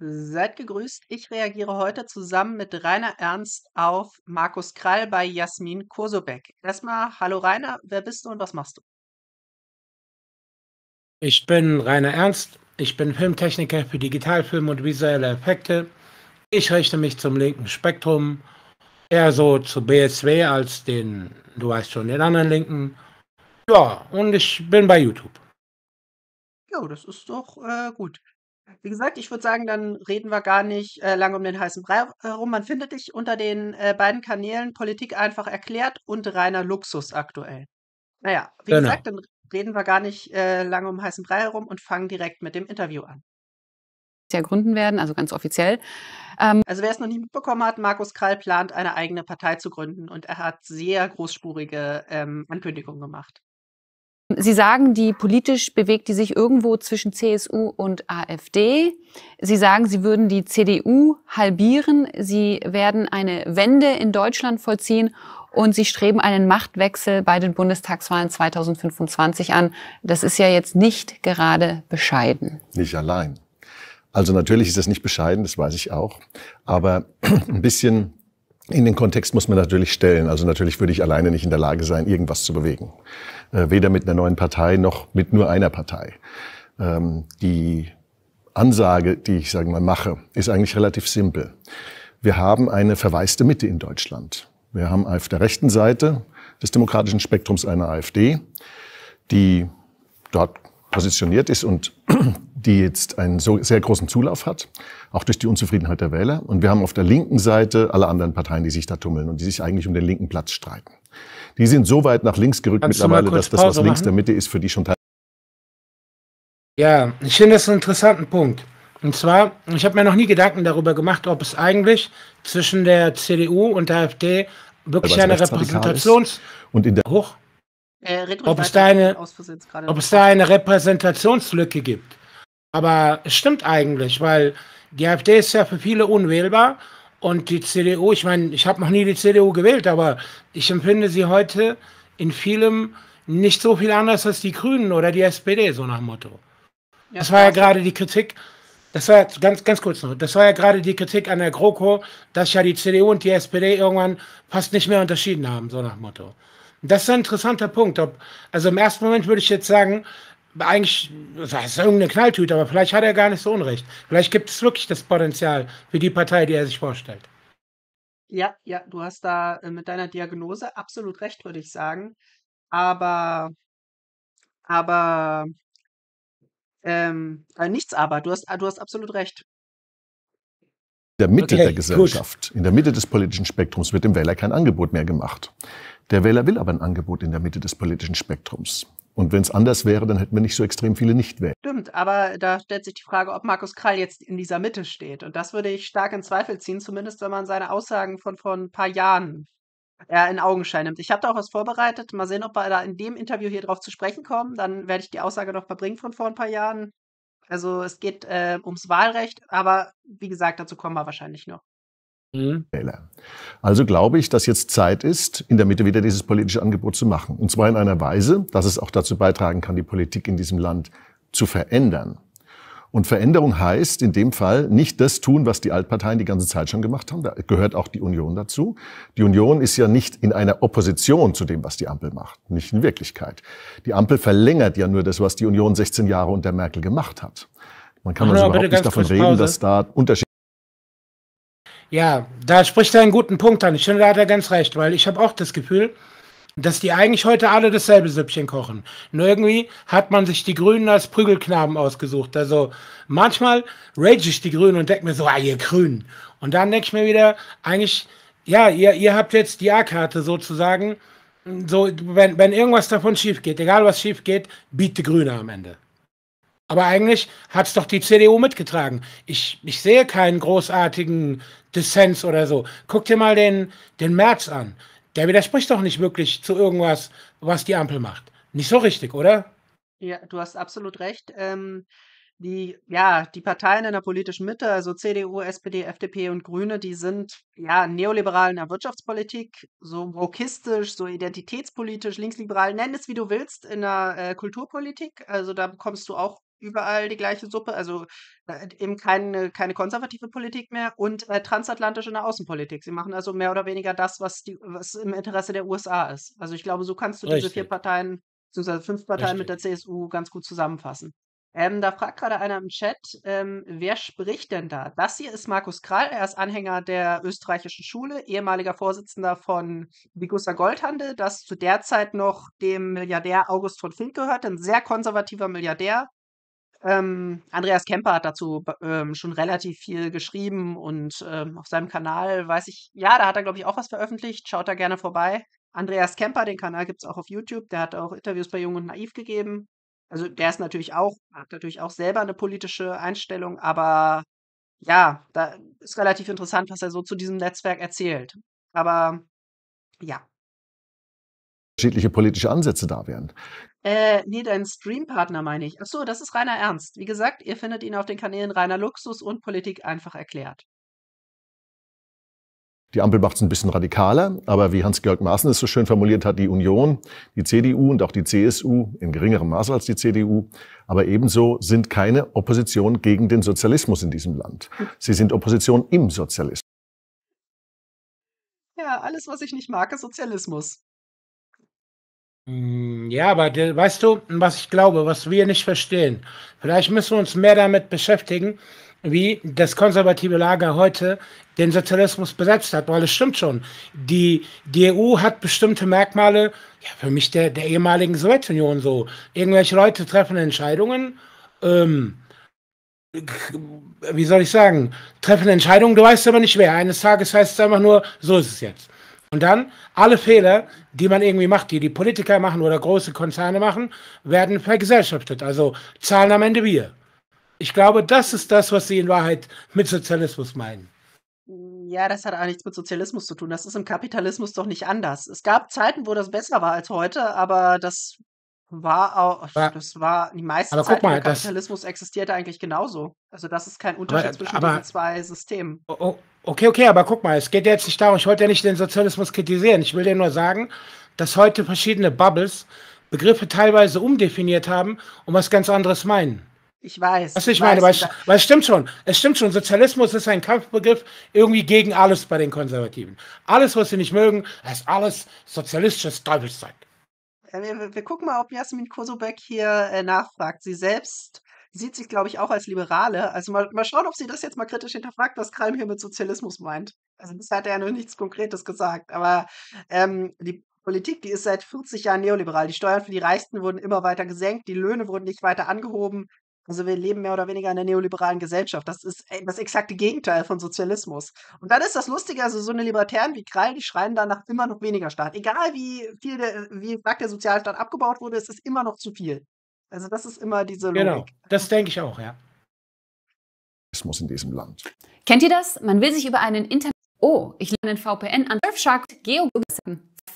Seid gegrüßt. Ich reagiere heute zusammen mit Rainer Ernst auf Markus Krall bei Jasmin Kursobek. Erstmal, hallo Rainer, wer bist du und was machst du? Ich bin Rainer Ernst. Ich bin Filmtechniker für Digitalfilm und visuelle Effekte. Ich richte mich zum linken Spektrum, eher so zu BSW als den, du weißt schon, den anderen Linken. Ja, und ich bin bei YouTube. Ja, das ist doch äh, gut. Wie gesagt, ich würde sagen, dann reden wir gar nicht äh, lange um den heißen Brei herum. Äh, Man findet dich unter den äh, beiden Kanälen Politik einfach erklärt und reiner Luxus aktuell. Naja, wie genau. gesagt, dann reden wir gar nicht äh, lange um heißen Brei herum und fangen direkt mit dem Interview an. Ja, gründen werden, also ganz offiziell. Ähm also wer es noch nicht mitbekommen hat, Markus Krall plant, eine eigene Partei zu gründen und er hat sehr großspurige ähm, Ankündigungen gemacht. Sie sagen, die politisch bewegt die sich irgendwo zwischen CSU und AfD. Sie sagen, Sie würden die CDU halbieren. Sie werden eine Wende in Deutschland vollziehen und Sie streben einen Machtwechsel bei den Bundestagswahlen 2025 an. Das ist ja jetzt nicht gerade bescheiden. Nicht allein. Also natürlich ist das nicht bescheiden, das weiß ich auch. Aber ein bisschen in den Kontext muss man natürlich stellen. Also natürlich würde ich alleine nicht in der Lage sein, irgendwas zu bewegen. Äh, weder mit einer neuen Partei noch mit nur einer Partei. Ähm, die Ansage, die ich sagen mal mache, ist eigentlich relativ simpel. Wir haben eine verwaiste Mitte in Deutschland. Wir haben auf der rechten Seite des demokratischen Spektrums eine AfD, die dort positioniert ist und die jetzt einen so sehr großen Zulauf hat, auch durch die Unzufriedenheit der Wähler. Und wir haben auf der linken Seite alle anderen Parteien, die sich da tummeln und die sich eigentlich um den linken Platz streiten. Die sind so weit nach links gerückt Kannst mittlerweile, dass das, was Pause links machen? der Mitte ist, für die schon teil. Ja, ich finde das einen interessanten Punkt. Und zwar, ich habe mir noch nie Gedanken darüber gemacht, ob es eigentlich zwischen der CDU und der AfD wirklich eine Repräsentations... Und in der Hoch? Äh, ob, es da eine, ob es da eine Repräsentationslücke gibt. Aber es stimmt eigentlich, weil die AfD ist ja für viele unwählbar und die CDU, ich meine, ich habe noch nie die CDU gewählt, aber ich empfinde sie heute in vielem nicht so viel anders als die Grünen oder die SPD, so nach Motto. das war ja gerade die Kritik, das war ganz, ganz kurz noch, das war ja gerade die Kritik an der GroKo, dass ja die CDU und die SPD irgendwann fast nicht mehr unterschieden haben, so nach Motto. Das ist ein interessanter Punkt. Ob, also im ersten Moment würde ich jetzt sagen, eigentlich, das ist irgendeine Knalltüte, aber vielleicht hat er gar nicht so Unrecht. Vielleicht gibt es wirklich das Potenzial für die Partei, die er sich vorstellt. Ja, ja, du hast da äh, mit deiner Diagnose absolut recht, würde ich sagen. Aber, aber, ähm, äh, nichts aber, du hast, du hast absolut recht. In der Mitte okay, der Gesellschaft, gut. in der Mitte des politischen Spektrums wird dem Wähler kein Angebot mehr gemacht. Der Wähler will aber ein Angebot in der Mitte des politischen Spektrums. Und wenn es anders wäre, dann hätten wir nicht so extrem viele Nichtwähler. Stimmt, aber da stellt sich die Frage, ob Markus Krall jetzt in dieser Mitte steht. Und das würde ich stark in Zweifel ziehen, zumindest wenn man seine Aussagen von vor ein paar Jahren äh, in Augenschein nimmt. Ich habe da auch was vorbereitet. Mal sehen, ob wir da in dem Interview hier drauf zu sprechen kommen. Dann werde ich die Aussage noch verbringen von vor ein paar Jahren. Also es geht äh, ums Wahlrecht, aber wie gesagt, dazu kommen wir wahrscheinlich noch. Mhm. Also glaube ich, dass jetzt Zeit ist, in der Mitte wieder dieses politische Angebot zu machen. Und zwar in einer Weise, dass es auch dazu beitragen kann, die Politik in diesem Land zu verändern. Und Veränderung heißt in dem Fall nicht das tun, was die Altparteien die ganze Zeit schon gemacht haben. Da gehört auch die Union dazu. Die Union ist ja nicht in einer Opposition zu dem, was die Ampel macht. Nicht in Wirklichkeit. Die Ampel verlängert ja nur das, was die Union 16 Jahre unter Merkel gemacht hat. Man kann also überhaupt nicht davon reden, dass da Unterschiede ja, da spricht er einen guten Punkt an. Ich finde, da hat er ganz recht, weil ich habe auch das Gefühl, dass die eigentlich heute alle dasselbe Süppchen kochen. Nur irgendwie hat man sich die Grünen als Prügelknaben ausgesucht. Also manchmal rage ich die Grünen und denke mir so, ah, ihr Grünen. Und dann denke ich mir wieder, eigentlich, ja, ihr, ihr habt jetzt die A-Karte sozusagen. So, wenn, wenn irgendwas davon schief geht, egal was schief geht, biete Grüne am Ende. Aber eigentlich hat es doch die CDU mitgetragen. Ich, ich sehe keinen großartigen Dissens oder so. Guck dir mal den, den März an. Der widerspricht doch nicht wirklich zu irgendwas, was die Ampel macht. Nicht so richtig, oder? Ja, du hast absolut recht. Ähm, die, ja, die Parteien in der politischen Mitte, also CDU, SPD, FDP und Grüne, die sind ja neoliberal in der Wirtschaftspolitik, so wokistisch, so identitätspolitisch, linksliberal, nenn es wie du willst, in der äh, Kulturpolitik. Also da bekommst du auch überall die gleiche Suppe, also äh, eben keine, keine konservative Politik mehr und äh, der Außenpolitik. Sie machen also mehr oder weniger das, was, die, was im Interesse der USA ist. Also ich glaube, so kannst du Richtig. diese vier Parteien, beziehungsweise fünf Parteien Richtig. mit der CSU ganz gut zusammenfassen. Ähm, da fragt gerade einer im Chat, ähm, wer spricht denn da? Das hier ist Markus Krall, er ist Anhänger der österreichischen Schule, ehemaliger Vorsitzender von Bigusser Goldhandel, das zu der Zeit noch dem Milliardär August von Fink gehört, ein sehr konservativer Milliardär, ähm, Andreas Kemper hat dazu ähm, schon relativ viel geschrieben und ähm, auf seinem Kanal weiß ich, ja, da hat er, glaube ich, auch was veröffentlicht. Schaut da gerne vorbei. Andreas Kemper, den Kanal gibt es auch auf YouTube, der hat auch Interviews bei Jung und Naiv gegeben. Also der ist natürlich auch, hat natürlich auch selber eine politische Einstellung, aber ja, da ist relativ interessant, was er so zu diesem Netzwerk erzählt. Aber ja, unterschiedliche politische Ansätze da wären. Äh, nee, dein Streampartner meine ich. Achso, das ist Rainer Ernst. Wie gesagt, ihr findet ihn auf den Kanälen Rainer Luxus und Politik einfach erklärt. Die Ampel macht es ein bisschen radikaler, aber wie Hans-Georg Maaßen es so schön formuliert hat, die Union, die CDU und auch die CSU in geringerem Maße als die CDU, aber ebenso sind keine Opposition gegen den Sozialismus in diesem Land. Sie sind Opposition im Sozialismus. Ja, alles, was ich nicht mag, ist Sozialismus. Hm, ja, aber weißt du, was ich glaube, was wir nicht verstehen? Vielleicht müssen wir uns mehr damit beschäftigen, wie das konservative Lager heute den Sozialismus besetzt hat, weil es stimmt schon. Die, die EU hat bestimmte Merkmale, ja, für mich der, der ehemaligen Sowjetunion so. Irgendwelche Leute treffen Entscheidungen, ähm, wie soll ich sagen, treffen Entscheidungen, du weißt aber nicht wer. Eines Tages heißt es einfach nur, so ist es jetzt. Und dann alle Fehler, die man irgendwie macht, die die Politiker machen oder große Konzerne machen, werden vergesellschaftet. Also zahlen am Ende wir. Ich glaube, das ist das, was sie in Wahrheit mit Sozialismus meinen. Ja, das hat auch nichts mit Sozialismus zu tun. Das ist im Kapitalismus doch nicht anders. Es gab Zeiten, wo das besser war als heute, aber das war auch, ja. das war die meiste aber Zeit, mal, Kapitalismus das, existierte eigentlich genauso. Also das ist kein Unterschied aber, zwischen aber, diesen zwei Systemen. Oh, oh. Okay, okay, aber guck mal, es geht jetzt nicht darum, ich wollte ja nicht den Sozialismus kritisieren. Ich will dir nur sagen, dass heute verschiedene Bubbles Begriffe teilweise umdefiniert haben und was ganz anderes meinen. Ich weiß. Was ich weiß, meine, weil, ich, weil es stimmt schon. Es stimmt schon. Sozialismus ist ein Kampfbegriff irgendwie gegen alles bei den Konservativen. Alles, was sie nicht mögen, ist alles sozialistisches Teufelszeug. Wir, wir gucken mal, ob Jasmin Kosubek hier äh, nachfragt. Sie selbst sieht sich, glaube ich, auch als Liberale. Also mal, mal schauen, ob sie das jetzt mal kritisch hinterfragt, was Kralm hier mit Sozialismus meint. Also das hat er ja noch nichts Konkretes gesagt, aber ähm, die Politik, die ist seit 40 Jahren neoliberal. Die Steuern für die Reichsten wurden immer weiter gesenkt, die Löhne wurden nicht weiter angehoben. Also wir leben mehr oder weniger in einer neoliberalen Gesellschaft. Das ist äh, das exakte Gegenteil von Sozialismus. Und dann ist das Lustige, also so eine Libertären wie Krall, die schreien danach immer noch weniger Staat. Egal wie viel, der, wie stark der Sozialstaat abgebaut wurde, es ist immer noch zu viel. Also das ist immer diese genau, Logik. Genau, das denke ich auch, ja. Rassismus in diesem Land. Kennt ihr das? Man will sich über einen Internet... Oh, ich lerne einen VPN an Surfshark Geo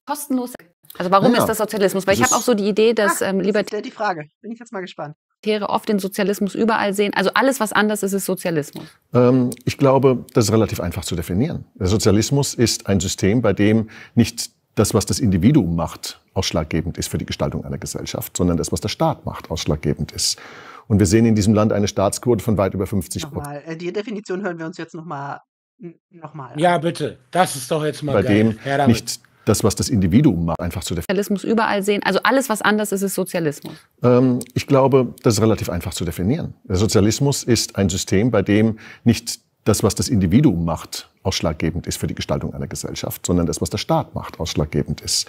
kostenlos. Also warum ja. ist das Sozialismus? Weil ich habe auch so die Idee, dass Ach, ähm, Libertäre... Das die Frage. Bin ich jetzt mal gespannt. Oft den Sozialismus überall sehen. Also alles, was anders ist, ist Sozialismus. Ähm, ich glaube, das ist relativ einfach zu definieren. Der Sozialismus ist ein System, bei dem nicht das, was das Individuum macht, ausschlaggebend ist für die Gestaltung einer Gesellschaft, sondern das, was der Staat macht, ausschlaggebend ist. Und wir sehen in diesem Land eine Staatsquote von weit über 50 Prozent. Äh, die Definition hören wir uns jetzt nochmal nochmal an. Ja, bitte. Das ist doch jetzt mal Bei geil. dem Herr nicht das, was das Individuum macht, einfach zu definieren. Sozialismus überall sehen. Also alles, was anders ist, ist Sozialismus. Ähm, ich glaube, das ist relativ einfach zu definieren. Der Sozialismus ist ein System, bei dem nicht das, was das Individuum macht, ausschlaggebend ist für die Gestaltung einer Gesellschaft, sondern das, was der Staat macht, ausschlaggebend ist.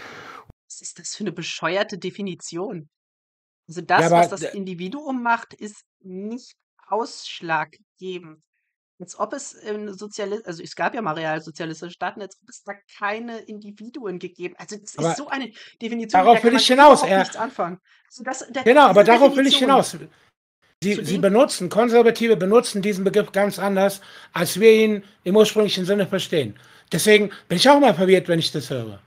Was ist das für eine bescheuerte Definition? Also das, ja, was das Individuum macht, ist nicht ausschlaggebend. Als ob es in Sozialismus, also es gab ja mal realsozialistische Staaten, als ob es da keine Individuen gegeben Also das aber ist so eine Definition. Darauf will ich hinaus, ja. nichts anfangen. Also das, da, genau, aber darauf will ich hinaus. Sie, sie, benutzen, Konservative benutzen diesen Begriff ganz anders, als wir ihn im ursprünglichen Sinne verstehen. Deswegen bin ich auch mal verwirrt, wenn ich das höre.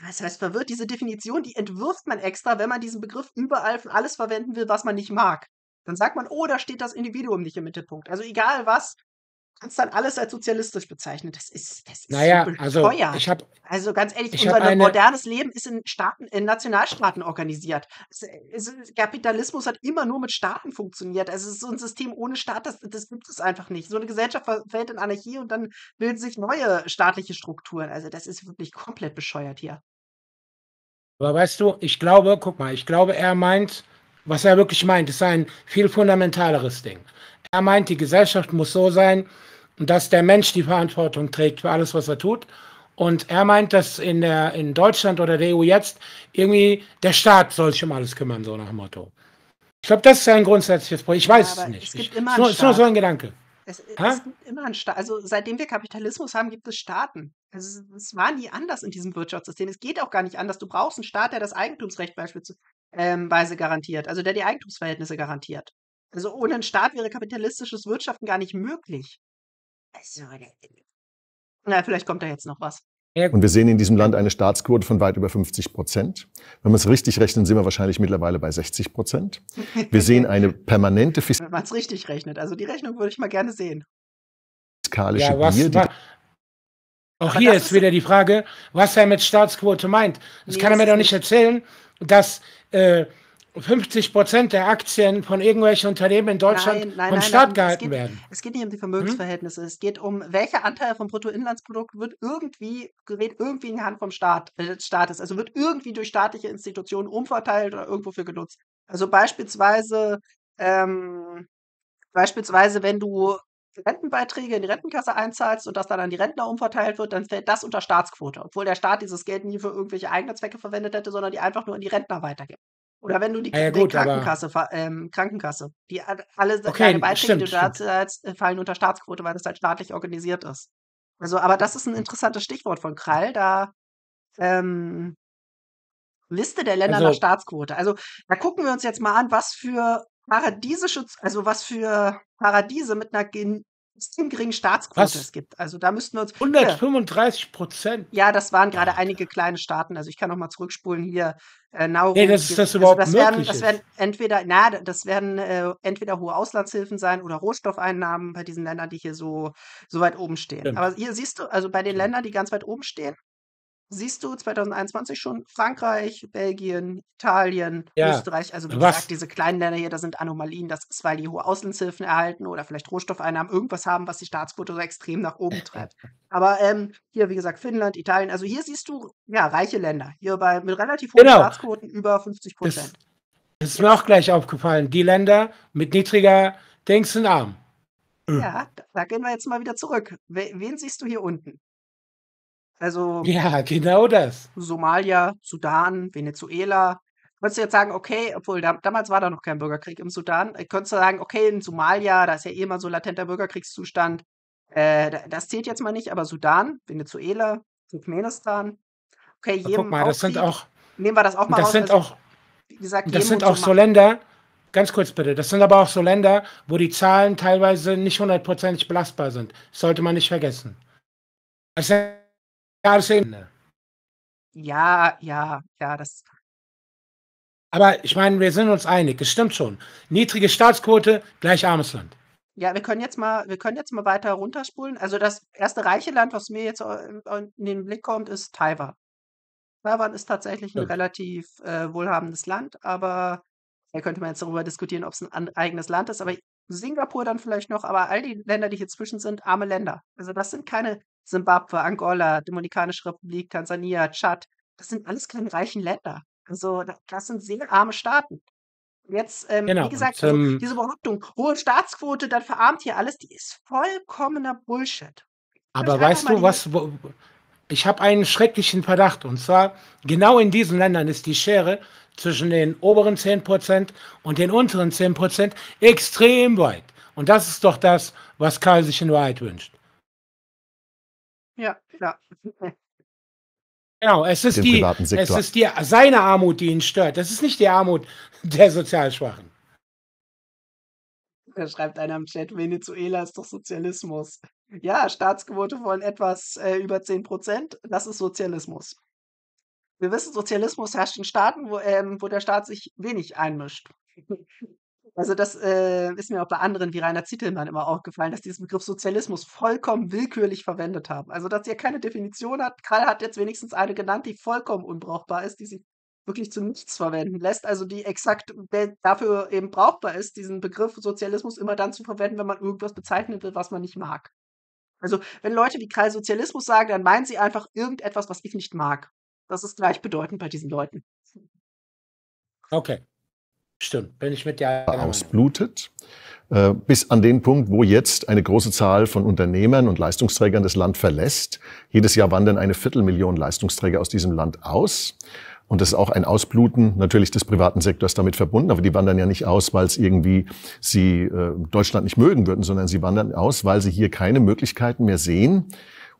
Was heißt verwirrt? Diese Definition, die entwirft man extra, wenn man diesen Begriff überall für alles verwenden will, was man nicht mag. Dann sagt man, oh, da steht das Individuum nicht im Mittelpunkt. Also egal was, kannst dann alles als sozialistisch bezeichnen. Das ist, das ist naja, so also ich hab, Also ganz ehrlich, unser eine, modernes Leben ist in Staaten, in Nationalstaaten organisiert. Es, es, Kapitalismus hat immer nur mit Staaten funktioniert. Also es ist so ein System ohne Staat, das, das gibt es einfach nicht. So eine Gesellschaft fällt in Anarchie und dann bilden sich neue staatliche Strukturen. Also das ist wirklich komplett bescheuert hier. Aber weißt du, ich glaube, guck mal, ich glaube, er meint, was er wirklich meint, ist ein viel fundamentaleres Ding. Er meint, die Gesellschaft muss so sein, und dass der Mensch die Verantwortung trägt für alles, was er tut. Und er meint, dass in, der, in Deutschland oder der EU jetzt irgendwie der Staat soll sich um alles kümmern, so nach dem Motto. Ich glaube, das ist ein grundsätzliches Problem. Ich weiß ja, es nicht. Es gibt immer ich, nur, ist nur so ein Gedanke. Es, es gibt immer einen Staat. Also seitdem wir Kapitalismus haben, gibt es Staaten. Also es war nie anders in diesem Wirtschaftssystem. Es geht auch gar nicht anders. Du brauchst einen Staat, der das Eigentumsrecht beispielsweise ähm, garantiert, also der die Eigentumsverhältnisse garantiert. Also ohne einen Staat wäre kapitalistisches Wirtschaften gar nicht möglich. Also, äh, na, vielleicht kommt da jetzt noch was. Und wir sehen in diesem Land eine Staatsquote von weit über 50 Prozent. Wenn man es richtig rechnet, sind wir wahrscheinlich mittlerweile bei 60 Prozent. Wir sehen eine permanente Fisk Wenn man es richtig rechnet. Also die Rechnung würde ich mal gerne sehen. Fiskalische ja, was, Gier, Auch hier ist wieder die Frage, was er mit Staatsquote meint. Das nee, kann er mir doch nicht erzählen, dass äh, 50 Prozent der Aktien von irgendwelchen Unternehmen in Deutschland nein, nein, vom nein, Staat gehalten es geht, werden. Es geht nicht um die Vermögensverhältnisse. Hm? Es geht um, welcher Anteil vom Bruttoinlandsprodukt wird irgendwie, gerät irgendwie in die Hand vom Staat, äh, des Staates. Also wird irgendwie durch staatliche Institutionen umverteilt oder irgendwo für genutzt. Also beispielsweise, ähm, beispielsweise, wenn du Rentenbeiträge in die Rentenkasse einzahlst und das dann an die Rentner umverteilt wird, dann fällt das unter Staatsquote, obwohl der Staat dieses Geld nie für irgendwelche eigenen Zwecke verwendet hätte, sondern die einfach nur an die Rentner weitergibt. Oder wenn du die, ah ja, gut, die Krankenkasse, ähm, Krankenkasse, die alle okay, deine Beiträge, stimmt, die du da zahlst, äh, fallen unter Staatsquote, weil das halt staatlich organisiert ist. Also, aber das ist ein interessantes Stichwort von Krall, da ähm, Liste der Länder also, nach Staatsquote. Also da gucken wir uns jetzt mal an, was für paradiesische, also was für Paradiese mit einer gen extrem geringen Staatsquote es gibt. Also da müssten wir uns. 135 Prozent. Ja, das waren gerade einige kleine Staaten. Also ich kann noch mal zurückspulen hier. Äh, Nauru. Nee, das ist das also überhaupt also, das werden, das werden entweder, na, das werden äh, entweder hohe Auslandshilfen sein oder Rohstoffeinnahmen bei diesen Ländern, die hier so, so weit oben stehen. Stimmt. Aber hier siehst du, also bei den Ländern, die ganz weit oben stehen, siehst du 2021 schon Frankreich, Belgien, Italien, ja. Österreich, also wie Was? gesagt, diese kleinen Länder hier, da sind Anomalien, das ist, weil die hohe Auslandshilfen erhalten oder vielleicht Rohstoffeinnahmen, irgendwas haben, was die Staatsquote so extrem nach oben treibt. Aber ähm, hier, wie gesagt, Finnland, Italien, also hier siehst du, ja, reiche Länder, hier bei, mit relativ hohen genau. Staatsquoten über 50 Prozent. Das, ist mir auch gleich aufgefallen, die Länder mit niedriger Dings sind arm. Ja, da gehen wir jetzt mal wieder zurück. Wen siehst du hier unten? Also. Ja, genau das. Somalia, Sudan, Venezuela. Könntest du jetzt sagen, okay, obwohl da, damals war da noch kein Bürgerkrieg im Sudan, äh, könntest du sagen, okay, in Somalia, da ist ja eh immer so latenter Bürgerkriegszustand. Äh, das zählt jetzt mal nicht, aber Sudan, Venezuela, Turkmenistan. Okay, jedem Guck mal, das sind auch. Nehmen wir das auch mal das raus, Sind also, auch, wie gesagt, das sind auch so Länder, ganz kurz bitte, das sind aber auch so Länder, wo die Zahlen teilweise nicht hundertprozentig belastbar sind. Das sollte man nicht vergessen. Das Also Jahresende. Ja, ja, ja, das. Aber ich meine, wir sind uns einig, es stimmt schon. Niedrige Staatsquote gleich armes Land. Ja, wir können jetzt mal, wir können jetzt mal weiter runterspulen. Also das erste reiche Land, was mir jetzt äh, in den Blick kommt, ist Taiwan. Taiwan ist tatsächlich ein ja. relativ äh, wohlhabendes Land, aber da könnte man jetzt darüber diskutieren, ob es ein eigenes Land ist. Aber Singapur dann vielleicht noch, aber all die Länder, die hier zwischen sind, arme Länder. Also das sind keine Simbabwe, Angola, Dominikanische Republik, Tansania, Tschad. Das sind alles keine reichen Länder. Also das sind sehr arme Staaten. Jetzt, ähm, genau. wie gesagt, und, also ähm, diese Behauptung, hohe Staatsquote, dann verarmt hier alles, die ist vollkommener Bullshit. Aber weißt du, was, wo, ich habe einen schrecklichen Verdacht. Und zwar, genau in diesen Ländern ist die Schere zwischen den oberen 10% und den unteren 10% extrem weit. Und das ist doch das, was Karl sich in Wahrheit wünscht. Ja, klar. Genau, es ist, die, es ist die, seine Armut, die ihn stört. Das ist nicht die Armut der Sozialschwachen. Da schreibt einer im Chat, Venezuela ist doch Sozialismus. Ja, Staatsquote von etwas äh, über 10 Prozent, das ist Sozialismus. Wir wissen, Sozialismus herrscht in Staaten, wo, ähm, wo der Staat sich wenig einmischt. Also das äh, ist mir auch bei anderen wie Rainer Zittelmann immer aufgefallen, dass die diesen Begriff Sozialismus vollkommen willkürlich verwendet haben. Also dass er keine Definition hat. Krall hat jetzt wenigstens eine genannt, die vollkommen unbrauchbar ist, die sie wirklich zu nichts verwenden lässt. Also die exakt dafür eben brauchbar ist, diesen Begriff Sozialismus immer dann zu verwenden, wenn man irgendwas bezeichnen will, was man nicht mag. Also wenn Leute wie Krall Sozialismus sagen, dann meinen sie einfach irgendetwas, was ich nicht mag. Das ist gleichbedeutend bei diesen Leuten. Okay. Stimmt, bin ich mit dir. Ausblutet, äh, bis an den Punkt, wo jetzt eine große Zahl von Unternehmern und Leistungsträgern das Land verlässt. Jedes Jahr wandern eine Viertelmillion Leistungsträger aus diesem Land aus. Und das ist auch ein Ausbluten natürlich des privaten Sektors damit verbunden. Aber die wandern ja nicht aus, weil es irgendwie sie äh, Deutschland nicht mögen würden, sondern sie wandern aus, weil sie hier keine Möglichkeiten mehr sehen,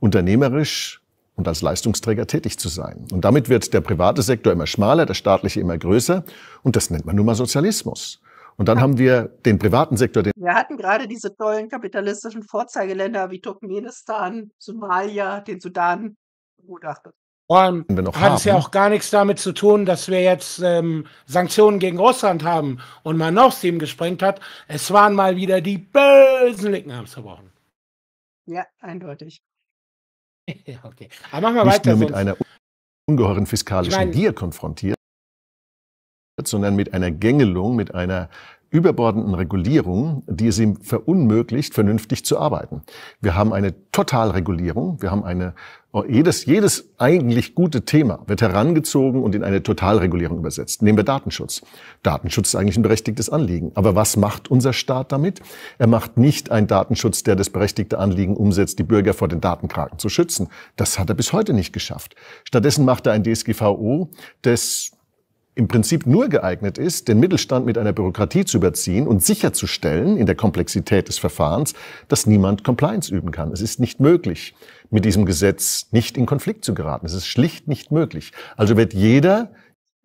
unternehmerisch und als Leistungsträger tätig zu sein. Und damit wird der private Sektor immer schmaler, der staatliche immer größer. Und das nennt man nun mal Sozialismus. Und dann haben wir den privaten Sektor. Den wir hatten gerade diese tollen kapitalistischen Vorzeigeländer wie Turkmenistan, Somalia, den Sudan. Und hat es ja auch gar nichts damit zu tun, dass wir jetzt ähm, Sanktionen gegen Russland haben und man noch sieben gesprengt hat. Es waren mal wieder die bösen Linken haben es verbrochen. Ja, eindeutig ja, okay. Aber machen wir Nicht weiter. Nur mit einer ungeheuren fiskalischen ich mein, Gier konfrontiert, sondern mit einer Gängelung, mit einer überbordenden Regulierung, die es ihm verunmöglicht, vernünftig zu arbeiten. Wir haben eine Totalregulierung, wir haben eine oh, jedes, jedes eigentlich gute Thema wird herangezogen und in eine Totalregulierung übersetzt. Nehmen wir Datenschutz. Datenschutz ist eigentlich ein berechtigtes Anliegen. Aber was macht unser Staat damit? Er macht nicht einen Datenschutz, der das berechtigte Anliegen umsetzt, die Bürger vor den Datenkraken zu schützen. Das hat er bis heute nicht geschafft. Stattdessen macht er ein DSGVO, das im Prinzip nur geeignet ist, den Mittelstand mit einer Bürokratie zu überziehen und sicherzustellen in der Komplexität des Verfahrens, dass niemand Compliance üben kann. Es ist nicht möglich, mit diesem Gesetz nicht in Konflikt zu geraten. Es ist schlicht nicht möglich. Also wird jeder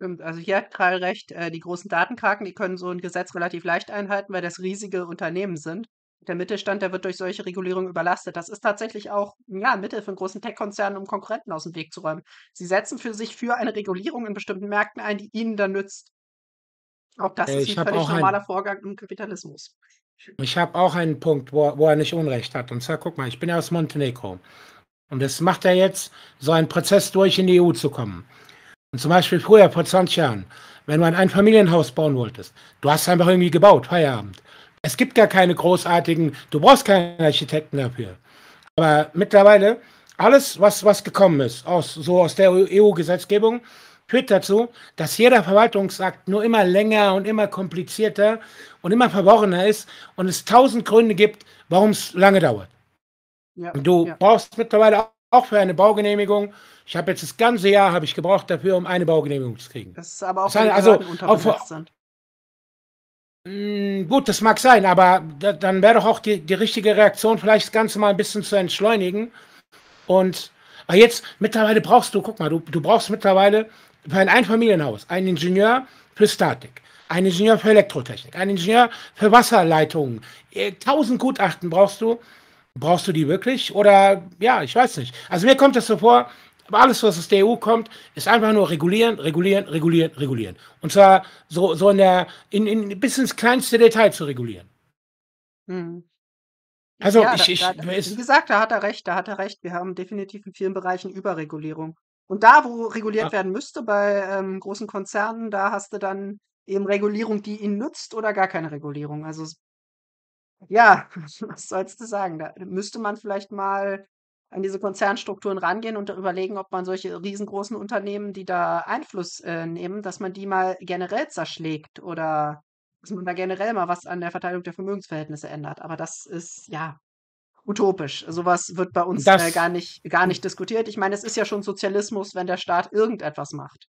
Stimmt, also hier hat Karl recht, äh, die großen Datenkraken, die können so ein Gesetz relativ leicht einhalten, weil das riesige Unternehmen sind der Mittelstand, der wird durch solche Regulierungen überlastet. Das ist tatsächlich auch ja, ein Mittel von großen Tech-Konzernen, um Konkurrenten aus dem Weg zu räumen. Sie setzen für sich für eine Regulierung in bestimmten Märkten ein, die ihnen dann nützt. Auch das äh, ich ist ein völlig normaler ein... Vorgang im Kapitalismus. Ich habe auch einen Punkt, wo, wo, er nicht Unrecht hat. Und zwar, guck mal, ich bin ja aus Montenegro. Und das macht er jetzt, so einen Prozess durch in die EU zu kommen. Und zum Beispiel früher, vor 20 Jahren, wenn du ein Familienhaus bauen wolltest, du hast einfach irgendwie gebaut, Feierabend. Es gibt gar keine großartigen, du brauchst keinen Architekten dafür. Aber mittlerweile, alles, was, was gekommen ist, aus, so aus der EU-Gesetzgebung, führt dazu, dass jeder Verwaltungsakt nur immer länger und immer komplizierter und immer verworrener ist und es tausend Gründe gibt, warum es lange dauert. Ja, du ja. brauchst mittlerweile auch für eine Baugenehmigung. Ich habe jetzt das ganze Jahr ich gebraucht dafür, um eine Baugenehmigung zu kriegen. Das ist aber auch das heißt, also auf, sind. Mm, gut, das mag sein, aber da, dann wäre doch auch die, die richtige Reaktion, vielleicht das Ganze mal ein bisschen zu entschleunigen. Und aber jetzt, mittlerweile brauchst du, guck mal, du, du brauchst mittlerweile für ein Einfamilienhaus einen Ingenieur für Statik, einen Ingenieur für Elektrotechnik, einen Ingenieur für Wasserleitungen. Äh, tausend Gutachten brauchst du. Brauchst du die wirklich? Oder ja, ich weiß nicht. Also mir kommt das so vor, aber alles, was aus der EU kommt, ist einfach nur regulieren, regulieren, regulieren, regulieren. Und zwar so, so in der, in, in, bis ins kleinste Detail zu regulieren. Hm. Also, ja, ich, ich, da, da, wie gesagt, da hat er recht, da hat er recht. Wir haben definitiv in vielen Bereichen Überregulierung. Und da, wo reguliert ja. werden müsste, bei ähm, großen Konzernen, da hast du dann eben Regulierung, die ihn nützt oder gar keine Regulierung. Also, ja, was sollst du sagen? Da müsste man vielleicht mal an diese Konzernstrukturen rangehen und überlegen, ob man solche riesengroßen Unternehmen, die da Einfluss äh, nehmen, dass man die mal generell zerschlägt oder dass man da generell mal was an der Verteilung der Vermögensverhältnisse ändert. Aber das ist ja utopisch. Sowas wird bei uns äh, gar nicht gar hm. nicht diskutiert. Ich meine, es ist ja schon Sozialismus, wenn der Staat irgendetwas macht.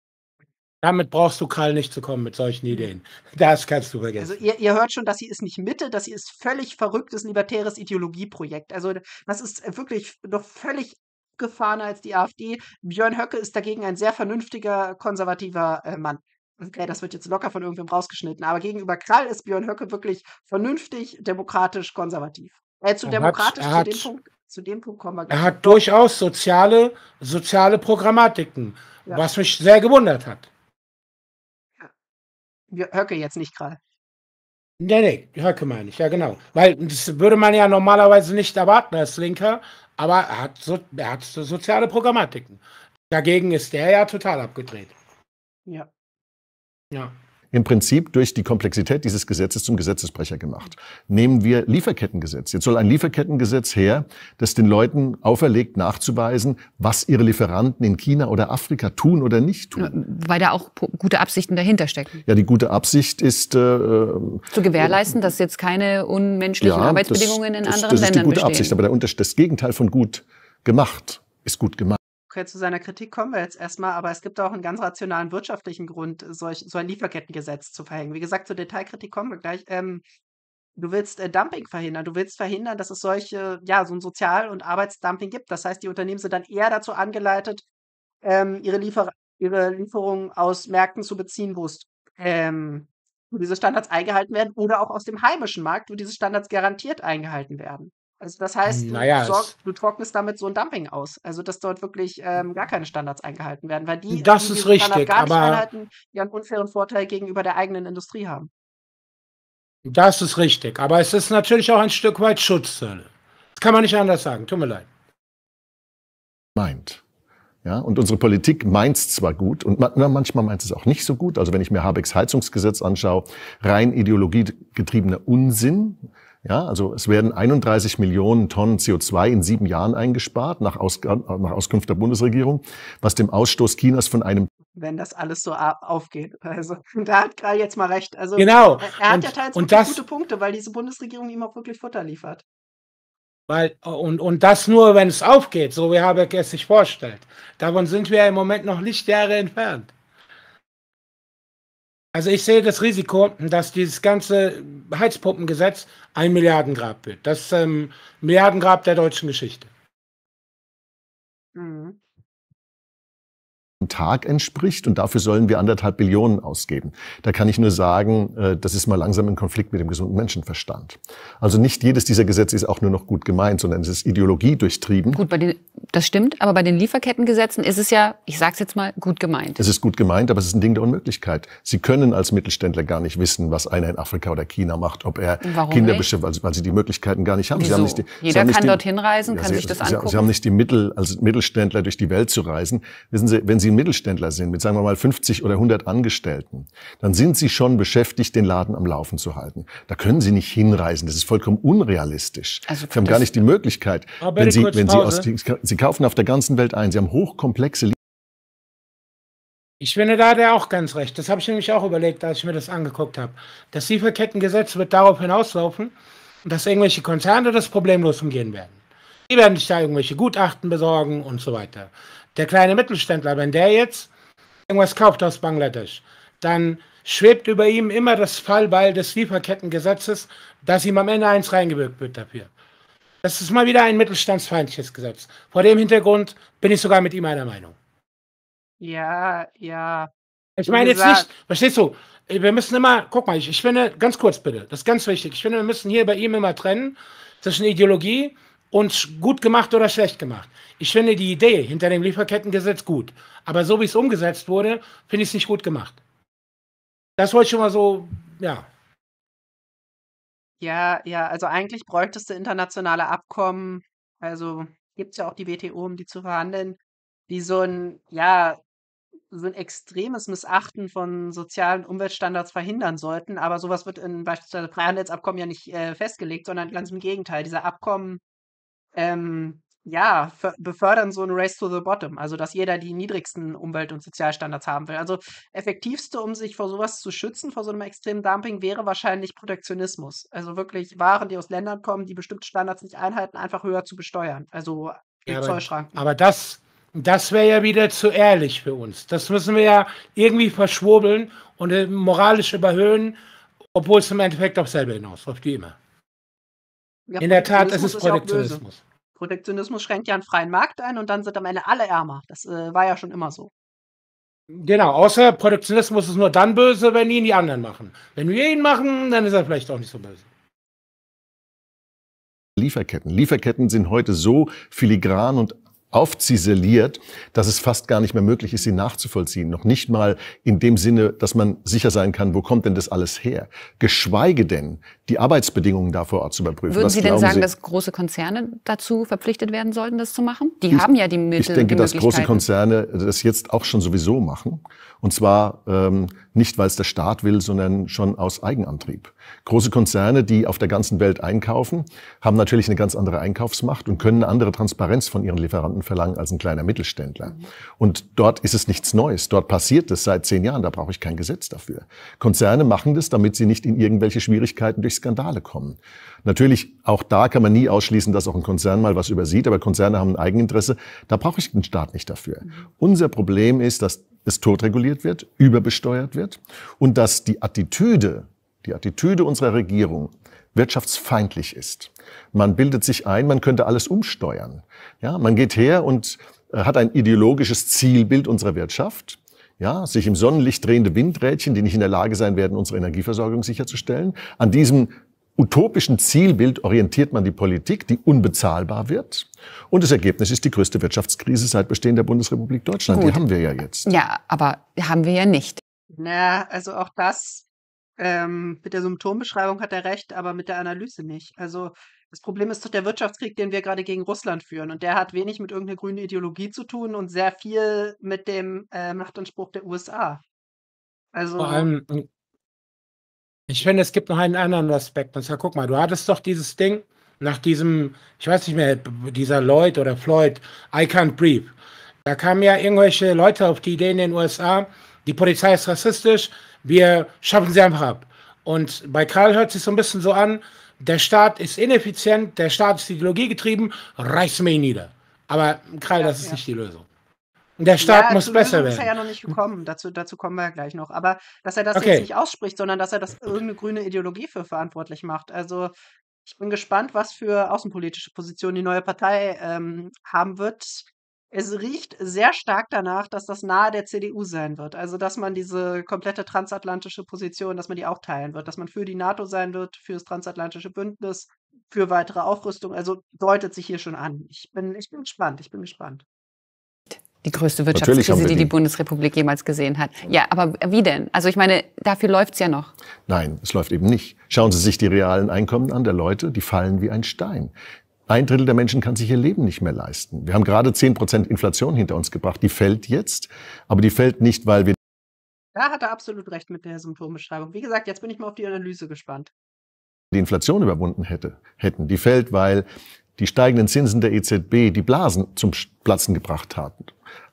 Damit brauchst du Karl nicht zu kommen mit solchen Ideen. Das kannst du vergessen. Also ihr, ihr hört schon, dass sie ist nicht Mitte, dass sie ist völlig verrücktes libertäres Ideologieprojekt. Also das ist wirklich noch völlig abgefahrener als die AfD. Björn Höcke ist dagegen ein sehr vernünftiger, konservativer äh, Mann. Okay, das wird jetzt locker von irgendwem rausgeschnitten, aber gegenüber Krall ist Björn Höcke wirklich vernünftig, demokratisch, konservativ. Äh, zu er demokratisch, hat, zu, dem hat, Punkt, zu dem Punkt kommen wir gleich. Er hat durchaus soziale, soziale Programmatiken, ja. was mich sehr gewundert hat. Höcke jetzt nicht gerade. Nee, nee, Höcke meine ich, ja genau. Weil das würde man ja normalerweise nicht erwarten als Linker, aber er hat, so, er hat so soziale Programmatiken. Dagegen ist der ja total abgedreht. Ja. Ja im Prinzip durch die Komplexität dieses Gesetzes zum Gesetzesbrecher gemacht. Nehmen wir Lieferkettengesetz. Jetzt soll ein Lieferkettengesetz her, das den Leuten auferlegt, nachzuweisen, was ihre Lieferanten in China oder Afrika tun oder nicht tun. Weil da auch gute Absichten dahinter stecken. Ja, die gute Absicht ist... Äh, äh Zu gewährleisten, dass jetzt keine unmenschlichen ja, Arbeitsbedingungen das, in anderen das, das Ländern bestehen. Das ist die gute bestehen. Absicht, aber das Gegenteil von gut gemacht ist gut gemacht. Okay, zu seiner Kritik kommen wir jetzt erstmal, aber es gibt auch einen ganz rationalen wirtschaftlichen Grund, solch, so ein Lieferkettengesetz zu verhängen. Wie gesagt, zur Detailkritik kommen wir gleich. Ähm, du willst äh, Dumping verhindern, du willst verhindern, dass es solche, ja, so ein Sozial- und Arbeitsdumping gibt. Das heißt, die Unternehmen sind dann eher dazu angeleitet, ähm, ihre, Liefer ihre Lieferungen aus Märkten zu beziehen, wo es ähm, wo diese Standards eingehalten werden oder auch aus dem heimischen Markt, wo diese Standards garantiert eingehalten werden. Also das heißt, du, naja, sorg, du, trocknest damit so ein Dumping aus. Also dass dort wirklich ähm, gar keine Standards eingehalten werden, weil die, das die ist richtig, Standard gar nicht einhalten, die einen unfairen Vorteil gegenüber der eigenen Industrie haben. Das ist richtig, aber es ist natürlich auch ein Stück weit Schutzzölle. Das kann man nicht anders sagen, tut mir leid. Meint. Ja, und unsere Politik meint es zwar gut und man, na, manchmal meint es auch nicht so gut. Also wenn ich mir Habecks Heizungsgesetz anschaue, rein ideologiegetriebener Unsinn. Ja, also es werden 31 Millionen Tonnen CO2 in sieben Jahren eingespart, nach, Aus äh, nach Auskunft der Bundesregierung, was dem Ausstoß Chinas von einem wenn das alles so aufgeht. Also da hat Karl jetzt mal recht. Also genau. er, hat und, ja teilweise das, gute Punkte, weil diese Bundesregierung ihm auch wirklich Futter liefert. Weil, und, und das nur, wenn es aufgeht, so wie Habeck es sich vorstellt. Davon sind wir im Moment noch Lichtjahre entfernt. Also ich sehe das Risiko, dass dieses ganze Heizpumpengesetz ein Milliardengrab wird. Das ähm, Milliardengrab der deutschen Geschichte. Mhm gesamten Tag entspricht. Und dafür sollen wir anderthalb Billionen ausgeben. Da kann ich nur sagen, äh, das ist mal langsam ein Konflikt mit dem gesunden Menschenverstand. Also nicht jedes dieser Gesetze ist auch nur noch gut gemeint, sondern es ist Ideologie durchtrieben. Gut, bei den, das stimmt, aber bei den Lieferkettengesetzen ist es ja, ich sage es jetzt mal, gut gemeint. Es ist gut gemeint, aber es ist ein Ding der Unmöglichkeit. Sie können als Mittelständler gar nicht wissen, was einer in Afrika oder China macht, ob er Kinder beschimpft, weil, weil, sie die Möglichkeiten gar nicht haben. Wieso? Sie haben nicht die, Jeder kann die, dorthin reisen, ja, kann sie, sich das angucken. Sie haben nicht die Mittel, als Mittelständler durch die Welt zu reisen. Wissen Sie, wenn Sie Mittelständler sind, mit sagen wir mal 50 oder 100 Angestellten, dann sind sie schon beschäftigt, den Laden am Laufen zu halten. Da können sie nicht hinreisen. Das ist vollkommen unrealistisch. Also sie haben gar nicht die Möglichkeit. Aber wenn sie, wenn sie, aus, sie kaufen auf der ganzen Welt ein. Sie haben hochkomplexe ich finde, da hat er auch ganz recht. Das habe ich nämlich auch überlegt, als ich mir das angeguckt habe. Das Lieferkettengesetz wird darauf hinauslaufen, dass irgendwelche Konzerne das problemlos umgehen werden. Die werden sich da irgendwelche Gutachten besorgen und so weiter der kleine Mittelständler, wenn der jetzt irgendwas kauft aus Bangladesch, dann schwebt über ihm immer das Fallbeil des Lieferkettengesetzes, dass ihm am Ende eins reingewirkt wird dafür. Das ist mal wieder ein mittelstandsfeindliches Gesetz. Vor dem Hintergrund bin ich sogar mit ihm einer Meinung. Ja, ja. Ich meine jetzt nicht, verstehst du, wir müssen immer, guck mal, ich, ich finde, ganz kurz bitte, das ist ganz wichtig, ich finde, wir müssen hier bei ihm immer trennen zwischen Ideologie und gut gemacht oder schlecht gemacht. Ich finde die Idee hinter dem Lieferkettengesetz gut, aber so wie es umgesetzt wurde, finde ich es nicht gut gemacht. Das wollte ich schon mal so, ja. Ja, ja, also eigentlich bräuchtest du internationale Abkommen, also gibt es ja auch die WTO, um die zu verhandeln, die so ein, ja, so ein extremes Missachten von sozialen Umweltstandards verhindern sollten. Aber sowas wird in beispielsweise Freihandelsabkommen ja nicht äh, festgelegt, sondern ganz im Gegenteil. Diese Abkommen ähm, ja, befördern so ein Race to the Bottom, also dass jeder die niedrigsten Umwelt- und Sozialstandards haben will. Also effektivste, um sich vor sowas zu schützen, vor so einem extremen Dumping, wäre wahrscheinlich Protektionismus. Also wirklich Waren, die aus Ländern kommen, die bestimmte Standards nicht einhalten, einfach höher zu besteuern. Also ja, Zollschrank. Aber das, das wäre ja wieder zu ehrlich für uns. Das müssen wir ja irgendwie verschwurbeln und äh, moralisch überhöhen, obwohl es im Endeffekt auch selber hinausläuft, wie immer. Ja, In der Tat, es ist Protektionismus. Protektionismus schränkt ja einen freien Markt ein und dann sind am Ende alle ärmer. Das äh, war ja schon immer so. Genau, außer Protektionismus ist nur dann böse, wenn ihn die anderen machen. Wenn wir ihn machen, dann ist er vielleicht auch nicht so böse. Lieferketten. Lieferketten sind heute so filigran und aufziseliert, dass es fast gar nicht mehr möglich ist, sie nachzuvollziehen. Noch nicht mal in dem Sinne, dass man sicher sein kann, wo kommt denn das alles her? Geschweige denn, die Arbeitsbedingungen da vor Ort zu überprüfen. Würden Was Sie denn sagen, sie? dass große Konzerne dazu verpflichtet werden sollten, das zu machen? Die ich, haben ja die Mittel. Ich denke, dass große Konzerne das jetzt auch schon sowieso machen. Und zwar ähm, nicht, weil es der Staat will, sondern schon aus Eigenantrieb. Große Konzerne, die auf der ganzen Welt einkaufen, haben natürlich eine ganz andere Einkaufsmacht und können eine andere Transparenz von ihren Lieferanten verlangen als ein kleiner Mittelständler. Mhm. Und dort ist es nichts Neues. Dort passiert es seit zehn Jahren. Da brauche ich kein Gesetz dafür. Konzerne machen das, damit sie nicht in irgendwelche Schwierigkeiten durch Skandale kommen. Natürlich, auch da kann man nie ausschließen, dass auch ein Konzern mal was übersieht, aber Konzerne haben ein Eigeninteresse. Da brauche ich den Staat nicht dafür. Mhm. Unser Problem ist, dass es totreguliert wird, überbesteuert wird und dass die Attitüde, die Attitüde unserer Regierung wirtschaftsfeindlich ist. Man bildet sich ein, man könnte alles umsteuern. Ja, man geht her und äh, hat ein ideologisches Zielbild unserer Wirtschaft. Ja, sich im Sonnenlicht drehende Windrädchen, die nicht in der Lage sein werden, unsere Energieversorgung sicherzustellen. An diesem utopischen Zielbild orientiert man die Politik, die unbezahlbar wird. Und das Ergebnis ist die größte Wirtschaftskrise seit Bestehen der Bundesrepublik Deutschland. Gut. Die haben wir ja jetzt. Ja, aber haben wir ja nicht. Na, also auch das ähm, mit der Symptombeschreibung hat er recht, aber mit der Analyse nicht. Also das Problem ist doch der Wirtschaftskrieg, den wir gerade gegen Russland führen. Und der hat wenig mit irgendeiner grünen Ideologie zu tun und sehr viel mit dem äh, Machtanspruch der USA. Also vor allem ich finde, es gibt noch einen anderen Aspekt. Und zwar, guck mal, du hattest doch dieses Ding nach diesem, ich weiß nicht mehr, dieser Lloyd oder Floyd, I can't breathe. Da kamen ja irgendwelche Leute auf die Idee in den USA, die Polizei ist rassistisch, wir schaffen sie einfach ab. Und bei Karl hört sich so ein bisschen so an, der Staat ist ineffizient, der Staat ist ideologiegetrieben, reißen wir ihn nieder. Aber Karl, ja, das ist ja. nicht die Lösung. Der Staat ja, muss besser werden. Das Ist er ja noch nicht gekommen. Dazu, dazu kommen wir ja gleich noch. Aber dass er das okay. jetzt nicht ausspricht, sondern dass er das irgendeine grüne Ideologie für verantwortlich macht. Also ich bin gespannt, was für außenpolitische Positionen die neue Partei ähm, haben wird. Es riecht sehr stark danach, dass das nahe der CDU sein wird. Also, dass man diese komplette transatlantische Position, dass man die auch teilen wird, dass man für die NATO sein wird, für das transatlantische Bündnis, für weitere Aufrüstung. Also deutet sich hier schon an. Ich bin, ich bin gespannt, ich bin gespannt die größte Wirtschaftskrise, die die Bundesrepublik jemals gesehen hat. Ja, aber wie denn? Also ich meine, dafür läuft's ja noch. Nein, es läuft eben nicht. Schauen Sie sich die realen Einkommen an der Leute, die fallen wie ein Stein. Ein Drittel der Menschen kann sich ihr Leben nicht mehr leisten. Wir haben gerade zehn Prozent Inflation hinter uns gebracht. Die fällt jetzt, aber die fällt nicht, weil wir... Da hat er absolut recht mit der Symptombeschreibung. Wie gesagt, jetzt bin ich mal auf die Analyse gespannt. Die Inflation überwunden hätte, hätten. Die fällt, weil die steigenden Zinsen der EZB die Blasen zum Platzen gebracht hatten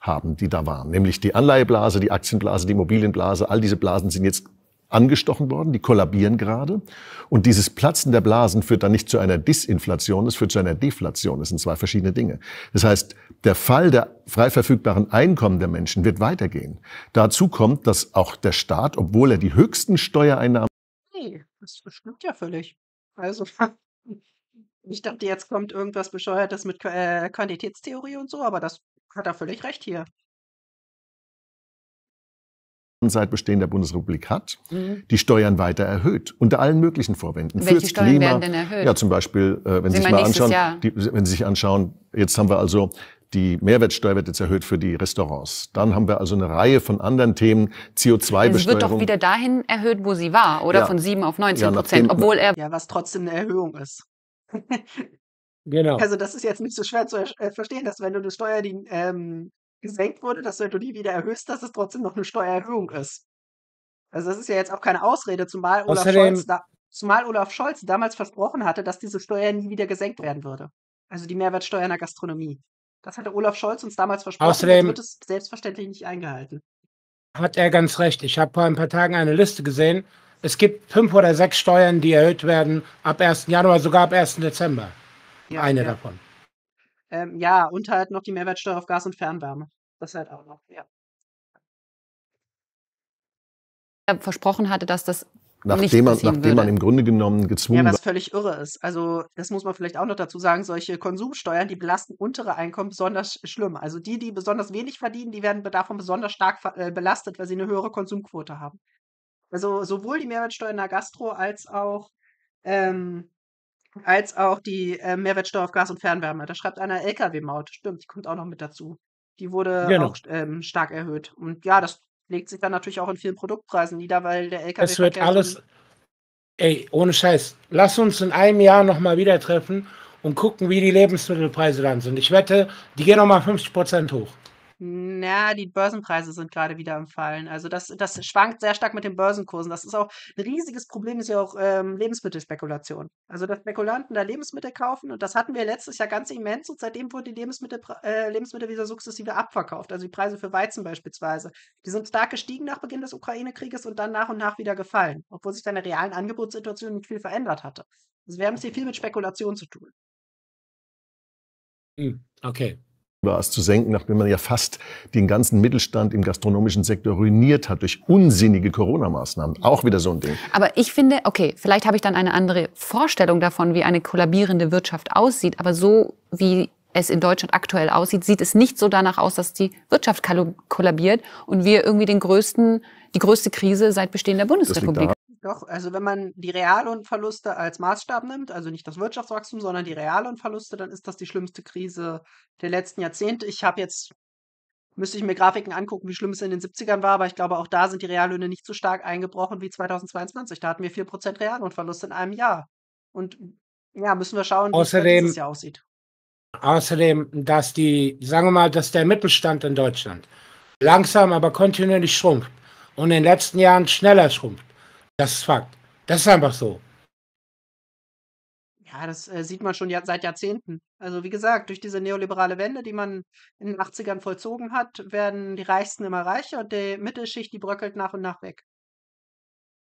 haben, die da waren. Nämlich die Anleiheblase, die Aktienblase, die Immobilienblase, all diese Blasen sind jetzt angestochen worden, die kollabieren gerade. Und dieses Platzen der Blasen führt dann nicht zu einer Disinflation, es führt zu einer Deflation. Das sind zwei verschiedene Dinge. Das heißt, der Fall der frei verfügbaren Einkommen der Menschen wird weitergehen. Dazu kommt, dass auch der Staat, obwohl er die höchsten Steuereinnahmen. Nee, das stimmt ja völlig. Also, ich dachte, jetzt kommt irgendwas Bescheuertes mit äh, Quantitätstheorie und so, aber das hat er völlig recht hier. Seit Bestehen der Bundesrepublik hat, mhm. die Steuern weiter erhöht, unter allen möglichen Vorwänden. Welche Fürs Steuern Klima, werden denn erhöht? Ja, zum Beispiel, äh, wenn, Sie sich mal anschauen, die, wenn Sie sich anschauen, jetzt haben wir also die Mehrwertsteuer wird jetzt erhöht für die Restaurants. Dann haben wir also eine Reihe von anderen Themen, CO2-Besteuerung. Also es wird doch wieder dahin erhöht, wo sie war, oder? Ja. Von 7 auf 19 Prozent, ja, obwohl er... Ja, was trotzdem eine Erhöhung ist. Genau. Also das ist jetzt nicht so schwer zu äh, verstehen, dass wenn du eine Steuer, die ähm, gesenkt wurde, dass wenn du die wieder erhöhst, dass es trotzdem noch eine Steuererhöhung ist. Also das ist ja jetzt auch keine Ausrede, zumal Olaf, Außerdem, Scholz, da, zumal Olaf Scholz damals versprochen hatte, dass diese Steuer nie wieder gesenkt werden würde. Also die Mehrwertsteuer in der Gastronomie. Das hatte Olaf Scholz uns damals versprochen, Außerdem wird es selbstverständlich nicht eingehalten. Hat er ganz recht. Ich habe vor ein paar Tagen eine Liste gesehen. Es gibt fünf oder sechs Steuern, die erhöht werden ab 1. Januar, sogar ab 1. Dezember. Ja, Eine ja. davon. Ähm, ja, und halt noch die Mehrwertsteuer auf Gas und Fernwärme. Das halt auch noch, ja. Er versprochen hatte, dass das nachdem man, nachdem man im Grunde genommen gezwungen war. Ja, was völlig irre ist. Also, das muss man vielleicht auch noch dazu sagen, solche Konsumsteuern, die belasten untere Einkommen besonders schlimm. Also die, die besonders wenig verdienen, die werden davon besonders stark äh, belastet, weil sie eine höhere Konsumquote haben. Also sowohl die Mehrwertsteuer in der Gastro als auch ähm, als auch die äh, Mehrwertsteuer auf Gas und Fernwärme. Da schreibt einer Lkw-Maut. Stimmt, die kommt auch noch mit dazu. Die wurde genau. auch ähm, stark erhöht. Und ja, das legt sich dann natürlich auch in vielen Produktpreisen nieder, weil der Lkw. Es wird alles. Ey, ohne Scheiß. Lass uns in einem Jahr nochmal wieder treffen und gucken, wie die Lebensmittelpreise dann sind. Ich wette, die gehen nochmal 50 Prozent hoch. Na, die Börsenpreise sind gerade wieder am Fallen. Also das, das schwankt sehr stark mit den Börsenkursen. Das ist auch ein riesiges Problem, ist ja auch ähm, Lebensmittelspekulation. Also dass Spekulanten da Lebensmittel kaufen und das hatten wir letztes Jahr ganz immens und seitdem wurden die Lebensmittel, äh, Lebensmittel wieder sukzessive abverkauft. Also die Preise für Weizen beispielsweise. Die sind stark gestiegen nach Beginn des Ukraine-Krieges und dann nach und nach wieder gefallen, obwohl sich dann der realen Angebotssituation nicht viel verändert hatte. Also wir haben es hier viel mit Spekulation zu tun. Hm, okay, es zu senken, nachdem man ja fast den ganzen Mittelstand im gastronomischen Sektor ruiniert hat durch unsinnige Corona-Maßnahmen. Auch wieder so ein Ding. Aber ich finde, okay, vielleicht habe ich dann eine andere Vorstellung davon, wie eine kollabierende Wirtschaft aussieht. Aber so wie es in Deutschland aktuell aussieht, sieht es nicht so danach aus, dass die Wirtschaft kollabiert und wir irgendwie den größten, die größte Krise seit Bestehen der Bundesrepublik doch, also wenn man die realen Verluste als Maßstab nimmt, also nicht das Wirtschaftswachstum, sondern die realen Verluste, dann ist das die schlimmste Krise der letzten Jahrzehnte. Ich habe jetzt, müsste ich mir Grafiken angucken, wie schlimm es in den 70ern war, aber ich glaube, auch da sind die Reallöhne nicht so stark eingebrochen wie 2022. Da hatten wir 4% Reallohnverlust in einem Jahr. Und ja, müssen wir schauen, wie außerdem, es Jahr aussieht. Außerdem, dass die, sagen wir mal, dass der Mittelstand in Deutschland langsam, aber kontinuierlich schrumpft und in den letzten Jahren schneller schrumpft. Das ist Fakt. Das ist einfach so. Ja, das äh, sieht man schon ja, seit Jahrzehnten. Also wie gesagt, durch diese neoliberale Wende, die man in den 80ern vollzogen hat, werden die Reichsten immer reicher und die Mittelschicht, die bröckelt nach und nach weg.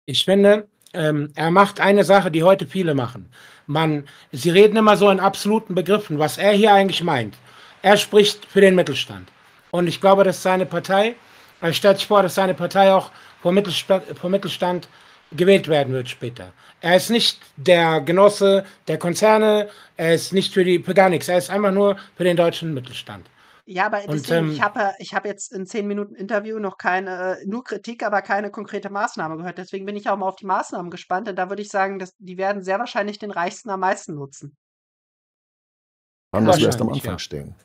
Ich finde, ähm, er macht eine Sache, die heute viele machen. Man, sie reden immer so in absoluten Begriffen, was er hier eigentlich meint. Er spricht für den Mittelstand. Und ich glaube, dass seine Partei, äh, stellt sich vor, dass seine Partei auch vom Mittelstand, vom Mittelstand gewählt werden wird später. Er ist nicht der Genosse der Konzerne, er ist nicht für die für gar nichts, er ist einfach nur für den deutschen Mittelstand. Ja, aber deswegen, Und, ähm, ich habe ich hab jetzt in zehn Minuten Interview noch keine, äh, nur Kritik, aber keine konkrete Maßnahme gehört. Deswegen bin ich auch mal auf die Maßnahmen gespannt, denn da würde ich sagen, dass die werden sehr wahrscheinlich den Reichsten am meisten nutzen. Anders wäre es am Anfang ja. stehen.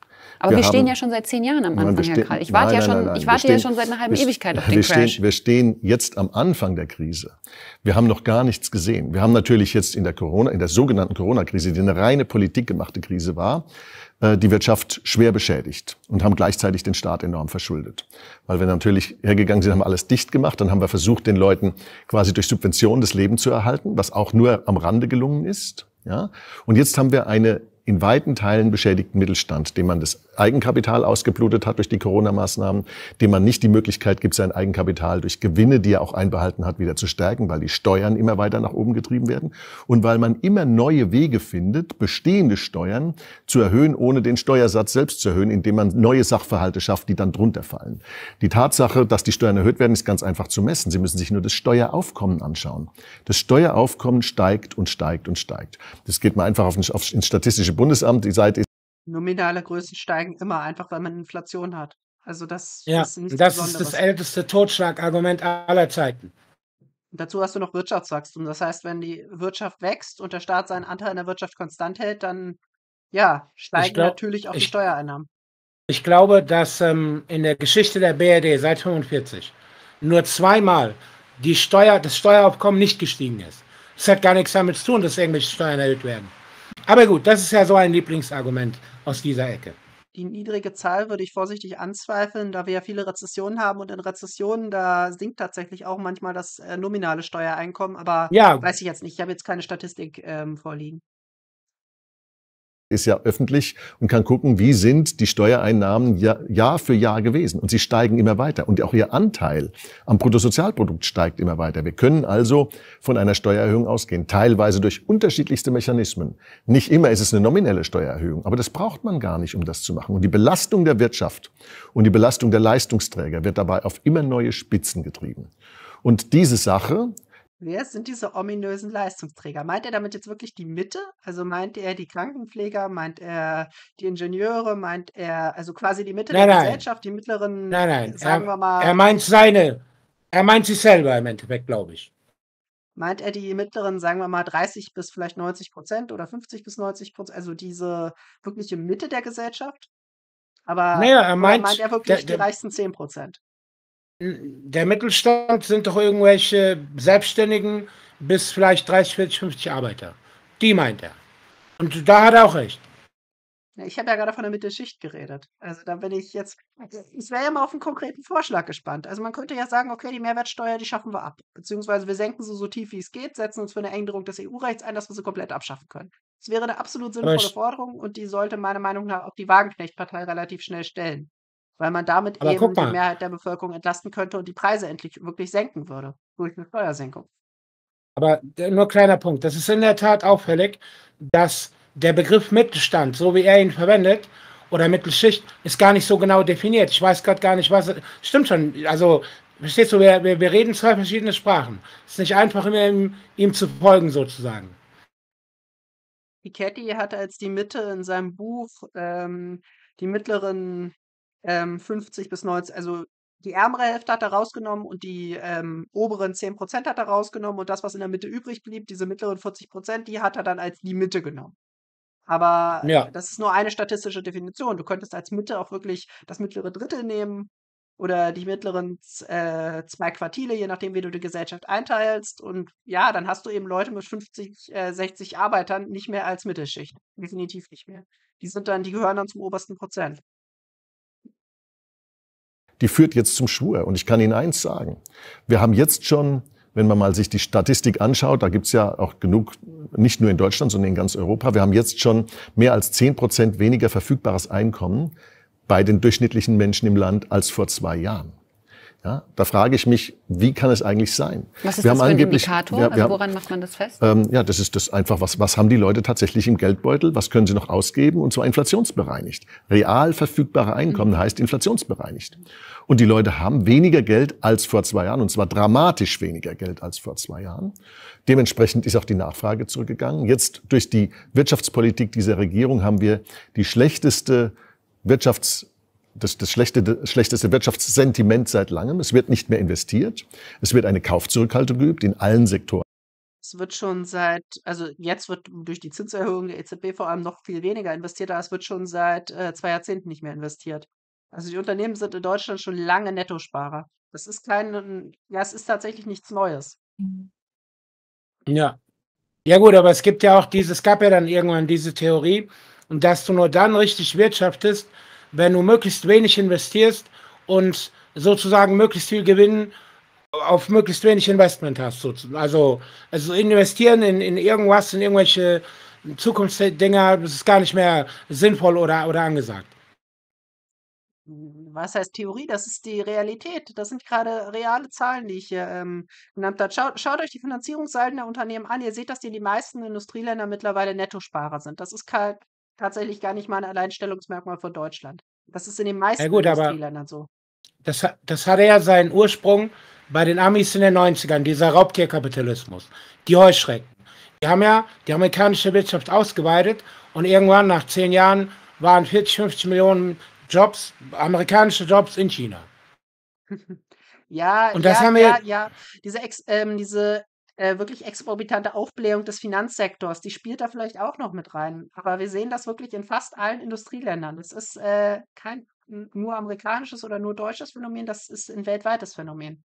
Aber wir, wir stehen haben, ja schon seit zehn Jahren am Anfang, stehen, Herr Krall. Ich warte, nein, ja, schon, nein, nein, ich warte stehen, ja schon seit einer halben wir, Ewigkeit auf den wir Crash. wir stehen jetzt am Anfang der Krise. Wir haben noch gar nichts gesehen. Wir haben natürlich jetzt in der Corona, in der sogenannten Corona-Krise, die eine reine politikgemachte Krise war, äh, die Wirtschaft schwer beschädigt und haben gleichzeitig den Staat enorm verschuldet. Weil wir natürlich hergegangen sind, haben alles dicht gemacht, dann haben wir versucht, den Leuten quasi durch Subventionen das Leben zu erhalten, was auch nur am Rande gelungen ist. Ja? Und jetzt haben wir eine in weiten Teilen beschädigten Mittelstand, dem man das Eigenkapital ausgeblutet hat durch die Corona-Maßnahmen, dem man nicht die Möglichkeit gibt, sein Eigenkapital durch Gewinne, die er auch einbehalten hat, wieder zu stärken, weil die Steuern immer weiter nach oben getrieben werden und weil man immer neue Wege findet, bestehende Steuern zu erhöhen, ohne den Steuersatz selbst zu erhöhen, indem man neue Sachverhalte schafft, die dann drunter fallen. Die Tatsache, dass die Steuern erhöht werden, ist ganz einfach zu messen. Sie müssen sich nur das Steueraufkommen anschauen. Das Steueraufkommen steigt und steigt und steigt. Das geht mal einfach auf, ins statistische Bundesamt die seit. Nominale Größen steigen immer, einfach weil man Inflation hat. Also das ja, ist nichts das ist das älteste Totschlagargument aller Zeiten. Dazu hast du noch Wirtschaftswachstum. Das heißt, wenn die Wirtschaft wächst und der Staat seinen Anteil in der Wirtschaft konstant hält, dann ja, steigen glaub, natürlich auch ich, die Steuereinnahmen. Ich glaube, dass ähm, in der Geschichte der BRD seit 45 nur zweimal die Steuer, das Steueraufkommen nicht gestiegen ist. Das hat gar nichts damit zu tun, dass irgendwelche Steuern erhöht werden. Aber gut, das ist ja so ein Lieblingsargument aus dieser Ecke. Die niedrige Zahl würde ich vorsichtig anzweifeln, da wir ja viele Rezessionen haben und in Rezessionen, da sinkt tatsächlich auch manchmal das äh, nominale Steuereinkommen, aber ja. weiß ich jetzt nicht. Ich habe jetzt keine Statistik ähm, vorliegen ist ja öffentlich und kann gucken, wie sind die Steuereinnahmen Jahr für Jahr gewesen. Und sie steigen immer weiter. Und auch ihr Anteil am Bruttosozialprodukt steigt immer weiter. Wir können also von einer Steuererhöhung ausgehen, teilweise durch unterschiedlichste Mechanismen. Nicht immer ist es eine nominelle Steuererhöhung, aber das braucht man gar nicht, um das zu machen. Und die Belastung der Wirtschaft und die Belastung der Leistungsträger wird dabei auf immer neue Spitzen getrieben. Und diese Sache Wer sind diese ominösen Leistungsträger? Meint er damit jetzt wirklich die Mitte? Also meint er die Krankenpfleger, meint er die Ingenieure, meint er also quasi die Mitte nein, der nein. Gesellschaft, die mittleren, nein, nein. Äh, sagen er, wir mal. Er meint seine, er meint sich selber im Endeffekt, glaube ich. Meint er die mittleren, sagen wir mal, 30 bis vielleicht 90 Prozent oder 50 bis 90 Prozent, also diese wirkliche Mitte der Gesellschaft? Aber naja, er meint, meint er wirklich der, der, die reichsten 10 Prozent? der Mittelstand sind doch irgendwelche Selbstständigen bis vielleicht 30, 40, 50 Arbeiter. Die meint er. Und da hat er auch recht. Ich habe ja gerade von der Mittelschicht geredet. Also da bin ich jetzt, ich wäre ja mal auf einen konkreten Vorschlag gespannt. Also man könnte ja sagen, okay, die Mehrwertsteuer, die schaffen wir ab. Beziehungsweise wir senken sie so tief, wie es geht, setzen uns für eine Änderung des EU-Rechts ein, dass wir sie komplett abschaffen können. Das wäre eine absolut sinnvolle Forderung und die sollte meiner Meinung nach auch die Wagenknecht-Partei relativ schnell stellen weil man damit Aber eben die Mehrheit der Bevölkerung entlasten könnte und die Preise endlich wirklich senken würde durch eine Steuersenkung. Aber nur kleiner Punkt. Das ist in der Tat auffällig, dass der Begriff Mittelstand, so wie er ihn verwendet, oder Mittelschicht, ist gar nicht so genau definiert. Ich weiß gerade gar nicht, was. Stimmt schon. Also, verstehst du, wir, wir, wir reden zwei verschiedene Sprachen. Es ist nicht einfach, ihm, ihm zu folgen, sozusagen. Piketty hat als die Mitte in seinem Buch ähm, die mittleren ähm, 50 bis 90, also die ärmere Hälfte hat er rausgenommen und die ähm, oberen 10% hat er rausgenommen und das, was in der Mitte übrig blieb, diese mittleren 40%, die hat er dann als die Mitte genommen. Aber äh, ja. das ist nur eine statistische Definition. Du könntest als Mitte auch wirklich das mittlere Drittel nehmen oder die mittleren äh, zwei Quartile, je nachdem, wie du die Gesellschaft einteilst. Und ja, dann hast du eben Leute mit 50, äh, 60 Arbeitern nicht mehr als Mittelschicht. Definitiv nicht mehr. Die sind dann, die gehören dann zum obersten Prozent die führt jetzt zum Schwur. Und ich kann Ihnen eins sagen. Wir haben jetzt schon, wenn man mal sich die Statistik anschaut, da gibt's ja auch genug, nicht nur in Deutschland, sondern in ganz Europa, wir haben jetzt schon mehr als zehn Prozent weniger verfügbares Einkommen bei den durchschnittlichen Menschen im Land als vor zwei Jahren. Ja, da frage ich mich, wie kann es eigentlich sein? Was ist wir das haben für ein Indikator? Wir, wir also woran macht man das fest? Ähm, ja, das ist das einfach, was, was haben die Leute tatsächlich im Geldbeutel? Was können sie noch ausgeben? Und zwar inflationsbereinigt. Real verfügbare Einkommen mhm. heißt inflationsbereinigt. Und die Leute haben weniger Geld als vor zwei Jahren, und zwar dramatisch weniger Geld als vor zwei Jahren. Dementsprechend ist auch die Nachfrage zurückgegangen. Jetzt durch die Wirtschaftspolitik dieser Regierung haben wir die schlechteste Wirtschafts- das, das schlechte, schlechteste Wirtschaftssentiment seit langem. Es wird nicht mehr investiert. Es wird eine Kaufzurückhaltung geübt in allen Sektoren. Es wird schon seit, also jetzt wird durch die Zinserhöhung der EZB vor allem noch viel weniger investiert, aber es wird schon seit äh, zwei Jahrzehnten nicht mehr investiert. Also die Unternehmen sind in Deutschland schon lange Nettosparer. Das ist kein, ja, es ist tatsächlich nichts Neues. Mhm. Ja. Ja gut, aber es gibt ja auch diese, es gab ja dann irgendwann diese Theorie, und dass du nur dann richtig wirtschaftest, wenn du möglichst wenig investierst und sozusagen möglichst viel Gewinn auf möglichst wenig Investment hast. Also, also investieren in, in irgendwas, in irgendwelche Zukunftsdinger, das ist gar nicht mehr sinnvoll oder, oder angesagt. Was heißt Theorie? Das ist die Realität. Das sind gerade reale Zahlen, die ich hier ähm, genannt habe. Schaut, schaut, euch die Finanzierungsseiten der Unternehmen an. Ihr seht, dass die, in den meisten Industrieländern mittlerweile Nettosparer sind. Das ist tatsächlich gar nicht mal ein Alleinstellungsmerkmal von Deutschland. Das ist in den meisten ja gut, Industrieländern so. Das, das hatte ja seinen Ursprung bei den Amis in den 90ern, dieser Raubtierkapitalismus, die Heuschrecken. Die haben ja die amerikanische Wirtschaft ausgeweitet und irgendwann nach zehn Jahren waren 40, 50 Millionen Jobs, amerikanische Jobs in China. ja, und das ja, haben wir ja, ja. Diese, Ex, ähm, diese äh, wirklich exorbitante Aufblähung des Finanzsektors, die spielt da vielleicht auch noch mit rein. Aber wir sehen das wirklich in fast allen Industrieländern. Das ist äh, kein nur amerikanisches oder nur deutsches Phänomen, das ist ein weltweites Phänomen.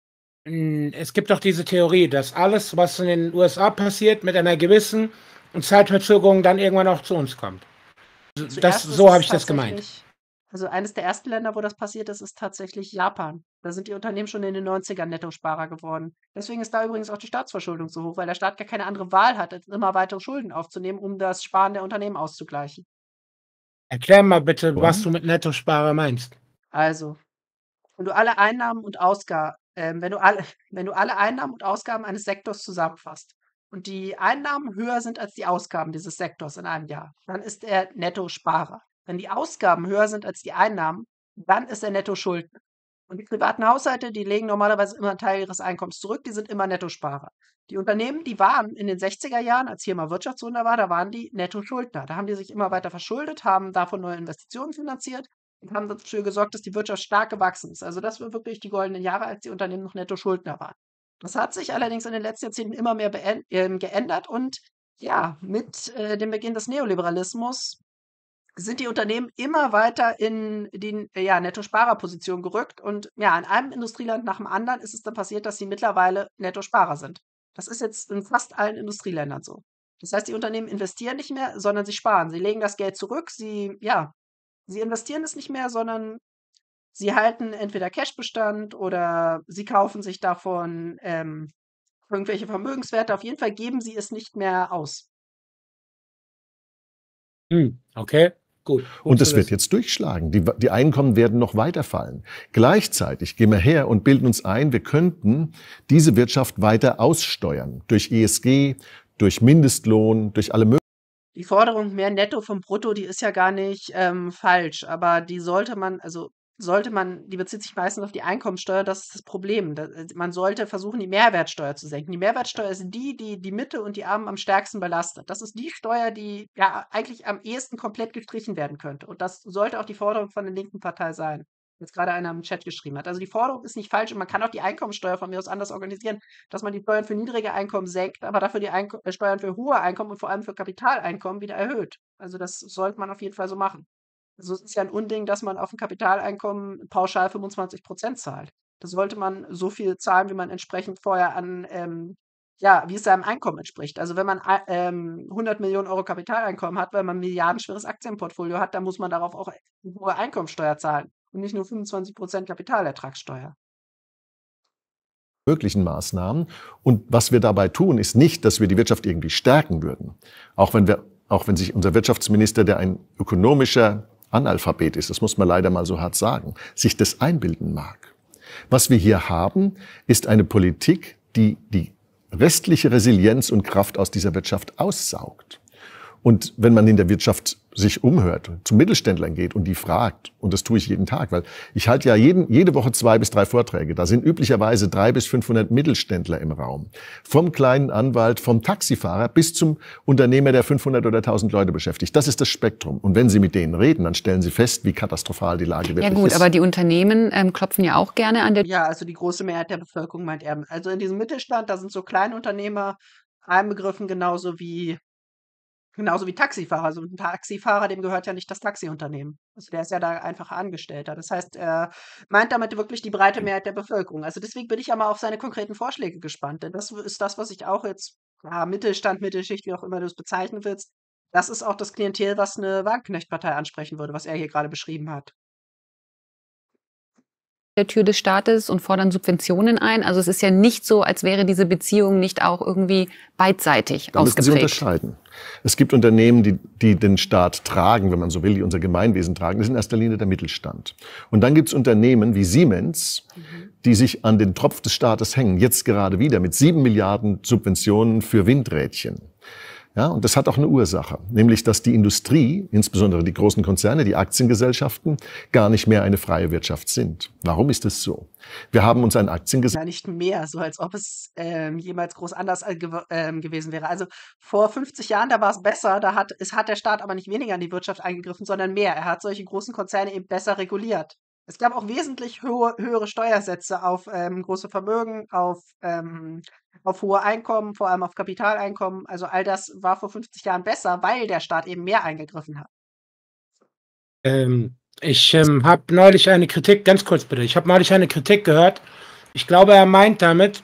Hm, es gibt doch diese Theorie, dass alles, was in den USA passiert, mit einer gewissen Zeitverzögerung dann irgendwann auch zu uns kommt. Das, so habe ich das gemeint. Also eines der ersten Länder, wo das passiert ist, ist tatsächlich Japan. Da sind die Unternehmen schon in den 90ern Nettosparer geworden. Deswegen ist da übrigens auch die Staatsverschuldung so hoch, weil der Staat gar keine andere Wahl hat, als immer weitere Schulden aufzunehmen, um das Sparen der Unternehmen auszugleichen. Erklär mal bitte, was du mit Nettosparer meinst. Also, wenn du alle Einnahmen und Ausgaben, äh, wenn, du alle, wenn du alle Einnahmen und Ausgaben eines Sektors zusammenfasst und die Einnahmen höher sind als die Ausgaben dieses Sektors in einem Jahr, dann ist er Nettosparer. Wenn die Ausgaben höher sind als die Einnahmen, dann ist er netto Schulden. Und die privaten Haushalte, die legen normalerweise immer einen Teil ihres Einkommens zurück, die sind immer Nettosparer. Die Unternehmen, die waren in den 60er Jahren, als hier mal Wirtschaftswunder war, da waren die Netto-Schuldner. Da haben die sich immer weiter verschuldet, haben davon neue Investitionen finanziert und haben dafür gesorgt, dass die Wirtschaft stark gewachsen ist. Also das waren wirklich die goldenen Jahre, als die Unternehmen noch Netto-Schuldner waren. Das hat sich allerdings in den letzten Jahrzehnten immer mehr äh, geändert und ja, mit äh, dem Beginn des Neoliberalismus sind die Unternehmen immer weiter in die ja, Netto-Sparer-Position gerückt. Und ja, in einem Industrieland nach dem anderen ist es dann passiert, dass sie mittlerweile Netto-Sparer sind. Das ist jetzt in fast allen Industrieländern so. Das heißt, die Unternehmen investieren nicht mehr, sondern sie sparen. Sie legen das Geld zurück, sie, ja, sie investieren es nicht mehr, sondern sie halten entweder Cashbestand oder sie kaufen sich davon ähm, irgendwelche Vermögenswerte. Auf jeden Fall geben sie es nicht mehr aus. Hm, okay. Gut, und das wird jetzt durchschlagen. Die, die, Einkommen werden noch weiterfallen. Gleichzeitig gehen wir her und bilden uns ein, wir könnten diese Wirtschaft weiter aussteuern. Durch ESG, durch Mindestlohn, durch alle möglichen. Die Forderung mehr Netto vom Brutto, die ist ja gar nicht ähm, falsch, aber die sollte man, also sollte man, die bezieht sich meistens auf die Einkommensteuer, das ist das Problem. Äh, man sollte versuchen, die Mehrwertsteuer zu senken. Die Mehrwertsteuer ist die, die die Mitte und die Armen am stärksten belastet. Das ist die Steuer, die ja eigentlich am ehesten komplett gestrichen werden könnte. Und das sollte auch die Forderung von der linken Partei sein. Jetzt gerade einer im Chat geschrieben hat. Also die Forderung ist nicht falsch und man kann auch die Einkommensteuer von mir aus anders organisieren, dass man die Steuern für niedrige Einkommen senkt, aber dafür die Einko äh, Steuern für hohe Einkommen und vor allem für Kapitaleinkommen wieder erhöht. Also das sollte man auf jeden Fall so machen. Also es ist ja ein Unding, dass man auf ein Kapitaleinkommen pauschal 25 Prozent zahlt. Das sollte man so viel zahlen, wie man entsprechend vorher an, ähm, ja, wie es seinem Einkommen entspricht. Also wenn man äh, ähm, 100 Millionen Euro Kapitaleinkommen hat, weil man ein milliardenschweres Aktienportfolio hat, dann muss man darauf auch eine hohe Einkommensteuer zahlen und nicht nur 25 Prozent Kapitalertragssteuer möglichen Maßnahmen. Und was wir dabei tun, ist nicht, dass wir die Wirtschaft irgendwie stärken würden. Auch wenn wir, auch wenn sich unser Wirtschaftsminister, der ein ökonomischer Analphabet ist, das muss man leider mal so hart sagen, sich das einbilden mag. Was wir hier haben, ist eine Politik, die die restliche Resilienz und Kraft aus dieser Wirtschaft aussaugt. Und wenn man in der Wirtschaft sich umhört, zu Mittelständlern geht und die fragt, und das tue ich jeden Tag, weil ich halte ja jeden, jede Woche zwei bis drei Vorträge. Da sind üblicherweise drei bis 500 Mittelständler im Raum. Vom kleinen Anwalt, vom Taxifahrer bis zum Unternehmer, der 500 oder 1000 Leute beschäftigt. Das ist das Spektrum. Und wenn Sie mit denen reden, dann stellen Sie fest, wie katastrophal die Lage wirklich ist. Ja gut, ist. aber die Unternehmen ähm, klopfen ja auch gerne an der... Ja, also die große Mehrheit der Bevölkerung meint er. Also in diesem Mittelstand, da sind so Kleinunternehmer einbegriffen, genauso wie Genauso wie Taxifahrer. So also ein Taxifahrer, dem gehört ja nicht das Taxiunternehmen. Also der ist ja da einfacher Angestellter. Das heißt, er meint damit wirklich die breite Mehrheit der Bevölkerung. Also deswegen bin ich ja mal auf seine konkreten Vorschläge gespannt. Denn das ist das, was ich auch jetzt, ja, Mittelstand, Mittelschicht, wie auch immer du es bezeichnen willst, das ist auch das Klientel, was eine Wagenknecht-Partei ansprechen würde, was er hier gerade beschrieben hat der Tür des Staates und fordern Subventionen ein. Also es ist ja nicht so, als wäre diese Beziehung nicht auch irgendwie beidseitig da ausgeprägt. Müssen Sie unterscheiden. Es gibt Unternehmen, die, die den Staat tragen, wenn man so will, die unser Gemeinwesen tragen. Das ist in erster Linie der Mittelstand. Und dann gibt es Unternehmen wie Siemens, mhm. die sich an den Tropf des Staates hängen. Jetzt gerade wieder mit sieben Milliarden Subventionen für Windrädchen. Ja, und das hat auch eine Ursache, nämlich dass die Industrie, insbesondere die großen Konzerne, die Aktiengesellschaften, gar nicht mehr eine freie Wirtschaft sind. Warum ist das so? Wir haben uns ein Aktiengesetz. nicht mehr, so als ob es ähm, jemals groß anders äh, gewesen wäre. Also vor 50 Jahren, da war es besser, da hat, es hat der Staat aber nicht weniger in die Wirtschaft eingegriffen, sondern mehr. Er hat solche großen Konzerne eben besser reguliert. Es gab auch wesentlich höhe, höhere Steuersätze auf ähm, große Vermögen, auf, ähm, auf hohe Einkommen, vor allem auf Kapitaleinkommen. Also all das war vor 50 Jahren besser, weil der Staat eben mehr eingegriffen hat. Ähm, ich ähm, habe neulich eine Kritik, ganz kurz bitte, ich habe neulich eine Kritik gehört. Ich glaube, er meint damit,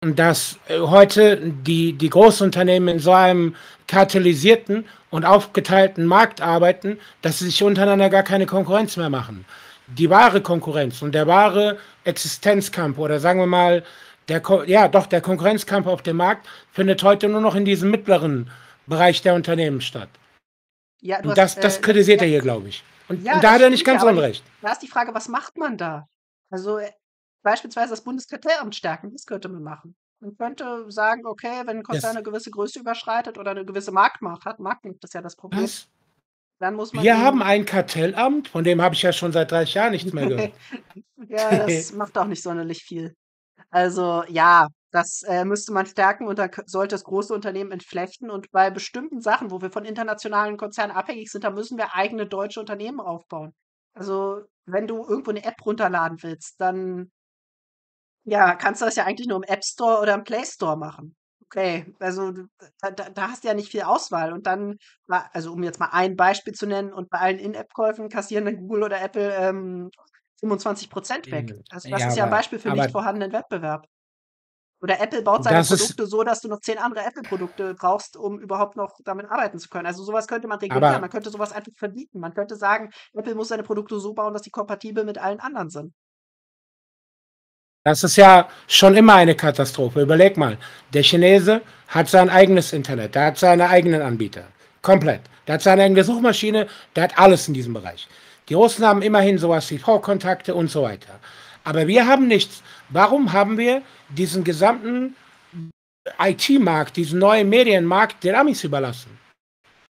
dass äh, heute die, die Großunternehmen in so einem kartellisierten und aufgeteilten Markt arbeiten, dass sie sich untereinander gar keine Konkurrenz mehr machen die wahre Konkurrenz und der wahre Existenzkampf oder sagen wir mal, der, Ko ja, doch, der Konkurrenzkampf auf dem Markt findet heute nur noch in diesem mittleren Bereich der Unternehmen statt. Ja, und das, hast, das äh, kritisiert äh, er hier, glaube ich. Und, ja, und da hat er nicht ganz ja, unrecht. Da ist die Frage, was macht man da? Also äh, beispielsweise das Bundeskartellamt stärken, das könnte man machen. Man könnte sagen, okay, wenn ein Konzern yes. eine gewisse Größe überschreitet oder eine gewisse Marktmacht hat, Marktmacht ist ja das Problem, was? Dann muss man Wir haben ein Kartellamt, von dem habe ich ja schon seit 30 Jahren nichts mehr gehört. ja, das macht auch nicht sonderlich viel. Also ja, das äh, müsste man stärken und da sollte das große Unternehmen entflechten. Und bei bestimmten Sachen, wo wir von internationalen Konzernen abhängig sind, da müssen wir eigene deutsche Unternehmen aufbauen. Also wenn du irgendwo eine App runterladen willst, dann ja, kannst du das ja eigentlich nur im App Store oder im Play Store machen. Okay, also da, da hast du ja nicht viel Auswahl. Und dann, also um jetzt mal ein Beispiel zu nennen, und bei allen In-App-Käufen kassieren dann Google oder Apple ähm, 25 Prozent weg. Also das ja, ist ja ein Beispiel für aber, nicht vorhandenen Wettbewerb. Oder Apple baut seine Produkte ist, so, dass du noch zehn andere Apple-Produkte brauchst, um überhaupt noch damit arbeiten zu können. Also sowas könnte man regulieren, aber, man könnte sowas einfach verbieten. Man könnte sagen, Apple muss seine Produkte so bauen, dass sie kompatibel mit allen anderen sind. Das ist ja schon immer eine Katastrophe. Überleg mal, der Chinese hat sein eigenes Internet, der hat seine eigenen Anbieter. Komplett. Der hat seine eigene Suchmaschine, der hat alles in diesem Bereich. Die Russen haben immerhin sowas wie Vorkontakte und so weiter. Aber wir haben nichts. Warum haben wir diesen gesamten IT-Markt, diesen neuen Medienmarkt den Amis überlassen?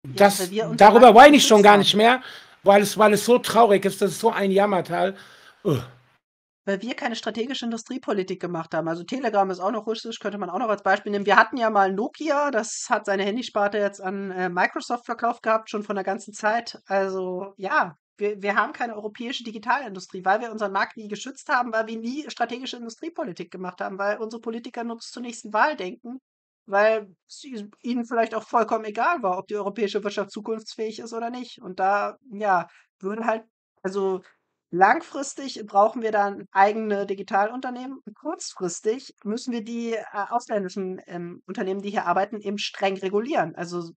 Das, darüber weine ich schon gar nicht mehr, weil es, weil es so traurig ist, das ist so ein Jammertal. Ugh weil wir keine strategische Industriepolitik gemacht haben. Also Telegram ist auch noch russisch, könnte man auch noch als Beispiel nehmen. Wir hatten ja mal Nokia, das hat seine Handysparte jetzt an äh, Microsoft verkauft gehabt, schon von der ganzen Zeit. Also ja, wir, wir haben keine europäische Digitalindustrie, weil wir unseren Markt nie geschützt haben, weil wir nie strategische Industriepolitik gemacht haben, weil unsere Politiker nur bis zur nächsten Wahl denken, weil es ihnen vielleicht auch vollkommen egal war, ob die europäische Wirtschaft zukunftsfähig ist oder nicht. Und da, ja, würde halt, also Langfristig brauchen wir dann eigene Digitalunternehmen. kurzfristig müssen wir die äh, ausländischen ähm, Unternehmen, die hier arbeiten, eben streng regulieren. Also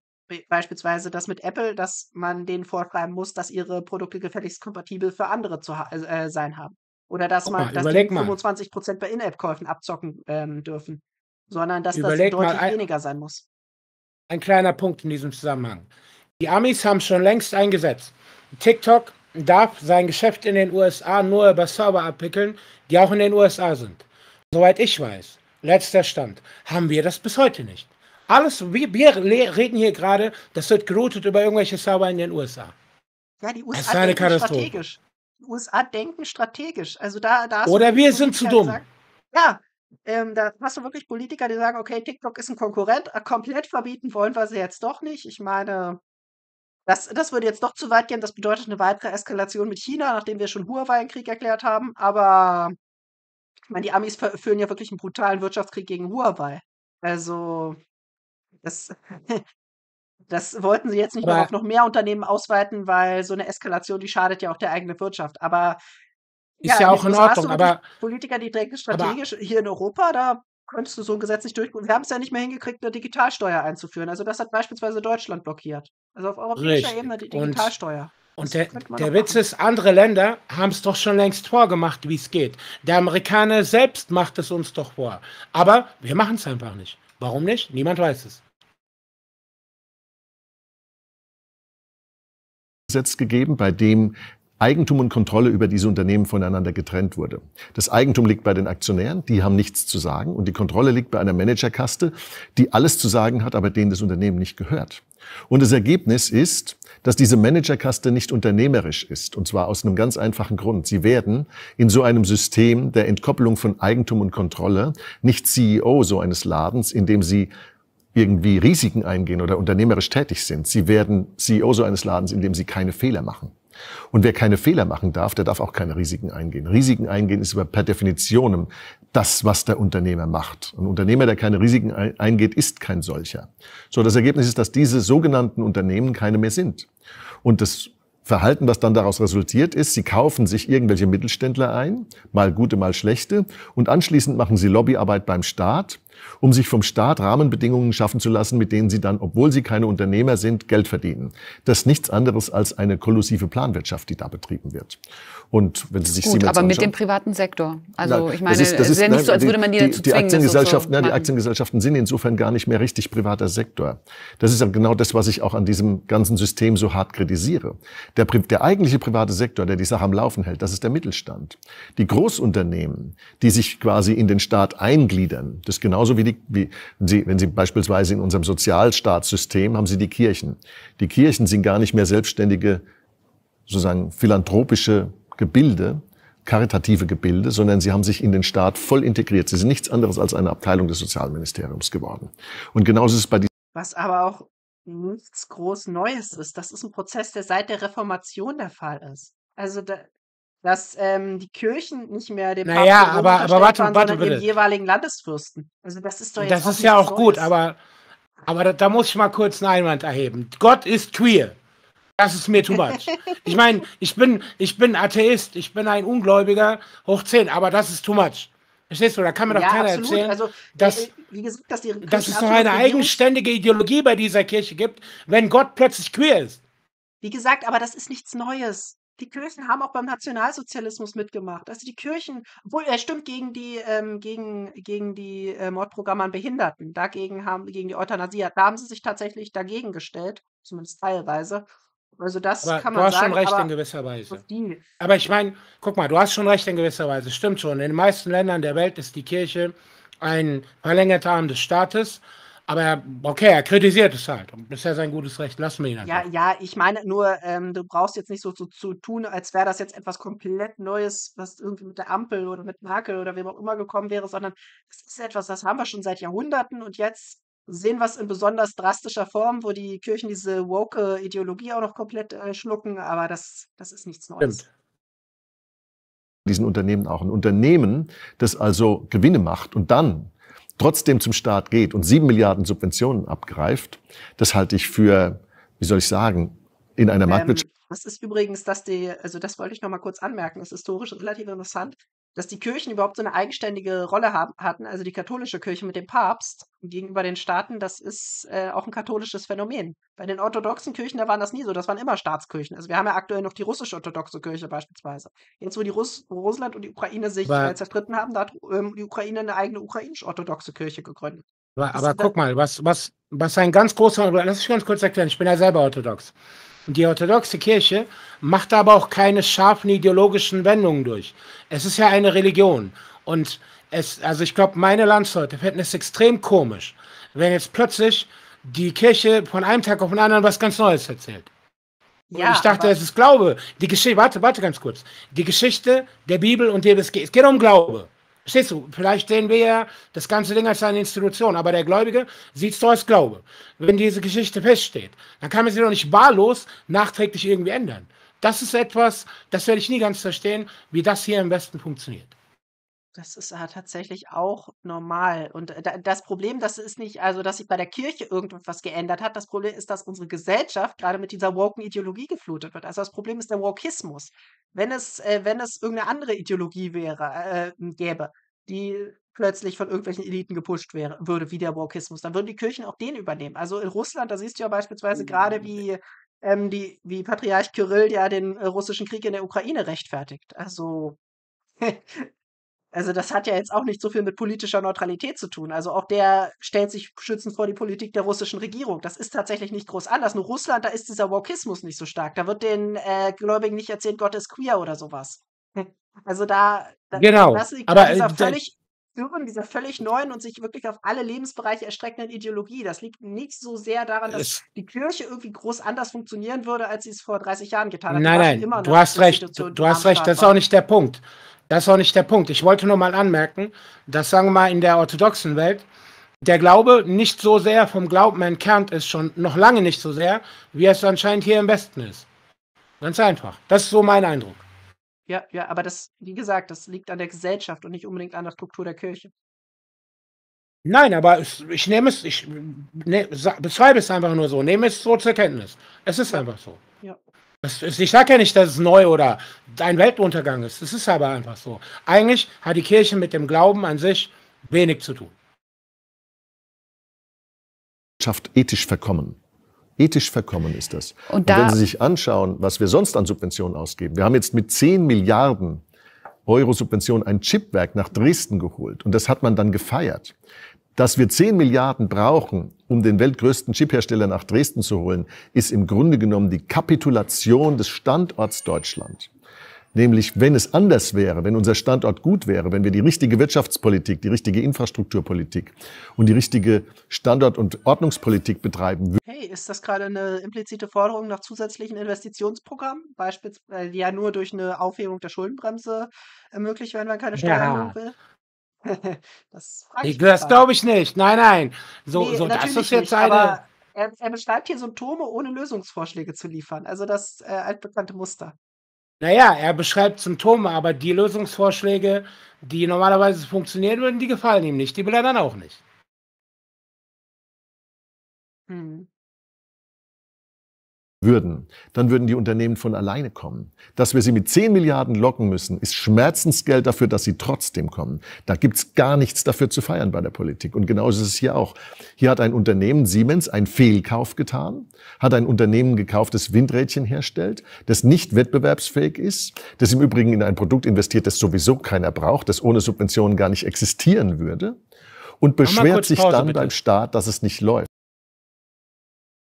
beispielsweise das mit Apple, dass man denen vorschreiben muss, dass ihre Produkte gefälligst kompatibel für andere zu ha äh, äh sein haben. Oder dass man dass die 25 Prozent bei In-App-Käufen abzocken ähm, dürfen. Sondern dass überleg das deutlich ein, weniger sein muss. Ein kleiner Punkt in diesem Zusammenhang. Die Amis haben schon längst eingesetzt. TikTok darf sein Geschäft in den USA nur über Server abwickeln, die auch in den USA sind. Soweit ich weiß, letzter Stand, haben wir das bis heute nicht. Alles, wir, wir reden hier gerade, das wird geroutet über irgendwelche Server in den USA. Ja, die USA das ist eine Katastrophe. strategisch. Die USA denken strategisch. Also da, da Oder wir sind zu dumm. Gesagt, ja, ähm, da hast du wirklich Politiker, die sagen, okay, TikTok ist ein Konkurrent, äh, komplett verbieten wollen wir sie jetzt doch nicht. Ich meine, das, das würde jetzt doch zu weit gehen. Das bedeutet eine weitere Eskalation mit China, nachdem wir schon Huawei einen Krieg erklärt haben. Aber ich meine, die Amis führen ja wirklich einen brutalen Wirtschaftskrieg gegen Huawei. Also, das, das wollten sie jetzt nicht mehr auf noch mehr Unternehmen ausweiten, weil so eine Eskalation, die schadet ja auch der eigenen Wirtschaft. Aber ist ja, ja auch in Ordnung. Aber Politiker, die denken strategisch aber, hier in Europa, da könntest du so ein Gesetz nicht durchführen. Wir haben es ja nicht mehr hingekriegt, eine Digitalsteuer einzuführen. Also das hat beispielsweise Deutschland blockiert. Also auf europäischer Ebene die Digitalsteuer. Und, und der, der Witz machen. ist, andere Länder haben es doch schon längst vorgemacht, wie es geht. Der Amerikaner selbst macht es uns doch vor. Aber wir machen es einfach nicht. Warum nicht? Niemand weiß es. Gesetz gegeben, bei dem Eigentum und Kontrolle über diese Unternehmen voneinander getrennt wurde. Das Eigentum liegt bei den Aktionären, die haben nichts zu sagen, und die Kontrolle liegt bei einer Managerkaste, die alles zu sagen hat, aber denen das Unternehmen nicht gehört. Und das Ergebnis ist, dass diese Managerkaste nicht unternehmerisch ist, und zwar aus einem ganz einfachen Grund. Sie werden in so einem System der Entkopplung von Eigentum und Kontrolle nicht CEO so eines Ladens, in dem sie irgendwie Risiken eingehen oder unternehmerisch tätig sind. Sie werden CEO so eines Ladens, in dem sie keine Fehler machen. Und wer keine Fehler machen darf, der darf auch keine Risiken eingehen. Risiken eingehen ist aber per Definition das, was der Unternehmer macht. Ein Unternehmer, der keine Risiken eingeht, ist kein solcher. So, das Ergebnis ist, dass diese sogenannten Unternehmen keine mehr sind. Und das Verhalten, was dann daraus resultiert ist, sie kaufen sich irgendwelche Mittelständler ein, mal gute, mal schlechte, und anschließend machen sie Lobbyarbeit beim Staat um sich vom Staat Rahmenbedingungen schaffen zu lassen, mit denen sie dann, obwohl sie keine Unternehmer sind, Geld verdienen. Das ist nichts anderes als eine kollusive Planwirtschaft, die da betrieben wird. Und wenn Sie sich Gut, Siemens aber anschauen, mit dem privaten Sektor. Also nein, ich meine, das ist, das ist ja nicht so, als würde man die, die dazu zwingen. Die Aktiengesellschaften, so ja, die Aktiengesellschaften sind insofern gar nicht mehr richtig privater Sektor. Das ist ja genau das, was ich auch an diesem ganzen System so hart kritisiere. Der, der eigentliche private Sektor, der die Sache am Laufen hält, das ist der Mittelstand. Die Großunternehmen, die sich quasi in den Staat eingliedern, das genau Genauso wie, die, wie Sie, wenn Sie beispielsweise in unserem Sozialstaatssystem haben Sie die Kirchen. Die Kirchen sind gar nicht mehr selbstständige, sozusagen philanthropische Gebilde, karitative Gebilde, sondern sie haben sich in den Staat voll integriert. Sie sind nichts anderes als eine Abteilung des Sozialministeriums geworden. Und genauso ist es bei diesen. Was aber auch nichts groß Neues ist. Das ist ein Prozess, der seit der Reformation der Fall ist. Also da, dass ähm, die Kirchen nicht mehr dem naja, Papst aber, aber warte, waren, warte, bitte. dem jeweiligen Landesfürsten. Also das ist doch jetzt Das ist ja auch so gut, aber, aber da, da, muss ich mal kurz einen Einwand erheben. Gott ist queer. Das ist mir too much. ich meine, ich bin, ich bin Atheist, ich bin ein Ungläubiger, hoch 10, aber das ist too much. Verstehst du, da kann mir doch ja, keiner absolut. erzählen, also, dass, äh, wie gesagt, dass, die dass es noch eine eigenständige Ideologie bei dieser Kirche gibt, wenn Gott plötzlich queer ist. Wie gesagt, aber das ist nichts Neues die Kirchen haben auch beim Nationalsozialismus mitgemacht. Also die Kirchen, obwohl er stimmt gegen die ähm, gegen gegen die äh, Mordprogramme an Behinderten, dagegen haben gegen die Euthanasie, da haben sie sich tatsächlich dagegen gestellt, zumindest teilweise. Also das aber kann man sagen. Du hast schon recht in gewisser Weise. Aber ich meine, guck mal, du hast schon recht in gewisser Weise. Stimmt schon. In den meisten Ländern der Welt ist die Kirche ein verlängerter Arm des Staates aber okay, er kritisiert es halt. Und ja sein gutes Recht, lassen wir ihn einfach. Ja, ja, ich meine nur, ähm, du brauchst jetzt nicht so zu, so, so tun, als wäre das jetzt etwas komplett Neues, was irgendwie mit der Ampel oder mit Merkel oder wem auch immer gekommen wäre, sondern es ist etwas, das haben wir schon seit Jahrhunderten und jetzt sehen wir es in besonders drastischer Form, wo die Kirchen diese woke Ideologie auch noch komplett äh, schlucken, aber das, das ist nichts Neues. Stimmt diesen Unternehmen auch. Ein Unternehmen, das also Gewinne macht und dann trotzdem zum Staat geht und sieben Milliarden Subventionen abgreift, das halte ich für, wie soll ich sagen, in einer ähm, Marktwirtschaft. Das ist übrigens, dass die, also das wollte ich noch mal kurz anmerken, das ist historisch relativ interessant dass die Kirchen überhaupt so eine eigenständige Rolle haben, hatten, also die katholische Kirche mit dem Papst gegenüber den Staaten, das ist äh, auch ein katholisches Phänomen. Bei den orthodoxen Kirchen, da waren das nie so, das waren immer Staatskirchen. Also wir haben ja aktuell noch die russische orthodoxe Kirche beispielsweise. Jetzt, wo die Russ Russland und die Ukraine sich aber, zerstritten haben, da hat ähm, die Ukraine eine eigene ukrainisch-orthodoxe Kirche gegründet. Aber, aber guck mal, was, was, was ein ganz großer, lass mich ganz kurz erklären, ich bin ja selber orthodox die orthodoxe Kirche macht aber auch keine scharfen ideologischen Wendungen durch. Es ist ja eine Religion. Und es, also ich glaube, meine Landsleute fänden es extrem komisch, wenn jetzt plötzlich die Kirche von einem Tag auf den anderen was ganz Neues erzählt. Ja, ich dachte, es ist Glaube. Die Geschichte, warte, warte ganz kurz. Die Geschichte der Bibel und der es geht um Glaube. Verstehst du? Vielleicht sehen wir ja das ganze Ding als eine Institution, aber der Gläubige sieht es doch als Glaube. Wenn diese Geschichte feststeht, dann kann man sie doch nicht wahllos nachträglich irgendwie ändern. Das ist etwas, das werde ich nie ganz verstehen, wie das hier im Westen funktioniert. Das ist ja äh, tatsächlich auch normal. Und äh, das Problem, das ist nicht, also dass sich bei der Kirche irgendwas geändert hat. Das Problem ist, dass unsere Gesellschaft gerade mit dieser woken Ideologie geflutet wird. Also das Problem ist der Wokismus. Wenn es, äh, wenn es irgendeine andere Ideologie wäre, äh, gäbe, die plötzlich von irgendwelchen Eliten gepusht wäre, würde, wie der Wokismus, dann würden die Kirchen auch den übernehmen. Also in Russland, da siehst du ja beispielsweise mhm. gerade, wie, ähm, die, wie Patriarch Kyrill ja den äh, russischen Krieg in der Ukraine rechtfertigt. Also Also das hat ja jetzt auch nicht so viel mit politischer Neutralität zu tun. Also auch der stellt sich schützend vor die Politik der russischen Regierung. Das ist tatsächlich nicht groß anders. Nur Russland, da ist dieser Wokismus nicht so stark. Da wird den äh, Gläubigen nicht erzählt, Gott ist queer oder sowas. Hm. Also da, da genau. das liegt Aber, dieser äh, völlig Dürren, dieser völlig neuen und sich wirklich auf alle Lebensbereiche erstreckenden Ideologie. Das liegt nicht so sehr daran, dass die Kirche irgendwie groß anders funktionieren würde, als sie es vor 30 Jahren getan hat. Nein, nein, du hast recht. Du, du hast recht, das ist auch nicht der Punkt. Das ist auch nicht der Punkt. Ich wollte nur mal anmerken, dass, sagen wir mal, in der orthodoxen Welt der Glaube nicht so sehr vom Glauben entkernt ist, schon noch lange nicht so sehr, wie es anscheinend hier im Westen ist. Ganz einfach. Das ist so mein Eindruck. Ja, ja, aber das, wie gesagt, das liegt an der Gesellschaft und nicht unbedingt an der Struktur der Kirche. Nein, aber es, ich nehme es, ich ne, beschreibe es einfach nur so, nehme es so zur Kenntnis. Es ist einfach so ich sage ja nicht, dass es neu oder ein Weltuntergang ist. Es ist aber einfach so. Eigentlich hat die Kirche mit dem Glauben an sich wenig zu tun. Schafft ethisch verkommen. Ethisch verkommen ist das. Und, da Und wenn Sie sich anschauen, was wir sonst an Subventionen ausgeben, wir haben jetzt mit 10 Milliarden Euro Subvention ein Chipwerk nach Dresden geholt. Und das hat man dann gefeiert. Dass wir 10 Milliarden brauchen, um den weltgrößten Chiphersteller nach Dresden zu holen, ist im Grunde genommen die Kapitulation des Standorts Deutschland. Nämlich, wenn es anders wäre, wenn unser Standort gut wäre, wenn wir die richtige Wirtschaftspolitik, die richtige Infrastrukturpolitik und die richtige Standort- und Ordnungspolitik betreiben würden. Hey, ist das gerade eine implizite Forderung nach zusätzlichen Investitionsprogrammen? Beispielsweise, ja nur durch eine Aufhebung der Schuldenbremse ermöglicht werden, wenn man keine Steuererhöhung ja. will? das frage ich Das glaube ich nicht. Nein, nein. So, nee, so das ist jetzt nicht, eine. Er, er, beschreibt hier Symptome, ohne Lösungsvorschläge zu liefern. Also das äh, altbekannte Muster. Naja, er beschreibt Symptome, aber die Lösungsvorschläge, die normalerweise funktionieren würden, die gefallen ihm nicht. Die will er dann auch nicht. Hm würden, dann würden die Unternehmen von alleine kommen. Dass wir sie mit 10 Milliarden locken müssen, ist Schmerzensgeld dafür, dass sie trotzdem kommen. Da gibt's gar nichts dafür zu feiern bei der Politik. Und genauso ist es hier auch. Hier hat ein Unternehmen, Siemens, einen Fehlkauf getan, hat ein Unternehmen gekauft, das Windrädchen herstellt, das nicht wettbewerbsfähig ist, das im Übrigen in ein Produkt investiert, das sowieso keiner braucht, das ohne Subventionen gar nicht existieren würde und beschwert sich dann bitte. beim Staat, dass es nicht läuft.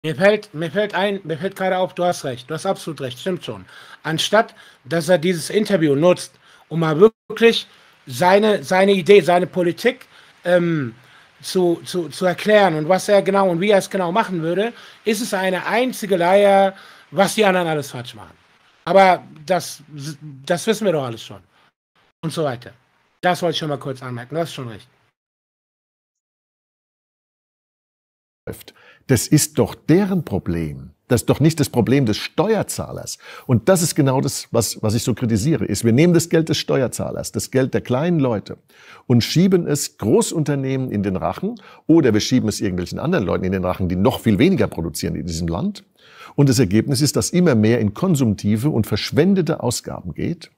Mir fällt, mir fällt ein, mir fällt gerade auf, du hast recht, du hast absolut recht, stimmt schon. Anstatt, dass er dieses Interview nutzt, um mal wirklich seine, seine Idee, seine Politik ähm, zu, zu, zu erklären und was er genau und wie er es genau machen würde, ist es eine einzige Leier, was die anderen alles falsch machen. Aber das, das wissen wir doch alles schon. Und so weiter. Das wollte ich schon mal kurz anmerken, du hast schon recht. Läuft. Das ist doch deren Problem. Das ist doch nicht das Problem des Steuerzahlers. Und das ist genau das, was, was ich so kritisiere, ist, wir nehmen das Geld des Steuerzahlers, das Geld der kleinen Leute und schieben es Großunternehmen in den Rachen oder wir schieben es irgendwelchen anderen Leuten in den Rachen, die noch viel weniger produzieren in diesem Land. Und das Ergebnis ist, dass immer mehr in konsumtive und verschwendete Ausgaben geht.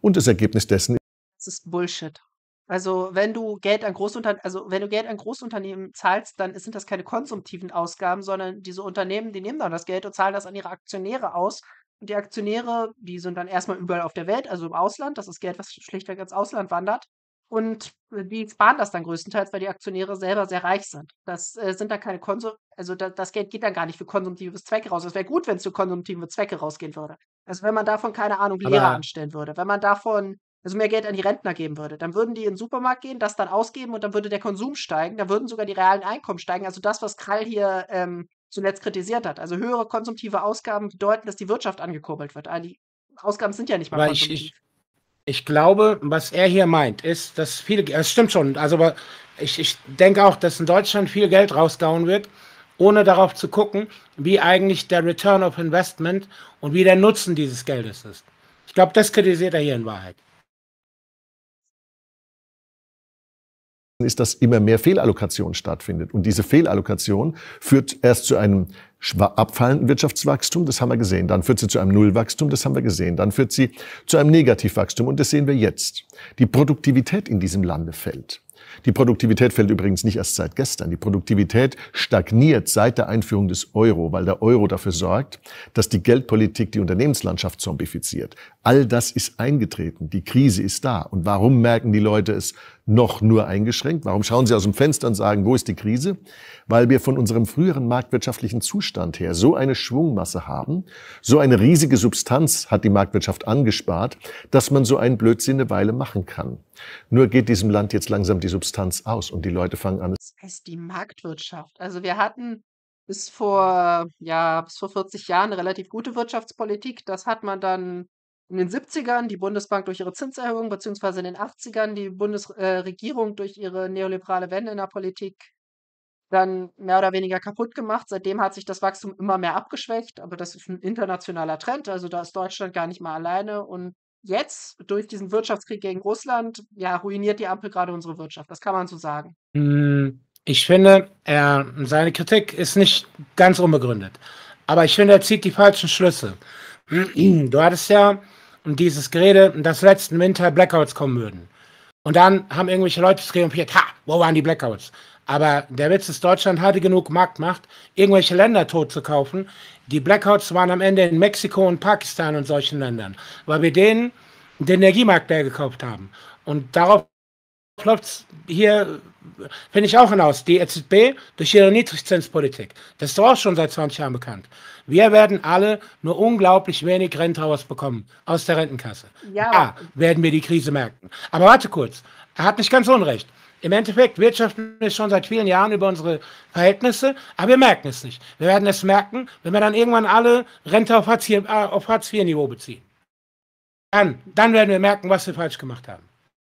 Und das Ergebnis dessen ist, das ist Bullshit. Also wenn du Geld an Großunternehmen, also wenn du Geld an Großunternehmen zahlst, dann sind das keine konsumtiven Ausgaben, sondern diese Unternehmen, die nehmen dann das Geld und zahlen das an ihre Aktionäre aus. Und die Aktionäre, die sind dann erstmal überall auf der Welt, also im Ausland. Das ist Geld, was schlichtweg ins Ausland wandert. Und äh, die sparen das dann größtenteils, weil die Aktionäre selber sehr reich sind. Das äh, sind dann keine Konsum, also da, das Geld geht dann gar nicht für konsumtive Zwecke raus. Es wäre gut, wenn es für konsumtive Zwecke rausgehen würde. Also wenn man davon, keine Ahnung, Lehrer anstellen würde, wenn man davon also mehr Geld an die Rentner geben würde. Dann würden die in den Supermarkt gehen, das dann ausgeben und dann würde der Konsum steigen, dann würden sogar die realen Einkommen steigen. Also das, was Krall hier ähm, zuletzt kritisiert hat. Also höhere konsumtive Ausgaben bedeuten, dass die Wirtschaft angekurbelt wird. Also die Ausgaben sind ja nicht mal konsumtiv. Ich, ich, ich, glaube, was er hier meint, ist, dass viele, es stimmt schon, also ich, ich denke auch, dass in Deutschland viel Geld rausgauen wird, ohne darauf zu gucken, wie eigentlich der Return of Investment und wie der Nutzen dieses Geldes ist. Ich glaube, das kritisiert er hier in Wahrheit. ist, dass immer mehr Fehlallokation stattfindet. Und diese Fehlallokation führt erst zu einem abfallenden Wirtschaftswachstum, das haben wir gesehen. Dann führt sie zu einem Nullwachstum, das haben wir gesehen. Dann führt sie zu einem Negativwachstum und das sehen wir jetzt. Die Produktivität in diesem Lande fällt. Die Produktivität fällt übrigens nicht erst seit gestern. Die Produktivität stagniert seit der Einführung des Euro, weil der Euro dafür sorgt, dass die Geldpolitik die Unternehmenslandschaft zombifiziert. All das ist eingetreten. Die Krise ist da. Und warum merken die Leute es? noch nur eingeschränkt. Warum schauen Sie aus dem Fenster und sagen, wo ist die Krise? Weil wir von unserem früheren marktwirtschaftlichen Zustand her so eine Schwungmasse haben, so eine riesige Substanz hat die Marktwirtschaft angespart, dass man so einen Blödsinn eine Weile machen kann. Nur geht diesem Land jetzt langsam die Substanz aus und die Leute fangen an. Das heißt die Marktwirtschaft. Also wir hatten bis vor, ja, bis vor 40 Jahren eine relativ gute Wirtschaftspolitik. Das hat man dann in den 70ern die Bundesbank durch ihre Zinserhöhung, beziehungsweise in den 80ern die Bundesregierung äh, durch ihre neoliberale Wende in der Politik dann mehr oder weniger kaputt gemacht. Seitdem hat sich das Wachstum immer mehr abgeschwächt, aber das ist ein internationaler Trend, also da ist Deutschland gar nicht mal alleine und jetzt durch diesen Wirtschaftskrieg gegen Russland, ja, ruiniert die Ampel gerade unsere Wirtschaft, das kann man so sagen. Hm, ich finde, er, seine Kritik ist nicht ganz unbegründet, aber ich finde, er zieht die falschen Schlüsse. Du hattest ja und dieses Gerede, dass letzten Winter Blackouts kommen würden. Und dann haben irgendwelche Leute es triumphiert, ha, wo waren die Blackouts? Aber der Witz ist, Deutschland hatte genug Marktmacht, irgendwelche Länder tot zu kaufen. Die Blackouts waren am Ende in Mexiko und Pakistan und solchen Ländern, weil wir denen den Energiemarkt leer gekauft haben. Und darauf klopft hier, finde ich auch hinaus, die EZB durch ihre Niedrigzinspolitik. Das ist doch auch schon seit 20 Jahren bekannt. Wir werden alle nur unglaublich wenig Rente rausbekommen aus der Rentenkasse. Ja. ja, werden wir die Krise merken. Aber warte kurz, er hat nicht ganz unrecht. Im Endeffekt wirtschaften wir schon seit vielen Jahren über unsere Verhältnisse, aber wir merken es nicht. Wir werden es merken, wenn wir dann irgendwann alle Rente auf Hartz IV-Niveau äh, beziehen. Dann, dann werden wir merken, was wir falsch gemacht haben.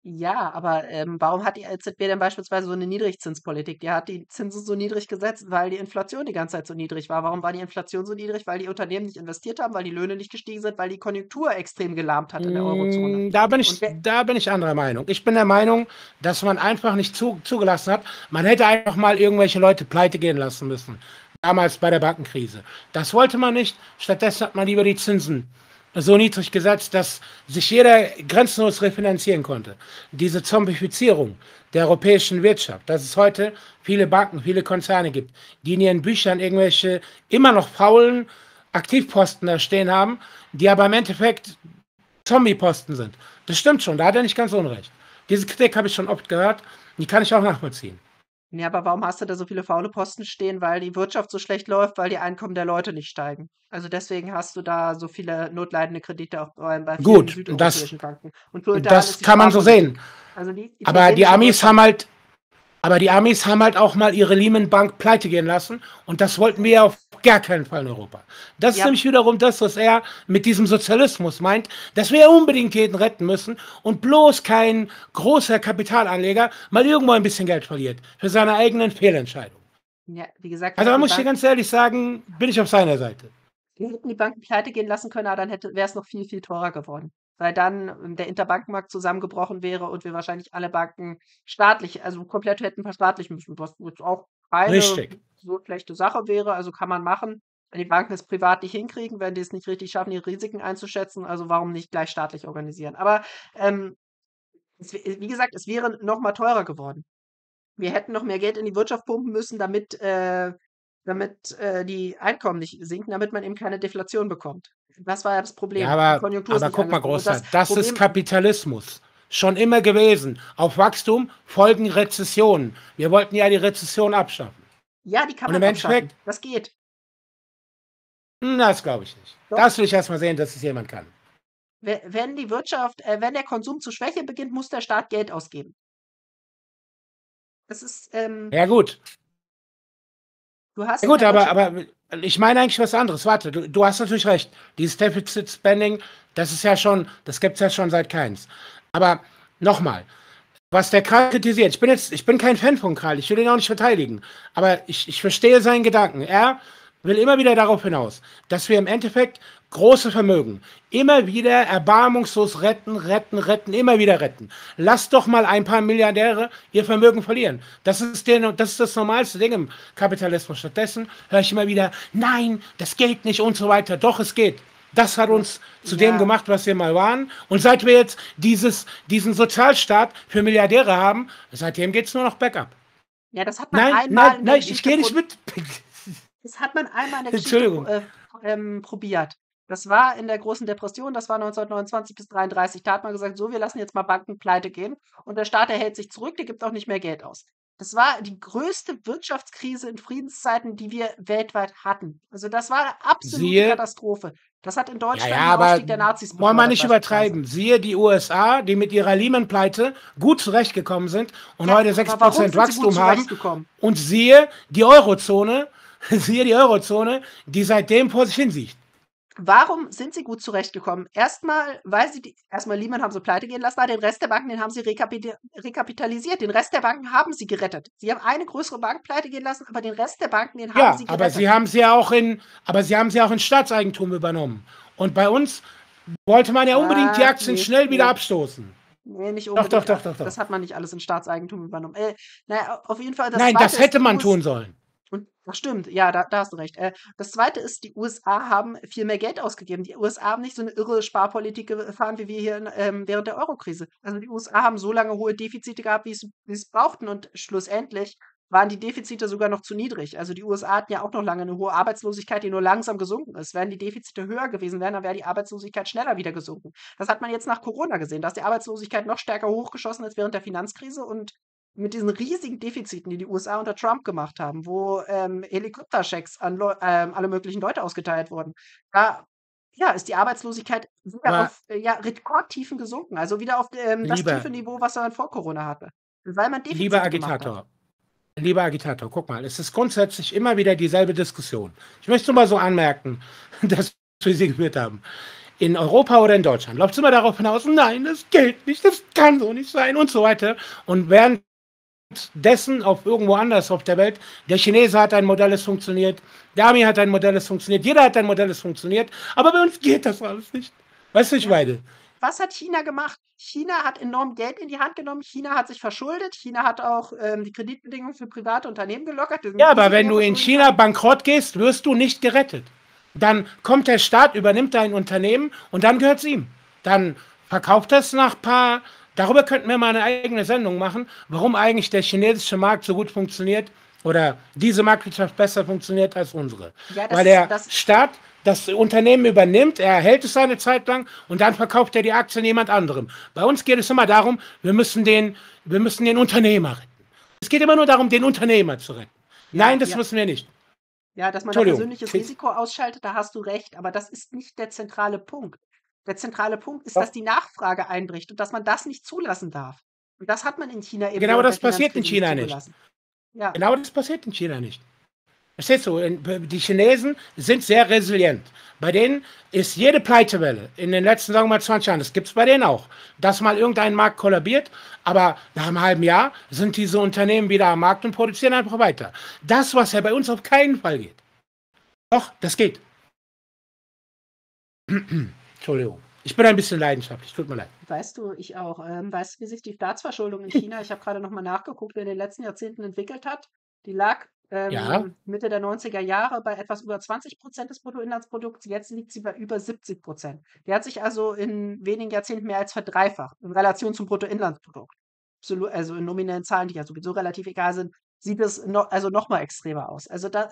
Ja, aber ähm, warum hat die EZB denn beispielsweise so eine Niedrigzinspolitik? Die hat die Zinsen so niedrig gesetzt, weil die Inflation die ganze Zeit so niedrig war. Warum war die Inflation so niedrig? Weil die Unternehmen nicht investiert haben, weil die Löhne nicht gestiegen sind, weil die Konjunktur extrem gelahmt hat in der Eurozone. Hm, da bin ich, da bin ich anderer Meinung. Ich bin der Meinung, dass man einfach nicht zu, zugelassen hat. Man hätte einfach mal irgendwelche Leute pleite gehen lassen müssen. Damals bei der Bankenkrise. Das wollte man nicht. Stattdessen hat man lieber die Zinsen äh, so niedrig gesetzt, dass sich jeder grenzenlos refinanzieren konnte. Diese Zombifizierung der europäischen Wirtschaft, dass es heute viele Banken, viele Konzerne gibt, die in ihren Büchern irgendwelche immer noch faulen Aktivposten da stehen haben, die aber im Endeffekt Zombieposten sind. Das stimmt schon, da hat er nicht ganz unrecht. Diese Kritik habe ich schon oft gehört, die kann ich auch nachvollziehen. Ja, ne, aber warum hast du da so viele faule Posten stehen? Weil die Wirtschaft so schlecht läuft, weil die Einkommen der Leute nicht steigen. Also deswegen hast du da so viele notleidende Kredite auch bei, bei Gut, das, Banken. Und das kann man so sehen. Also die, die aber die Amis haben halt aber die Amis haben halt auch mal ihre Lehman Bank pleite gehen lassen und das wollten wir ja auf gar keinen Fall in Europa. Das ja. ist nämlich wiederum das, was er mit diesem Sozialismus meint, dass wir ja unbedingt jeden retten müssen und bloß kein großer Kapitalanleger mal irgendwo ein bisschen Geld verliert für seine eigenen Fehlentscheidungen. Ja, wie gesagt. Also da muss ich dir ganz ehrlich sagen, bin ich auf seiner Seite. Wir hätten die Banken pleite gehen lassen können, aber dann wäre es noch viel, viel teurer geworden weil dann ähm, der Interbankenmarkt zusammengebrochen wäre und wir wahrscheinlich alle Banken staatlich, also komplett hätten verstaatlichen müssen, was jetzt auch keine Richtig. so schlechte Sache wäre. Also kann man machen. Wenn die Banken es privat nicht hinkriegen, wenn die es nicht richtig schaffen, ihre Risiken einzuschätzen, also warum nicht gleich staatlich organisieren? Aber ähm, es, wie gesagt, es wäre noch mal teurer geworden. Wir hätten noch mehr Geld in die Wirtschaft pumpen müssen, damit, äh, damit äh, die Einkommen nicht sinken, damit man eben keine Deflation bekommt. Was war ja das Problem? Ja, aber, aber guck mal, Großer, das, das ist Kapitalismus. Schon immer gewesen. Auf Wachstum folgen Rezessionen. Wir wollten ja die Rezession abschaffen. Ja, die kann man abschaffen. Das geht. Hm, das glaube ich nicht. Doch. Das will ich erstmal sehen, dass es jemand kann. Wenn die Wirtschaft, äh, wenn der Konsum zu schwäche beginnt, muss der Staat Geld ausgeben. Das ist. Ähm, ja, gut. Du hast ja, gut, aber, aber ich meine eigentlich was anderes. Warte, du, du hast natürlich recht. Dieses Deficit Spending, das ist ja schon, das gibt es ja schon seit keins. Aber nochmal, was der Kral kritisiert, ich bin jetzt, ich bin kein Fan von Kral, ich will ihn auch nicht verteidigen, aber ich, ich verstehe seinen Gedanken. Er will immer wieder darauf hinaus, dass wir im Endeffekt große Vermögen immer wieder erbarmungslos retten, retten, retten, immer wieder retten. Lasst doch mal ein paar Milliardäre ihr Vermögen verlieren. Das ist, der, das, ist das normalste Ding im Kapitalismus. Stattdessen höre ich immer wieder, nein, das geht nicht und so weiter. Doch, es geht. Das hat uns zu dem gemacht, was wir mal waren. Und seit wir jetzt dieses, diesen Sozialstaat für Milliardäre haben, seitdem geht es nur noch bergab. Ja, das hat man nein, einmal. Nein, nein, ich gehe nicht mit. Das hat man einmal in der Geschichte äh, ähm, probiert. Das war in der großen Depression, das war 1929 bis 33. Da hat man gesagt, so, wir lassen jetzt mal Banken pleite gehen und der Staat erhält sich zurück, der gibt auch nicht mehr Geld aus. Das war die größte Wirtschaftskrise in Friedenszeiten, die wir weltweit hatten. Also das war eine absolute Siehe, Katastrophe. Das hat in Deutschland ja, ja, den Aufstieg der Nazis Wollen wir nicht übertreiben. Siehe die USA, die mit ihrer Lehman-Pleite gut zurechtgekommen sind und ja, heute 6% Wachstum haben. Und siehe die Eurozone, siehe die Eurozone, die seitdem vor sich hin sieht. Warum sind sie gut zurechtgekommen? Erstmal, weil sie die, erstmal Lehman haben sie pleite gehen lassen, weil den Rest der Banken, den haben sie rekapitalisiert. Den Rest der Banken haben sie gerettet. Sie haben eine größere Bank pleite gehen lassen, aber den Rest der Banken, den haben ja, sie gerettet. Aber sie haben sie ja auch in, aber sie haben sie auch in Staatseigentum übernommen. Und bei uns wollte man ja ah, unbedingt ah, die Aktien nee, schnell wieder nee. abstoßen. Nee, nicht unbedingt. Doch, doch, doch, doch, doch. Das hat man nicht alles in Staatseigentum übernommen. Äh, naja, auf jeden Fall. Das Nein, das hätte man tun sollen. Das stimmt, ja, da, da hast du recht. Äh, das zweite ist, die USA haben viel mehr Geld ausgegeben. Die USA haben nicht so eine irre Sparpolitik gefahren, wie wir hier in, ähm, während der Eurokrise. Also die USA haben so lange hohe Defizite gehabt, wie sie es brauchten und schlussendlich waren die Defizite sogar noch zu niedrig. Also die USA hatten ja auch noch lange eine hohe Arbeitslosigkeit, die nur langsam gesunken ist. Wären die Defizite höher gewesen wären, dann wäre die Arbeitslosigkeit schneller wieder gesunken. Das hat man jetzt nach Corona gesehen. dass die Arbeitslosigkeit noch stärker hochgeschossen ist während der Finanzkrise und mit diesen riesigen Defiziten, die die USA unter Trump gemacht haben, wo ähm, Helikopterschecks an Leu ähm, alle möglichen Leute ausgeteilt wurden, da ja, ist die Arbeitslosigkeit wieder ja. auf äh, ja, Rekordtiefen gesunken. Also wieder auf ähm, das lieber, tiefe Niveau, was man vor Corona hatte. Weil man Defizite Lieber Agitator. Lieber Agitator, guck mal, es ist grundsätzlich immer wieder dieselbe Diskussion. Ich möchte nur mal so anmerken, dass wir sie geführt haben in Europa oder in Deutschland. Läuft immer darauf hinaus, nein, das gilt nicht, das kann so nicht sein und so weiter. Und während dessen auf irgendwo anders auf der Welt. Der Chinese hat ein Modell, es funktioniert. Der Army hat ein Modell, es funktioniert. Jeder hat ein Modell, es funktioniert. Aber bei uns geht das alles nicht. Weißt du, ich meine. Was hat China gemacht? China hat enorm Geld in die Hand genommen. China hat sich verschuldet. China hat auch ähm, die Kreditbedingungen für private Unternehmen gelockert. Ja, aber wenn du in China bankrott gehst, wirst du nicht gerettet. Dann kommt der Staat, übernimmt dein Unternehmen und dann gehört es ihm. Dann verkauft das nach ein paar Darüber könnten wir mal eine eigene Sendung machen, warum eigentlich der chinesische Markt so gut funktioniert oder diese Marktwirtschaft besser funktioniert als unsere. Ja, Weil der das Staat das Unternehmen übernimmt, er hält es eine Zeit lang und dann verkauft er die Aktien jemand anderem. Bei uns geht es immer darum, wir müssen den, wir müssen den Unternehmer retten. Es geht immer nur darum, den Unternehmer zu retten. Nein, das ja. müssen wir nicht. Ja, dass man ein persönliches Risiko ausschaltet, da hast du recht, aber das ist nicht der zentrale Punkt. Der zentrale Punkt ist, dass die Nachfrage einbricht und dass man das nicht zulassen darf. Und das hat man in China eben. Genau das passiert in China nicht. Ja. Genau das passiert in China nicht. Es ist so, die Chinesen sind sehr resilient. Bei denen ist jede Pleitewelle in den letzten, sagen wir mal, 20 Jahren, das gibt es bei denen auch, dass mal irgendein Markt kollabiert, aber nach einem halben Jahr sind diese Unternehmen wieder am Markt und produzieren einfach weiter. Das, was ja bei uns auf keinen Fall geht. Doch, das geht. Entschuldigung. Ich bin ein bisschen leidenschaftlich, tut mir leid. Weißt du, ich auch. Ähm, weißt du, wie sich die Staatsverschuldung in China, ich habe gerade nochmal nachgeguckt, in den letzten Jahrzehnten entwickelt hat? Die lag ähm, ja. Mitte der 90er Jahre bei etwas über 20 Prozent des Bruttoinlandsprodukts. Jetzt liegt sie bei über 70 Prozent. Die hat sich also in wenigen Jahrzehnten mehr als verdreifacht in Relation zum Bruttoinlandsprodukt. also in nominellen Zahlen, die ja sowieso relativ egal sind, sieht es noch, also noch mal extremer aus. Also da,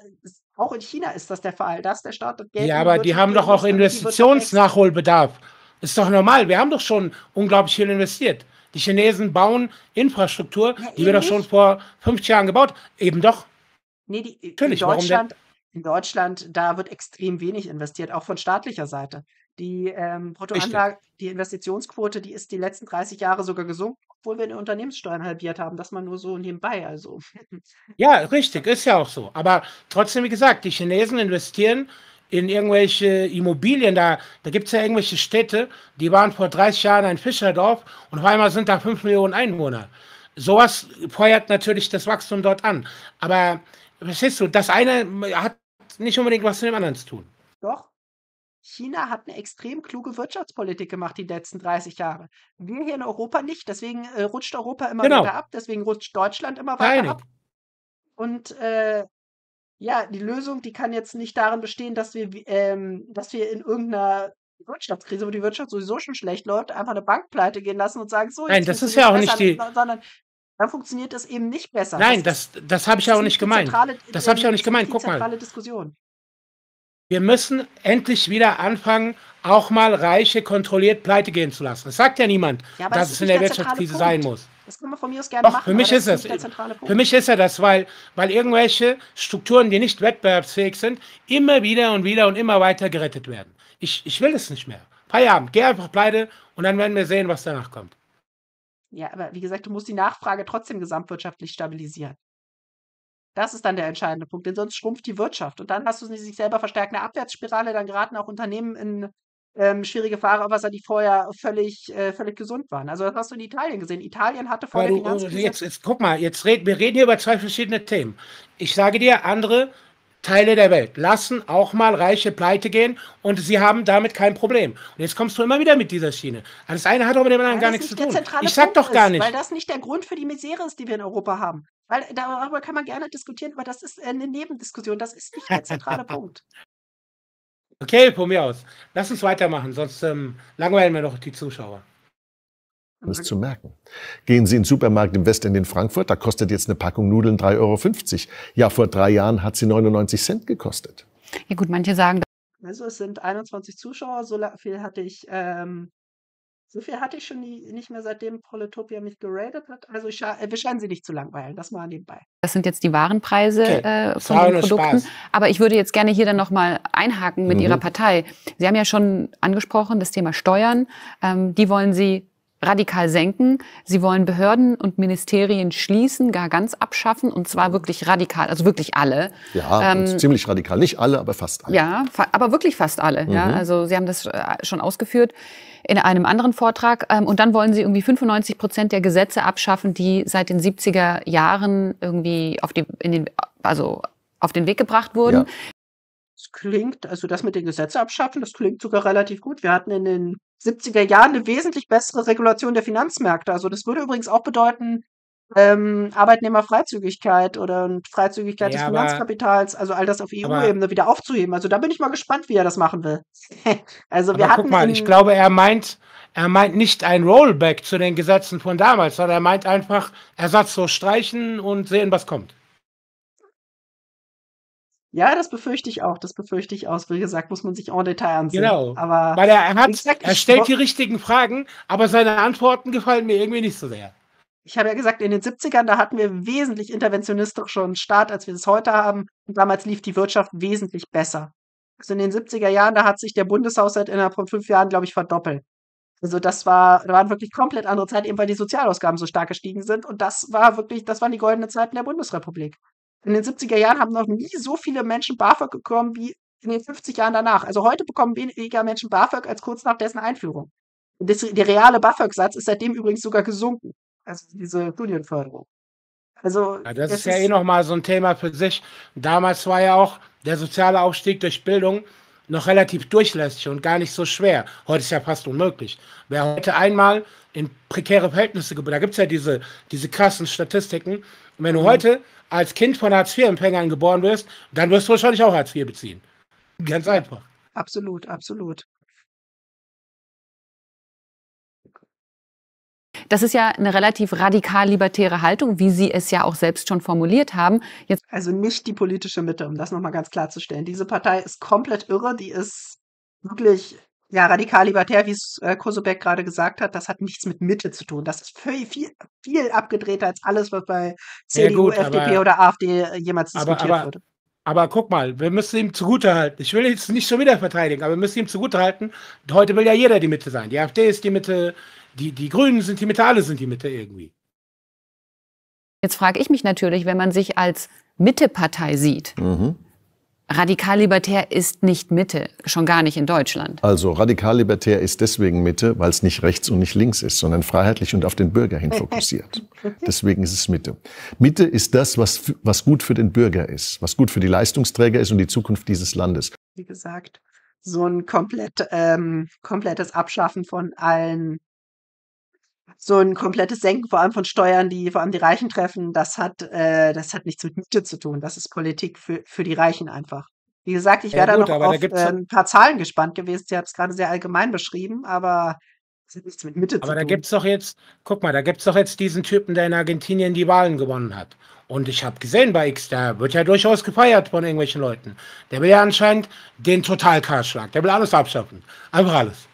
auch in China ist das der Fall. dass der Staat das Geld. Ja, aber die haben doch auch Investitionsnachholbedarf. Ist doch normal. Wir haben doch schon unglaublich viel investiert. Die Chinesen bauen Infrastruktur, ja, die wir doch schon vor 50 Jahren gebaut Eben doch. Nee, die, äh, Natürlich, in Deutschland, in Deutschland, da wird extrem wenig investiert, auch von staatlicher Seite. Die ähm, Bruttoanlage, die Investitionsquote, die ist die letzten 30 Jahre sogar gesunken obwohl wir den Unternehmenssteuern halbiert haben, dass man nur so nebenbei, also. Ja, richtig, ist ja auch so. Aber trotzdem, wie gesagt, die Chinesen investieren in irgendwelche Immobilien. Da, da gibt es ja irgendwelche Städte, die waren vor 30 Jahren ein Fischerdorf und auf einmal sind da 5 Millionen Einwohner. Sowas feuert natürlich das Wachstum dort an. Aber verstehst du, das eine hat nicht unbedingt was mit dem anderen zu tun. Doch, China hat eine extrem kluge Wirtschaftspolitik gemacht die letzten 30 Jahre. Wir hier in Europa nicht. Deswegen äh, rutscht Europa immer genau. weiter ab. Deswegen rutscht Deutschland immer weiter Einig. ab. Und äh, ja, die Lösung, die kann jetzt nicht darin bestehen, dass wir, ähm, dass wir in irgendeiner Wirtschaftskrise, wo die Wirtschaft sowieso schon schlecht läuft, einfach eine Bankpleite gehen lassen und sagen, so, Nein, das ist ja auch nicht die. Sondern dann funktioniert das eben nicht besser. Nein, das, das, das habe ich ja auch nicht gemeint. das habe ich äh, auch nicht gemeint. Guck mal. Diskussion wir müssen endlich wieder anfangen, auch mal Reiche kontrolliert pleite gehen zu lassen. Das sagt ja niemand, ja, dass das es in der, der Wirtschaftskrise sein muss. Das können wir von mir aus gerne Doch, machen. Für mich ist es. Für mich ist ja das, weil, weil irgendwelche Strukturen, die nicht wettbewerbsfähig sind, immer wieder und wieder und immer weiter gerettet werden. Ich, ich will es nicht mehr. Feierabend, geh einfach pleite und dann werden wir sehen, was danach kommt. Ja, aber wie gesagt, du musst die Nachfrage trotzdem gesamtwirtschaftlich stabilisieren. Das ist dann der entscheidende Punkt, denn sonst schrumpft die Wirtschaft. Und dann hast du eine sich selber verstärkende Abwärtsspirale, dann geraten auch Unternehmen in ähm, schwierige Fahrerwasser, die vorher völlig, äh, völlig gesund waren. Also das hast du in Italien gesehen. Italien hatte vorher. Finanzkrise... Oh, jetzt, jetzt guck mal, jetzt red, wir reden hier über zwei verschiedene Themen. Ich sage dir, andere Teile der Welt lassen auch mal Reiche pleite gehen und sie haben damit kein Problem. Und jetzt kommst du immer wieder mit dieser Schiene. Also das eine hat aber mit dem anderen gar nichts zu tun. Ich sag Punkt doch gar ist, Weil das nicht der Grund für die Misere ist, die wir in Europa haben. Weil darüber kann man gerne diskutieren, aber das ist eine Nebendiskussion. Das ist nicht der zentrale Punkt. Okay, von mir aus. Lass uns weitermachen, sonst ähm, langweilen wir noch die Zuschauer das zu merken. Gehen Sie in den Supermarkt im Westen in Frankfurt, da kostet jetzt eine Packung Nudeln 3,50 Euro. Ja, vor drei Jahren hat sie 99 Cent gekostet. Ja gut, manche sagen. Also es sind 21 Zuschauer, so viel hatte ich, ähm, so viel hatte ich schon nie, nicht mehr, seitdem Proletopia mich geradet hat. Also ich, äh, wir scheinen sie nicht zu langweilen, das mal nebenbei. Das sind jetzt die Warenpreise okay. äh, von den Produkten. Spaß. Aber ich würde jetzt gerne hier dann nochmal einhaken mit mhm. Ihrer Partei. Sie haben ja schon angesprochen, das Thema Steuern. Ähm, die wollen Sie radikal senken. Sie wollen Behörden und Ministerien schließen, gar ganz abschaffen und zwar wirklich radikal, also wirklich alle. Ja, ähm, ziemlich radikal. Nicht alle, aber fast alle. Ja, fa aber wirklich fast alle. Mhm. Ja, also Sie haben das äh, schon ausgeführt in einem anderen Vortrag. Ähm, und dann wollen Sie irgendwie 95 Prozent der Gesetze abschaffen, die seit den 70er Jahren irgendwie auf die, in den, also auf den Weg gebracht wurden. Ja. Das klingt, also das mit den Gesetzen abschaffen, das klingt sogar relativ gut. Wir hatten in den 70er Jahren eine wesentlich bessere Regulation der Finanzmärkte. Also das würde übrigens auch bedeuten, ähm, Arbeitnehmerfreizügigkeit oder Freizügigkeit ja, des aber, Finanzkapitals, also all das auf EU-Ebene e wieder aufzuheben. Also da bin ich mal gespannt, wie er das machen will. also wir hatten guck mal, ich glaube, er meint, er meint nicht ein Rollback zu den Gesetzen von damals, sondern er meint einfach Ersatz so streichen und sehen, was kommt. Ja, das befürchte ich auch. Das befürchte ich auch. Wie gesagt, muss man sich en Detail ansehen. Genau. Aber Weil er, hat, gesagt, er stellt die richtigen Fragen, aber seine Antworten gefallen mir irgendwie nicht so sehr. Ich habe ja gesagt, in den 70ern, da hatten wir wesentlich interventionistischeren Staat, als wir es heute haben. Und damals lief die Wirtschaft wesentlich besser. Also in den 70er Jahren, da hat sich der Bundeshaushalt innerhalb von fünf Jahren, glaube ich, verdoppelt. Also das war, da waren wirklich komplett andere Zeiten, eben weil die Sozialausgaben so stark gestiegen sind. Und das war wirklich, das waren die goldenen Zeiten der Bundesrepublik in den 70er Jahren haben noch nie so viele Menschen BAföG bekommen wie in den 50 Jahren danach. Also heute bekommen weniger Menschen BAföG als kurz nach dessen Einführung. Und das, der reale BAföG-Satz ist seitdem übrigens sogar gesunken. Also diese Studienförderung. Also ja, das ist ja eh nochmal so ein Thema für sich. Damals war ja auch der soziale Aufstieg durch Bildung noch relativ durchlässig und gar nicht so schwer. Heute ist ja fast unmöglich. Wer heute einmal in prekäre Verhältnisse gebracht, da gibt es ja diese, diese krassen Statistiken. Und wenn du mhm. heute als Kind von Hartz-IV-Empfängern geboren wirst, dann wirst du wahrscheinlich auch Hartz IV beziehen. Ganz einfach. Absolut, absolut. Das ist ja eine relativ radikal-libertäre Haltung, wie Sie es ja auch selbst schon formuliert haben. Jetzt also nicht die politische Mitte, um das nochmal ganz klarzustellen. Diese Partei ist komplett irre, die ist wirklich ja, radikal libertär, wie es äh, Kosobeck gerade gesagt hat, das hat nichts mit Mitte zu tun. Das ist viel, viel, viel abgedrehter als alles, was bei CDU, gut, FDP aber, oder AfD äh, jemals diskutiert aber, aber, wurde. Aber guck mal, wir müssen ihm zugutehalten. Ich will jetzt nicht schon wieder verteidigen, aber wir müssen ihm zugutehalten. Heute will ja jeder die Mitte sein. Die AfD ist die Mitte, die, die Grünen sind die Mitte, alle sind die Mitte irgendwie. Jetzt frage ich mich natürlich, wenn man sich als Mittepartei sieht, mhm. Radikal-libertär ist nicht Mitte, schon gar nicht in Deutschland. Also radikal-libertär ist deswegen Mitte, weil es nicht rechts und nicht links ist, sondern freiheitlich und auf den Bürger hin fokussiert. Deswegen ist es Mitte. Mitte ist das, was, was gut für den Bürger ist, was gut für die Leistungsträger ist und die Zukunft dieses Landes. Wie gesagt, so ein komplett, ähm, komplettes Abschaffen von allen so ein komplettes Senken, vor allem von Steuern, die vor allem die Reichen treffen, das hat, äh, das hat nichts mit Miete zu tun. Das ist Politik für, für die Reichen einfach. Wie gesagt, ich wäre ja, da noch auf da äh, ein paar Zahlen gespannt gewesen. Sie haben es gerade sehr allgemein beschrieben, aber es hat nichts mit Mitte zu tun. Aber da gibt es doch jetzt, guck mal, da gibt es doch jetzt diesen Typen, der in Argentinien die Wahlen gewonnen hat. Und ich habe gesehen bei X, da wird ja durchaus gefeiert von irgendwelchen Leuten. Der will ja anscheinend den Totalkarschlag. Der will alles abschaffen. Einfach alles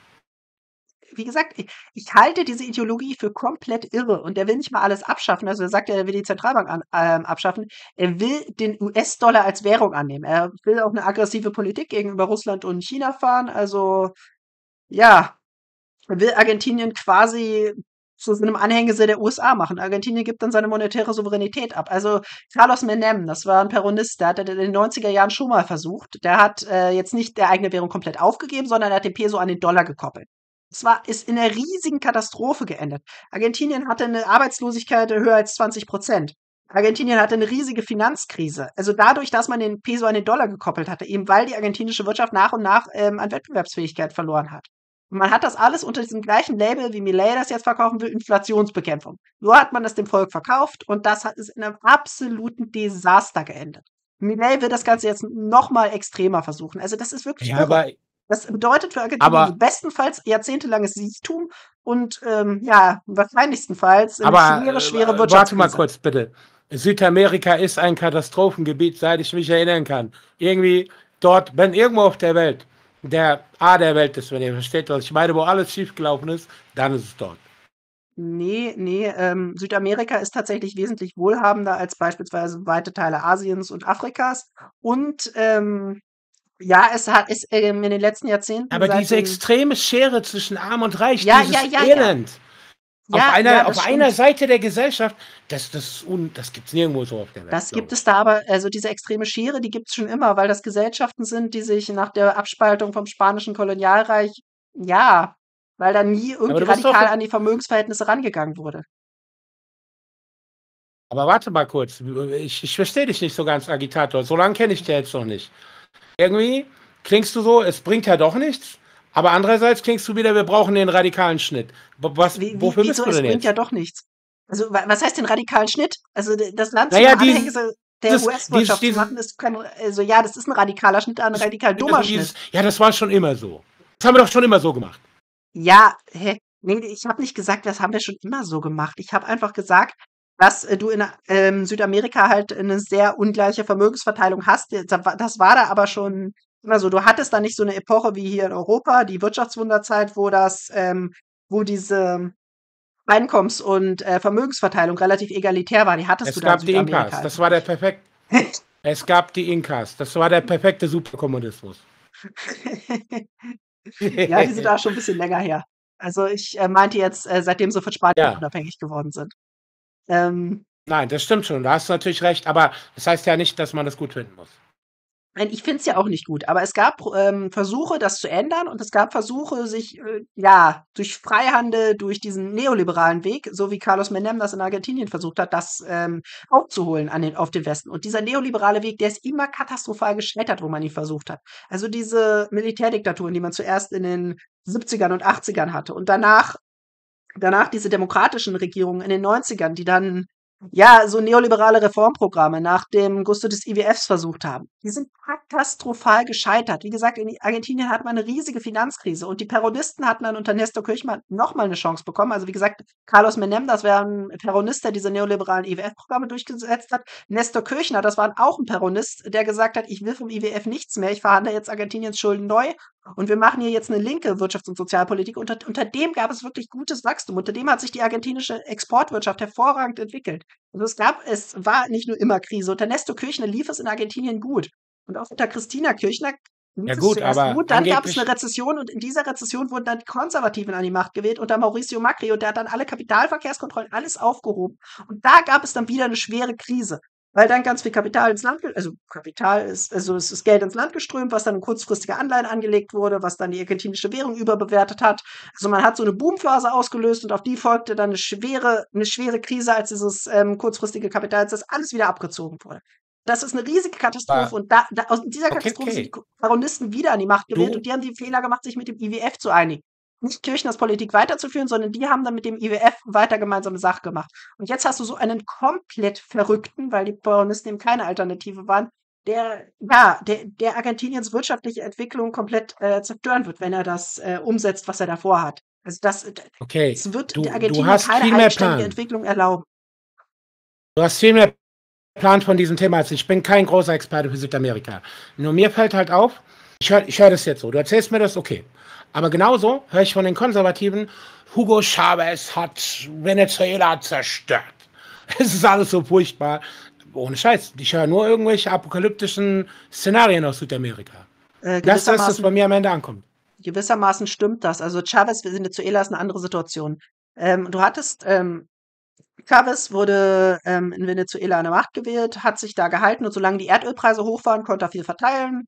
wie gesagt, ich, ich, halte diese Ideologie für komplett irre und der will nicht mal alles abschaffen. Also er sagt, ja, er will die Zentralbank an, ähm, abschaffen. Er will den US-Dollar als Währung annehmen. Er will auch eine aggressive Politik gegenüber Russland und China fahren. Also ja, er will Argentinien quasi zu einem Anhängsel der USA machen. Argentinien gibt dann seine monetäre Souveränität ab. Also Carlos Menem, das war ein Peronist, der hat das in den 90er Jahren schon mal versucht. Der hat äh, jetzt nicht der eigene Währung komplett aufgegeben, sondern er hat den Peso an den Dollar gekoppelt. Es war, ist in einer riesigen Katastrophe geendet. Argentinien hatte eine Arbeitslosigkeit äh, höher als 20 Prozent. Argentinien hatte eine riesige Finanzkrise. Also dadurch, dass man den Peso an den Dollar gekoppelt hatte, eben weil die argentinische Wirtschaft nach und nach ähm, an Wettbewerbsfähigkeit verloren hat. Und man hat das alles unter diesem gleichen Label, wie Millet das jetzt verkaufen will, Inflationsbekämpfung. So hat man das dem Volk verkauft und das hat, ist in einem absoluten Desaster geendet. Millet will das Ganze jetzt nochmal extremer versuchen. Also das ist wirklich. Ja, irre. aber das bedeutet für Argentinien aber, bestenfalls jahrzehntelanges Siechtum und ähm, ja, wahrscheinlichstenfalls aber, schwere, äh, schwere äh, Wirtschaftskrise. Warte mal kurz, bitte. Südamerika ist ein Katastrophengebiet, seit ich mich erinnern kann. Irgendwie dort, wenn irgendwo auf der Welt der A der Welt ist, wenn ihr versteht, was ich meine, wo alles schiefgelaufen ist, dann ist es dort. Nee, nee, ähm, Südamerika ist tatsächlich wesentlich wohlhabender als beispielsweise weite Teile Asiens und Afrikas. Und ähm, ja, es hat es ähm, in den letzten Jahrzehnten. Aber diese extreme Schere zwischen Arm und Reich, ja, dieses ja, ja, Elend. Ja, auf einer, ja, auf einer Seite der Gesellschaft, das, das, das gibt es nirgendwo so auf der Welt. Das gibt es da aber, also diese extreme Schere, die gibt es schon immer, weil das Gesellschaften sind, die sich nach der Abspaltung vom spanischen Kolonialreich, ja, weil da nie irgendwie radikal an die Vermögensverhältnisse rangegangen wurde. Aber warte mal kurz, ich, ich verstehe dich nicht so ganz, Agitator. So lange kenne ich dich jetzt noch nicht irgendwie klingst du so, es bringt ja doch nichts. Aber andererseits klingst du wieder, wir brauchen den radikalen Schnitt. Was, wie, wofür wie, bist wieso, du denn es bringt ja doch nichts. Also, was heißt den radikalen Schnitt? Also, das Land naja, zum Anhängsel der US-Wirtschaft zu machen, ist kein, also, ja, das ist ein radikaler Schnitt, ein radikal also dummer also dieses, Schnitt. Ja, das war schon immer so. Das haben wir doch schon immer so gemacht. Ja, hä? Nee, ich habe nicht gesagt, das haben wir schon immer so gemacht. Ich habe einfach gesagt, dass äh, du in ähm, Südamerika halt eine sehr ungleiche Vermögensverteilung hast. Äh, das war da aber schon, also du hattest da nicht so eine Epoche wie hier in Europa, die Wirtschaftswunderzeit, wo das, ähm, wo diese Einkommens- und äh, Vermögensverteilung relativ egalitär war. Die hattest es du da gab in Südamerika. Die Inkas. Das halt war der perfekte. es gab die Inkas. Das war der perfekte Superkommunismus. ja, die sind da schon ein bisschen länger her. Also ich äh, meinte jetzt, äh, seitdem sie von Spanien ja. unabhängig geworden sind. Ähm, Nein, das stimmt schon. Da hast du natürlich recht. Aber das heißt ja nicht, dass man das gut finden muss. Ich finde es ja auch nicht gut, aber es gab ähm, Versuche, das zu ändern und es gab Versuche, sich äh, ja durch Freihandel, durch diesen neoliberalen Weg, so wie Carlos Menem das in Argentinien versucht hat, das ähm, aufzuholen an den, auf den Westen. Und dieser neoliberale Weg, der ist immer katastrophal gescheitert, wo man ihn versucht hat. Also diese Militärdiktaturen, die man zuerst in den 70ern und 80ern hatte und danach danach diese demokratischen Regierungen in den 90ern, die dann ja so neoliberale Reformprogramme nach dem Gusto des IWFs versucht haben, die sind katastrophal gescheitert. Wie gesagt, in Argentinien hat man eine riesige Finanzkrise und die Peronisten hatten dann unter Nestor Kirchmann nochmal eine Chance bekommen. Also wie gesagt, Carlos Menem, das wäre ein Peronist, der diese neoliberalen IWF-Programme durchgesetzt hat. Nestor Kirchner, das war auch ein Peronist, der gesagt hat, ich will vom IWF nichts mehr, ich verhandle jetzt Argentiniens Schulden neu und wir machen hier jetzt eine linke Wirtschafts- und Sozialpolitik. Unter, unter dem gab es wirklich gutes Wachstum. Unter dem hat sich die argentinische Exportwirtschaft hervorragend entwickelt. Also es gab, es war nicht nur immer Krise. Unter Nesto Kirchner lief es in Argentinien gut. Und auch unter Christina Kirchner lief ja, gut, es aber gut. Dann gab es eine Rezession und in dieser Rezession wurden dann die Konservativen an die Macht gewählt unter Mauricio Macri und der hat dann alle Kapitalverkehrskontrollen, alles aufgehoben. Und da gab es dann wieder eine schwere Krise. Weil dann ganz viel Kapital ins Land, also Kapital ist, also es ist Geld ins Land geströmt, was dann in kurzfristige Anleihen angelegt wurde, was dann die argentinische Währung überbewertet hat. Also man hat so eine Boomphase ausgelöst und auf die folgte dann eine schwere, eine schwere Krise, als dieses ähm, kurzfristige Kapital, als das alles wieder abgezogen wurde. Das ist eine riesige Katastrophe. Ah. Und da, da, aus dieser okay, Katastrophe okay. sind die Baronisten wieder an die Macht gewählt du? und die haben den Fehler gemacht, sich mit dem IWF zu einigen nicht Kirchnerspolitik weiterzuführen, sondern die haben dann mit dem IWF weiter gemeinsame Sache gemacht. Und jetzt hast du so einen komplett Verrückten, weil die Peronisten eben keine Alternative waren, der, ja, der, der Argentiniens wirtschaftliche Entwicklung komplett äh, zerstören wird, wenn er das äh, umsetzt, was er davor hat. Also das, äh, okay. das wird du, der Argentinien keine eigenständige Entwicklung erlauben. Du hast viel mehr Plan von diesem Thema als ich. Ich bin kein großer Experte für Südamerika. Nur mir fällt halt auf, ich höre hör das jetzt so. Du erzählst mir das, okay. Aber genauso höre ich von den Konservativen, Hugo Chavez hat Venezuela zerstört. Es ist alles so furchtbar. Ohne Scheiß. Ich höre nur irgendwelche apokalyptischen Szenarien aus Südamerika. Äh, das ist, das, was bei mir am Ende ankommt. Gewissermaßen stimmt das. Also Chavez, Venezuela ist eine andere Situation. Ähm, du hattest, ähm, Chavez wurde ähm, in Venezuela an der Macht gewählt, hat sich da gehalten und solange die Erdölpreise hoch waren, konnte er viel verteilen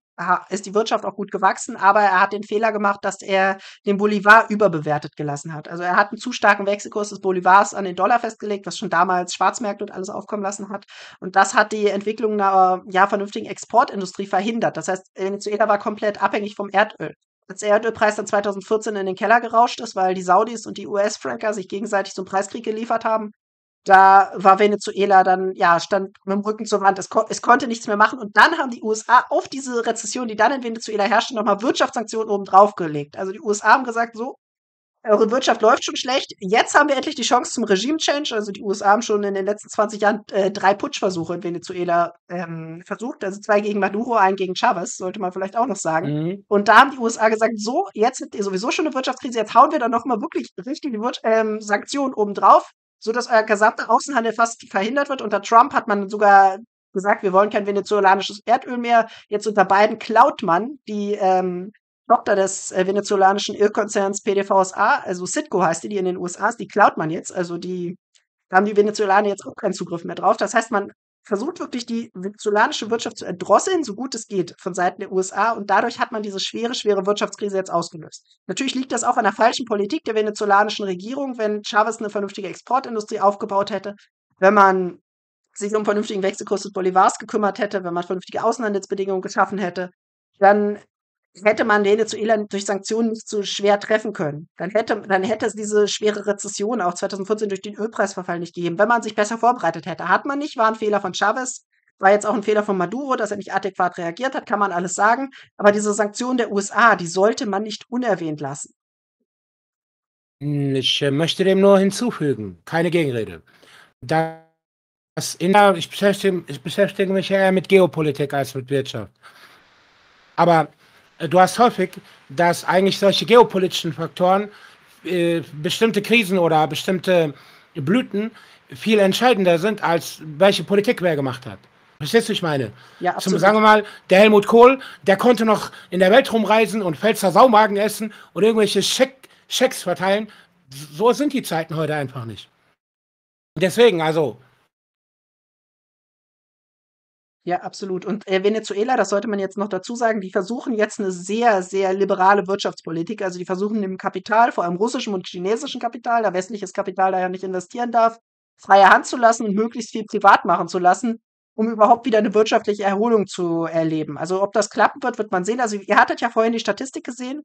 ist die Wirtschaft auch gut gewachsen, aber er hat den Fehler gemacht, dass er den Bolivar überbewertet gelassen hat. Also er hat einen zu starken Wechselkurs des Bolivars an den Dollar festgelegt, was schon damals Schwarzmärkte und alles aufkommen lassen hat. Und das hat die Entwicklung einer ja, vernünftigen Exportindustrie verhindert. Das heißt, Venezuela war komplett abhängig vom Erdöl als der Erdölpreis dann 2014 in den Keller gerauscht ist, weil die Saudis und die US-Franker sich gegenseitig so einen Preiskrieg geliefert haben, da war Venezuela dann, ja, stand mit dem Rücken zur Wand. Es, ko es, konnte nichts mehr machen. Und dann haben die USA auf diese Rezession, die dann in Venezuela herrschte, nochmal Wirtschaftssanktionen obendrauf gelegt. Also die USA haben gesagt, so, eure Wirtschaft läuft schon schlecht. Jetzt haben wir endlich die Chance zum Regime-Change. Also die USA haben schon in den letzten 20 Jahren äh, drei Putschversuche in Venezuela ähm, versucht. Also zwei gegen Maduro, einen gegen Chavez, sollte man vielleicht auch noch sagen. Mhm. Und da haben die USA gesagt, so, jetzt habt ihr sowieso schon eine Wirtschaftskrise, jetzt hauen wir da nochmal wirklich richtige ähm, Sanktionen obendrauf so dass euer gesamter Außenhandel fast verhindert wird. Unter Trump hat man sogar gesagt, wir wollen kein venezolanisches Erdöl mehr. Jetzt unter beiden klaut man die ähm, Tochter des äh, venezolanischen Ölkonzerns PDVSA, also Citgo heißt die, die in den USA ist, die klaut man jetzt. Also die da haben die Venezolaner jetzt auch keinen Zugriff mehr drauf. Das heißt, man versucht wirklich die venezolanische Wirtschaft zu erdrosseln, so gut es geht, von Seiten der USA. Und dadurch hat man diese schwere, schwere Wirtschaftskrise jetzt ausgelöst. Natürlich liegt das auch an der falschen Politik der venezolanischen Regierung, wenn Chavez eine vernünftige Exportindustrie aufgebaut hätte, wenn man sich um vernünftigen Wechselkurs des Bolivars gekümmert hätte, wenn man vernünftige Außenhandelsbedingungen geschaffen hätte, dann hätte man Venezuela durch Sanktionen nicht so schwer treffen können. Dann hätte, dann hätte es diese schwere Rezession auch 2014 durch den Ölpreisverfall nicht gegeben, wenn man sich besser vorbereitet hätte. Hat man nicht, war ein Fehler von Chavez, war jetzt auch ein Fehler von Maduro, dass er nicht adäquat reagiert hat, kann man alles sagen. Aber diese Sanktionen der USA, die sollte man nicht unerwähnt lassen. Hm, ich äh, möchte dem nur hinzufügen, keine Gegenrede. Das in, ich, beschäftige, ich beschäftige mich eher mit Geopolitik als mit Wirtschaft. Aber äh, du hast häufig, dass eigentlich solche geopolitischen Faktoren äh, bestimmte Krisen oder bestimmte Blüten viel entscheidender sind, als welche Politik wer gemacht hat. Verstehst du, ich meine? Ja, Zum, sagen wir mal, der Helmut Kohl, der konnte noch in der Welt rumreisen und Pfälzer Saumagen essen und irgendwelche Scheck, Schecks verteilen. So sind die Zeiten heute einfach nicht. Deswegen, also, ja, absolut. Und äh, Venezuela, das sollte man jetzt noch dazu sagen, die versuchen jetzt eine sehr, sehr liberale Wirtschaftspolitik. Also die versuchen dem Kapital, vor allem russischem und chinesischem Kapital, da westliches Kapital da ja nicht investieren darf, freie Hand zu lassen und möglichst viel privat machen zu lassen, um überhaupt wieder eine wirtschaftliche Erholung zu erleben. Also ob das klappen wird, wird man sehen. Also ihr hattet ja vorhin die Statistik gesehen,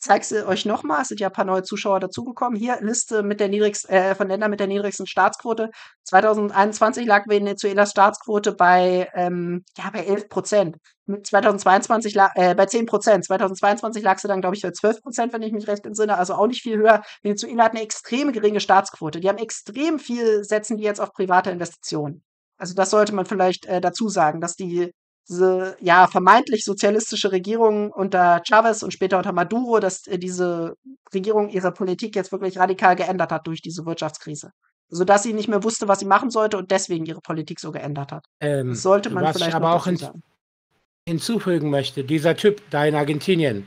zeig's äh, euch nochmal, es sind ja ein paar neue Zuschauer dazugekommen. Hier, Liste mit der niedrigsten, äh, von Ländern mit der niedrigsten Staatsquote. 2021 lag Venezuelas Staatsquote bei, ähm, ja, bei 11 Prozent. 2022 lag, äh, bei 10 Prozent. 2022 lag sie dann, glaube ich, bei 12 Prozent, wenn ich mich recht entsinne. Also auch nicht viel höher. Venezuela hat eine extrem geringe Staatsquote. Die haben extrem viel, setzen die jetzt auf private Investitionen. Also das sollte man vielleicht äh, dazu sagen, dass die diese ja vermeintlich sozialistische Regierung unter Chavez und später unter Maduro, dass äh, diese Regierung ihre Politik jetzt wirklich radikal geändert hat durch diese Wirtschaftskrise. Sodass sie nicht mehr wusste, was sie machen sollte und deswegen ihre Politik so geändert hat. Ähm, sollte man was vielleicht ich aber auch hinzufügen möchte, dieser Typ da in Argentinien,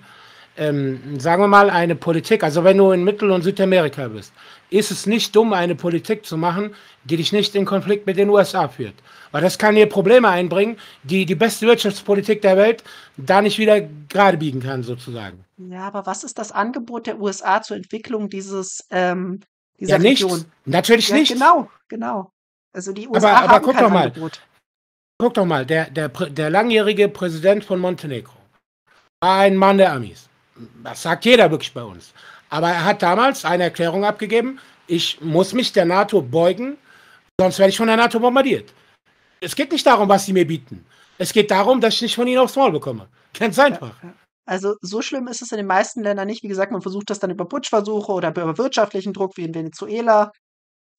ähm, sagen wir mal, eine Politik, also wenn du in Mittel- und Südamerika bist, ist es nicht dumm, eine Politik zu machen, die dich nicht in Konflikt mit den USA führt. Weil das kann dir Probleme einbringen, die die beste Wirtschaftspolitik der Welt da nicht wieder gerade biegen kann, sozusagen. Ja, aber was ist das Angebot der USA zur Entwicklung dieses, ähm, dieser ja, nichts. Region? Natürlich ja, nicht. Genau, genau. Also die USA aber, aber haben guck kein doch mal. Angebot. Guck doch mal, der, der, der langjährige Präsident von Montenegro war ein Mann der Amis das sagt jeder wirklich bei uns. Aber er hat damals eine Erklärung abgegeben, ich muss mich der NATO beugen, sonst werde ich von der NATO bombardiert. Es geht nicht darum, was sie mir bieten. Es geht darum, dass ich nicht von ihnen aufs Maul bekomme. Ganz einfach. Also so schlimm ist es in den meisten Ländern nicht. Wie gesagt, man versucht das dann über Putschversuche oder über wirtschaftlichen Druck, wie in Venezuela.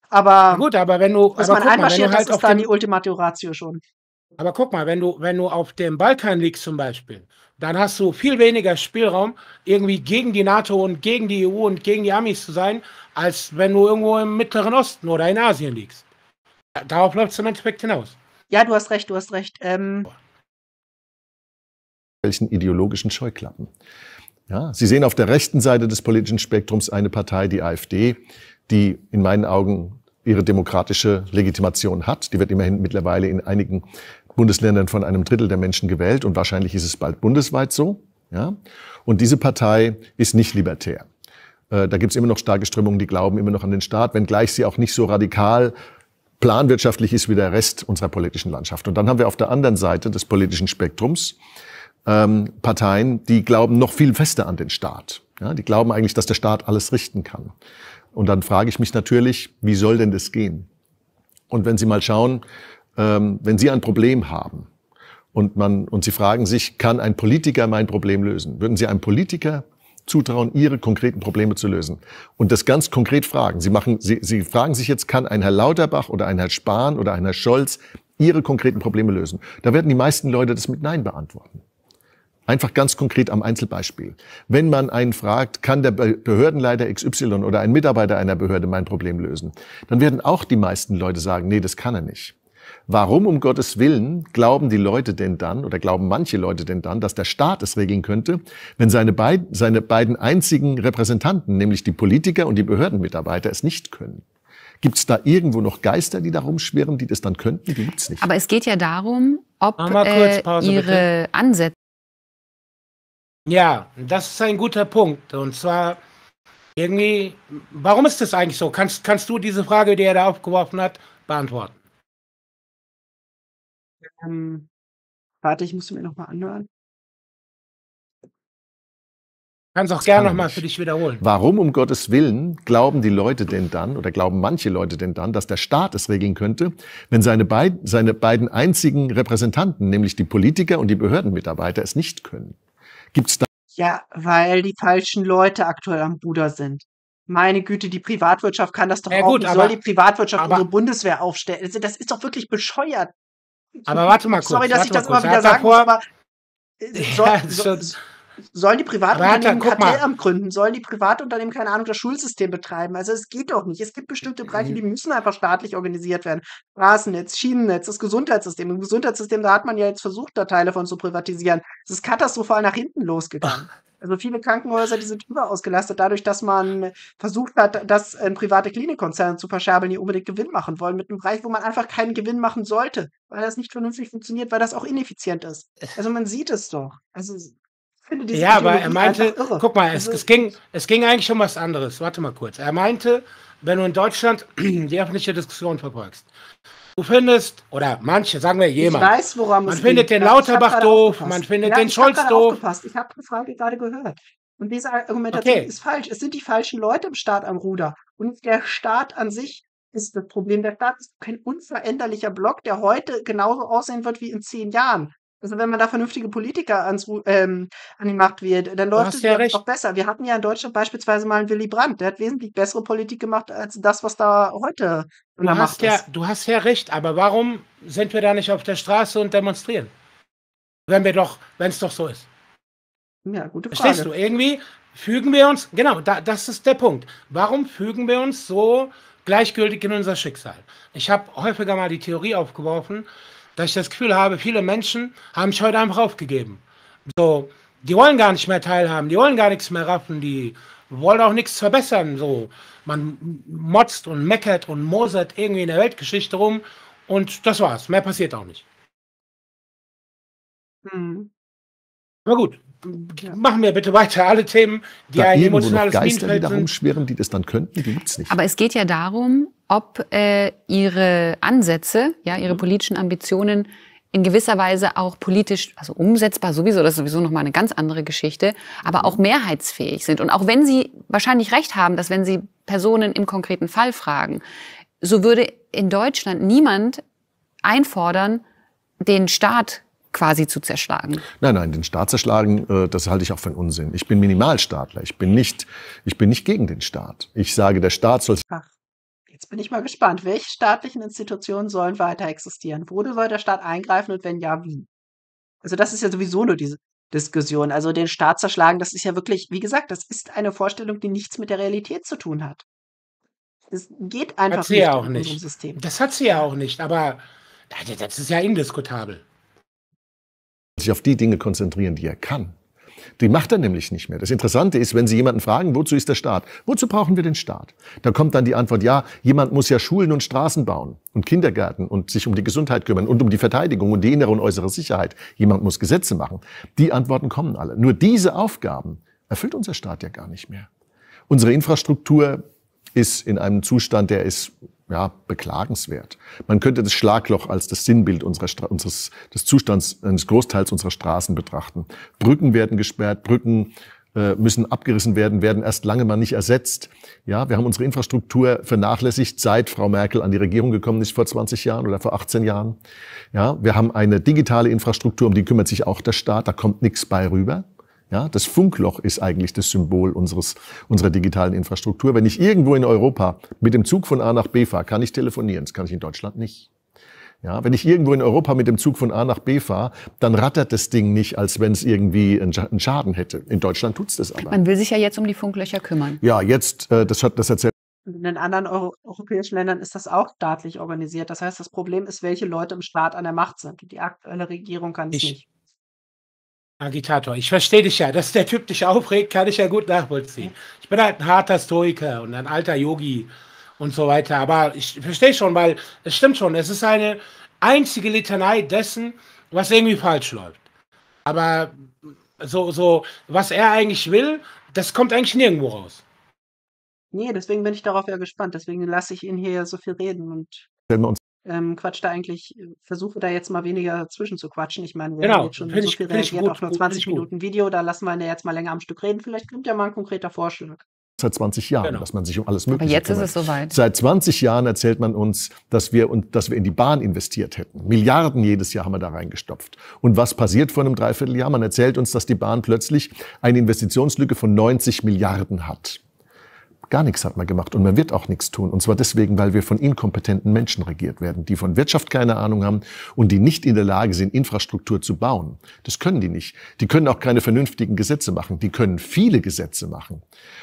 Aber gut, aber wenn du, dass man einmarschiert, halt das ist dann die Ultimatio Ratio schon. Aber guck mal, wenn du, wenn du auf dem Balkan liegst zum Beispiel, dann hast du viel weniger Spielraum, irgendwie gegen die NATO und gegen die EU und gegen die Amis zu sein, als wenn du irgendwo im Mittleren Osten oder in Asien liegst. Darauf läuft es im Endeffekt hinaus. Ja, du hast recht, du hast recht. Ähm welchen ideologischen Scheuklappen. Ja, Sie sehen auf der rechten Seite des politischen Spektrums eine Partei, die AfD, die in meinen Augen ihre demokratische Legitimation hat. Die wird immerhin mittlerweile in einigen Bundesländern von einem Drittel der Menschen gewählt und wahrscheinlich ist es bald bundesweit so. Ja? Und diese Partei ist nicht libertär. Äh, da gibt es immer noch starke Strömungen, die glauben immer noch an den Staat, wenngleich sie auch nicht so radikal planwirtschaftlich ist wie der Rest unserer politischen Landschaft. Und dann haben wir auf der anderen Seite des politischen Spektrums ähm, Parteien, die glauben noch viel fester an den Staat. Ja, die glauben eigentlich, dass der Staat alles richten kann. Und dann frage ich mich natürlich, wie soll denn das gehen? Und wenn Sie mal schauen, ähm, wenn Sie ein Problem haben und, man, und Sie fragen sich, kann ein Politiker mein Problem lösen? Würden Sie einem Politiker zutrauen, Ihre konkreten Probleme zu lösen? Und das ganz konkret fragen. Sie, machen, Sie, Sie fragen sich jetzt, kann ein Herr Lauterbach oder ein Herr Spahn oder ein Herr Scholz Ihre konkreten Probleme lösen? Da werden die meisten Leute das mit Nein beantworten. Einfach ganz konkret am Einzelbeispiel. Wenn man einen fragt, kann der Behördenleiter XY oder ein Mitarbeiter einer Behörde mein Problem lösen, dann werden auch die meisten Leute sagen, nee, das kann er nicht. Warum um Gottes Willen glauben die Leute denn dann oder glauben manche Leute denn dann, dass der Staat es regeln könnte, wenn seine, beid, seine beiden einzigen Repräsentanten, nämlich die Politiker und die Behördenmitarbeiter, es nicht können? Gibt es da irgendwo noch Geister, die da rumschwirren, die das dann könnten? Die gibt's nicht. Aber es geht ja darum, ob äh, Ihre bitte. Ansätze. Ja, das ist ein guter Punkt. Und zwar irgendwie, warum ist das eigentlich so? Kannst, kannst du diese Frage, die er da aufgeworfen hat, beantworten? Ähm, warte, ich muss mir noch mal anhören. Kannst auch gerne nochmal für dich wiederholen. Warum um Gottes Willen glauben die Leute denn dann oder glauben manche Leute denn dann, dass der Staat es regeln könnte, wenn seine, beid, seine beiden einzigen Repräsentanten, nämlich die Politiker und die Behördenmitarbeiter, es nicht können? Gibt's da ja, weil die falschen Leute aktuell am Bruder sind. Meine Güte, die Privatwirtschaft kann das doch ja, auch. Gut, aber, soll die Privatwirtschaft aber, unsere Bundeswehr aufstellen? Also das ist doch wirklich bescheuert. Aber warte mal kurz. Sorry, dass ich das mal, mal wieder sage, aber soll, ja, so, sollen die Privatunternehmen ja, Kartellamt gründen? Sollen die Privatunternehmen, keine Ahnung, das Schulsystem betreiben? Also es geht doch nicht. Es gibt bestimmte Bereiche, die müssen einfach staatlich organisiert werden. Straßennetz, Schienennetz, das Gesundheitssystem. Im Gesundheitssystem, da hat man ja jetzt versucht, da Teile von zu privatisieren. Es ist katastrophal nach hinten losgegangen. Ach. Also viele Krankenhäuser, die sind überausgelastet dadurch, dass man versucht hat, das äh, in private Klinikkonzerne zu verscherbeln, die unbedingt Gewinn machen wollen mit einem Bereich, wo man einfach keinen Gewinn machen sollte, weil das nicht vernünftig funktioniert, weil das auch ineffizient ist. Äh. Also man sieht es doch. Also ja, aber er meinte, guck mal, es, also, es, ging, es ging eigentlich um was anderes. Warte mal kurz. Er meinte, wenn du in Deutschland die öffentliche Diskussion verfolgst, Du findest, oder manche, sagen wir jemand. Ich weiß, woran man findet geht. den Lauterbach doof, man findet ja, den Scholz doof. Aufgepasst. Ich habe die Frage gerade gehört. Und diese Argumentation okay. ist falsch. Es sind die falschen Leute im Staat am Ruder. Und der Staat an sich ist das Problem. Der Staat ist kein unveränderlicher Block, der heute genauso aussehen wird wie in zehn Jahren. Also wenn man da vernünftige Politiker ans, ähm, an die Macht wird, dann läuft es ja auch besser. Wir hatten ja in Deutschland beispielsweise mal einen Willy Brandt, der hat wesentlich bessere Politik gemacht als das, was da heute du hast ja, du hast ja recht, aber warum sind wir da nicht auf der Straße und demonstrieren? Wenn wir doch, wenn es doch so ist. Ja, gute Frage. Verstehst du? Irgendwie fügen wir uns, genau, da, das ist der Punkt. Warum fügen wir uns so gleichgültig in unser Schicksal? Ich habe häufiger mal die Theorie aufgeworfen, dass ich das Gefühl habe, viele Menschen haben sich heute einfach aufgegeben. So, die wollen gar nicht mehr teilhaben, die wollen gar nichts mehr raffen, die wollen auch nichts verbessern. So, man motzt und meckert und mosert irgendwie in der Weltgeschichte rum und das war's. Mehr passiert auch nicht. Hm. Na gut, machen wir bitte weiter. Alle Themen, die da ein emotionales Geister, Minenfeld die da rumschwirren, die das dann könnten, die gibt's nicht. Aber es geht ja darum, ob äh, ihre Ansätze, ja, ihre mhm. politischen Ambitionen in gewisser Weise auch politisch, also umsetzbar sowieso, das ist sowieso nochmal eine ganz andere Geschichte, aber auch mehrheitsfähig sind. Und auch wenn Sie wahrscheinlich recht haben, dass wenn Sie Personen im konkreten Fall fragen, so würde in Deutschland niemand einfordern, den Staat quasi zu zerschlagen. Nein, nein, den Staat zerschlagen, äh, das halte ich auch für einen Unsinn. Ich bin Minimalstaatler. Ich bin nicht, ich bin nicht gegen den Staat. Ich sage, der Staat soll. Ach. Jetzt bin ich mal gespannt. Welche staatlichen Institutionen sollen weiter existieren? Wo soll der Staat eingreifen und wenn ja, wie? Also das ist ja sowieso nur diese Diskussion. Also den Staat zerschlagen, das ist ja wirklich, wie gesagt, das ist eine Vorstellung, die nichts mit der Realität zu tun hat. Das geht einfach hat sie nicht ja auch nicht. System. Das hat sie ja auch nicht, aber das ist ja indiskutabel. Sich auf die Dinge konzentrieren, die er kann. Die macht er nämlich nicht mehr. Das Interessante ist, wenn Sie jemanden fragen, wozu ist der Staat? Wozu brauchen wir den Staat? Da kommt dann die Antwort, ja, jemand muss ja Schulen und Straßen bauen und Kindergärten und sich um die Gesundheit kümmern und um die Verteidigung und die innere und äußere Sicherheit. Jemand muss Gesetze machen. Die Antworten kommen alle. Nur diese Aufgaben erfüllt unser Staat ja gar nicht mehr. Unsere Infrastruktur ist in einem Zustand, der ist ja, beklagenswert. Man könnte das Schlagloch als das Sinnbild unserer, unseres, des Zustands eines Großteils unserer Straßen betrachten. Brücken werden gesperrt, Brücken äh, müssen abgerissen werden, werden erst lange mal nicht ersetzt. Ja, wir haben unsere Infrastruktur vernachlässigt, seit Frau Merkel an die Regierung gekommen ist vor 20 Jahren oder vor 18 Jahren. Ja, wir haben eine digitale Infrastruktur, um die kümmert sich auch der Staat, da kommt nichts bei rüber. Ja, das Funkloch ist eigentlich das Symbol unseres, unserer digitalen Infrastruktur. Wenn ich irgendwo in Europa mit dem Zug von A nach B fahre, kann ich telefonieren. Das kann ich in Deutschland nicht. Ja, wenn ich irgendwo in Europa mit dem Zug von A nach B fahre, dann rattert das Ding nicht, als wenn es irgendwie einen Schaden hätte. In Deutschland tut es das aber. Man will sich ja jetzt um die Funklöcher kümmern. Ja, jetzt, äh, das hat das erzählt. In den anderen Euro europäischen Ländern ist das auch staatlich organisiert. Das heißt, das Problem ist, welche Leute im Staat an der Macht sind. Die aktuelle Regierung kann es nicht. Agitator. Ich verstehe dich ja, dass der Typ dich aufregt, kann ich ja gut nachvollziehen. Ich bin halt ein harter Stoiker und ein alter Yogi und so weiter. Aber ich verstehe schon, weil es stimmt schon, es ist eine einzige Litanei dessen, was irgendwie falsch läuft. Aber so, so, was er eigentlich will, das kommt eigentlich nirgendwo raus. Nee, deswegen bin ich darauf ja gespannt. Deswegen lasse ich ihn hier so viel reden und. Wenn wir uns ähm, quatsch da eigentlich, äh, versuche da jetzt mal weniger zwischen zu quatschen. Ich meine, wir genau, haben jetzt schon so viel reagiert gut, auf nur gut, 20 Minuten gut. Video, da lassen wir ihn ja jetzt mal länger am Stück reden. Vielleicht kommt ja mal ein konkreter Vorschlag seit 20 Jahren, genau. dass man sich um alles Mögliche Aber jetzt kümmert. ist es soweit. Seit 20 Jahren erzählt man uns, dass wir, und, dass wir in die Bahn investiert hätten. Milliarden jedes Jahr haben wir da reingestopft. Und was passiert vor einem Dreivierteljahr? Man erzählt uns, dass die Bahn plötzlich eine Investitionslücke von 90 Milliarden hat. Gar nichts hat man gemacht und man wird auch nichts tun. Und zwar deswegen, weil wir von inkompetenten Menschen regiert werden, die von Wirtschaft keine Ahnung haben und die nicht in der Lage sind, Infrastruktur zu bauen. Das können die nicht. Die können auch keine vernünftigen Gesetze machen. Die können viele Gesetze machen.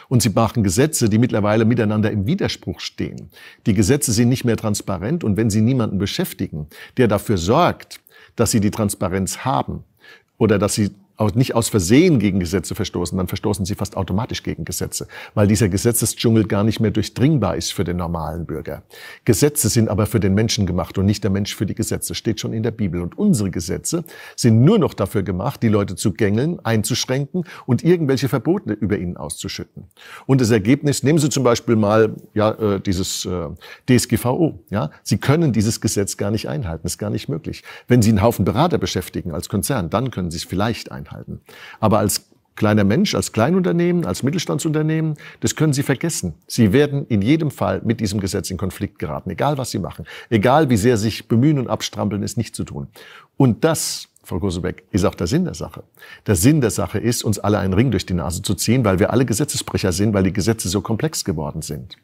Und sie machen Gesetze, die mittlerweile miteinander im Widerspruch stehen. Die Gesetze sind nicht mehr transparent und wenn sie niemanden beschäftigen, der dafür sorgt, dass sie die Transparenz haben oder dass sie nicht aus Versehen gegen Gesetze verstoßen, dann verstoßen sie fast automatisch gegen Gesetze, weil dieser Gesetzesdschungel gar nicht mehr durchdringbar ist für den normalen Bürger. Gesetze sind aber für den Menschen gemacht und nicht der Mensch für die Gesetze, steht schon in der Bibel. Und unsere Gesetze sind nur noch dafür gemacht, die Leute zu gängeln, einzuschränken und irgendwelche Verbote über ihnen auszuschütten. Und das Ergebnis, nehmen Sie zum Beispiel mal ja, äh, dieses äh, DSGVO. Ja? Sie können dieses Gesetz gar nicht einhalten, ist gar nicht möglich. Wenn Sie einen Haufen Berater beschäftigen als Konzern, dann können Sie es vielleicht einhalten. Möglichkeiten. Aber als kleiner Mensch, als Kleinunternehmen, als Mittelstandsunternehmen, das können Sie vergessen. Sie werden in jedem Fall mit diesem Gesetz in Konflikt geraten, egal was Sie machen, egal wie sehr Sie sich bemühen und abstrampeln, es nicht zu tun. Und das, Frau Kosebeck, ist auch der Sinn der Sache. Der Sinn der Sache ist, uns alle einen Ring durch die Nase zu ziehen, weil wir alle Gesetzesbrecher sind, weil die Gesetze so komplex geworden sind.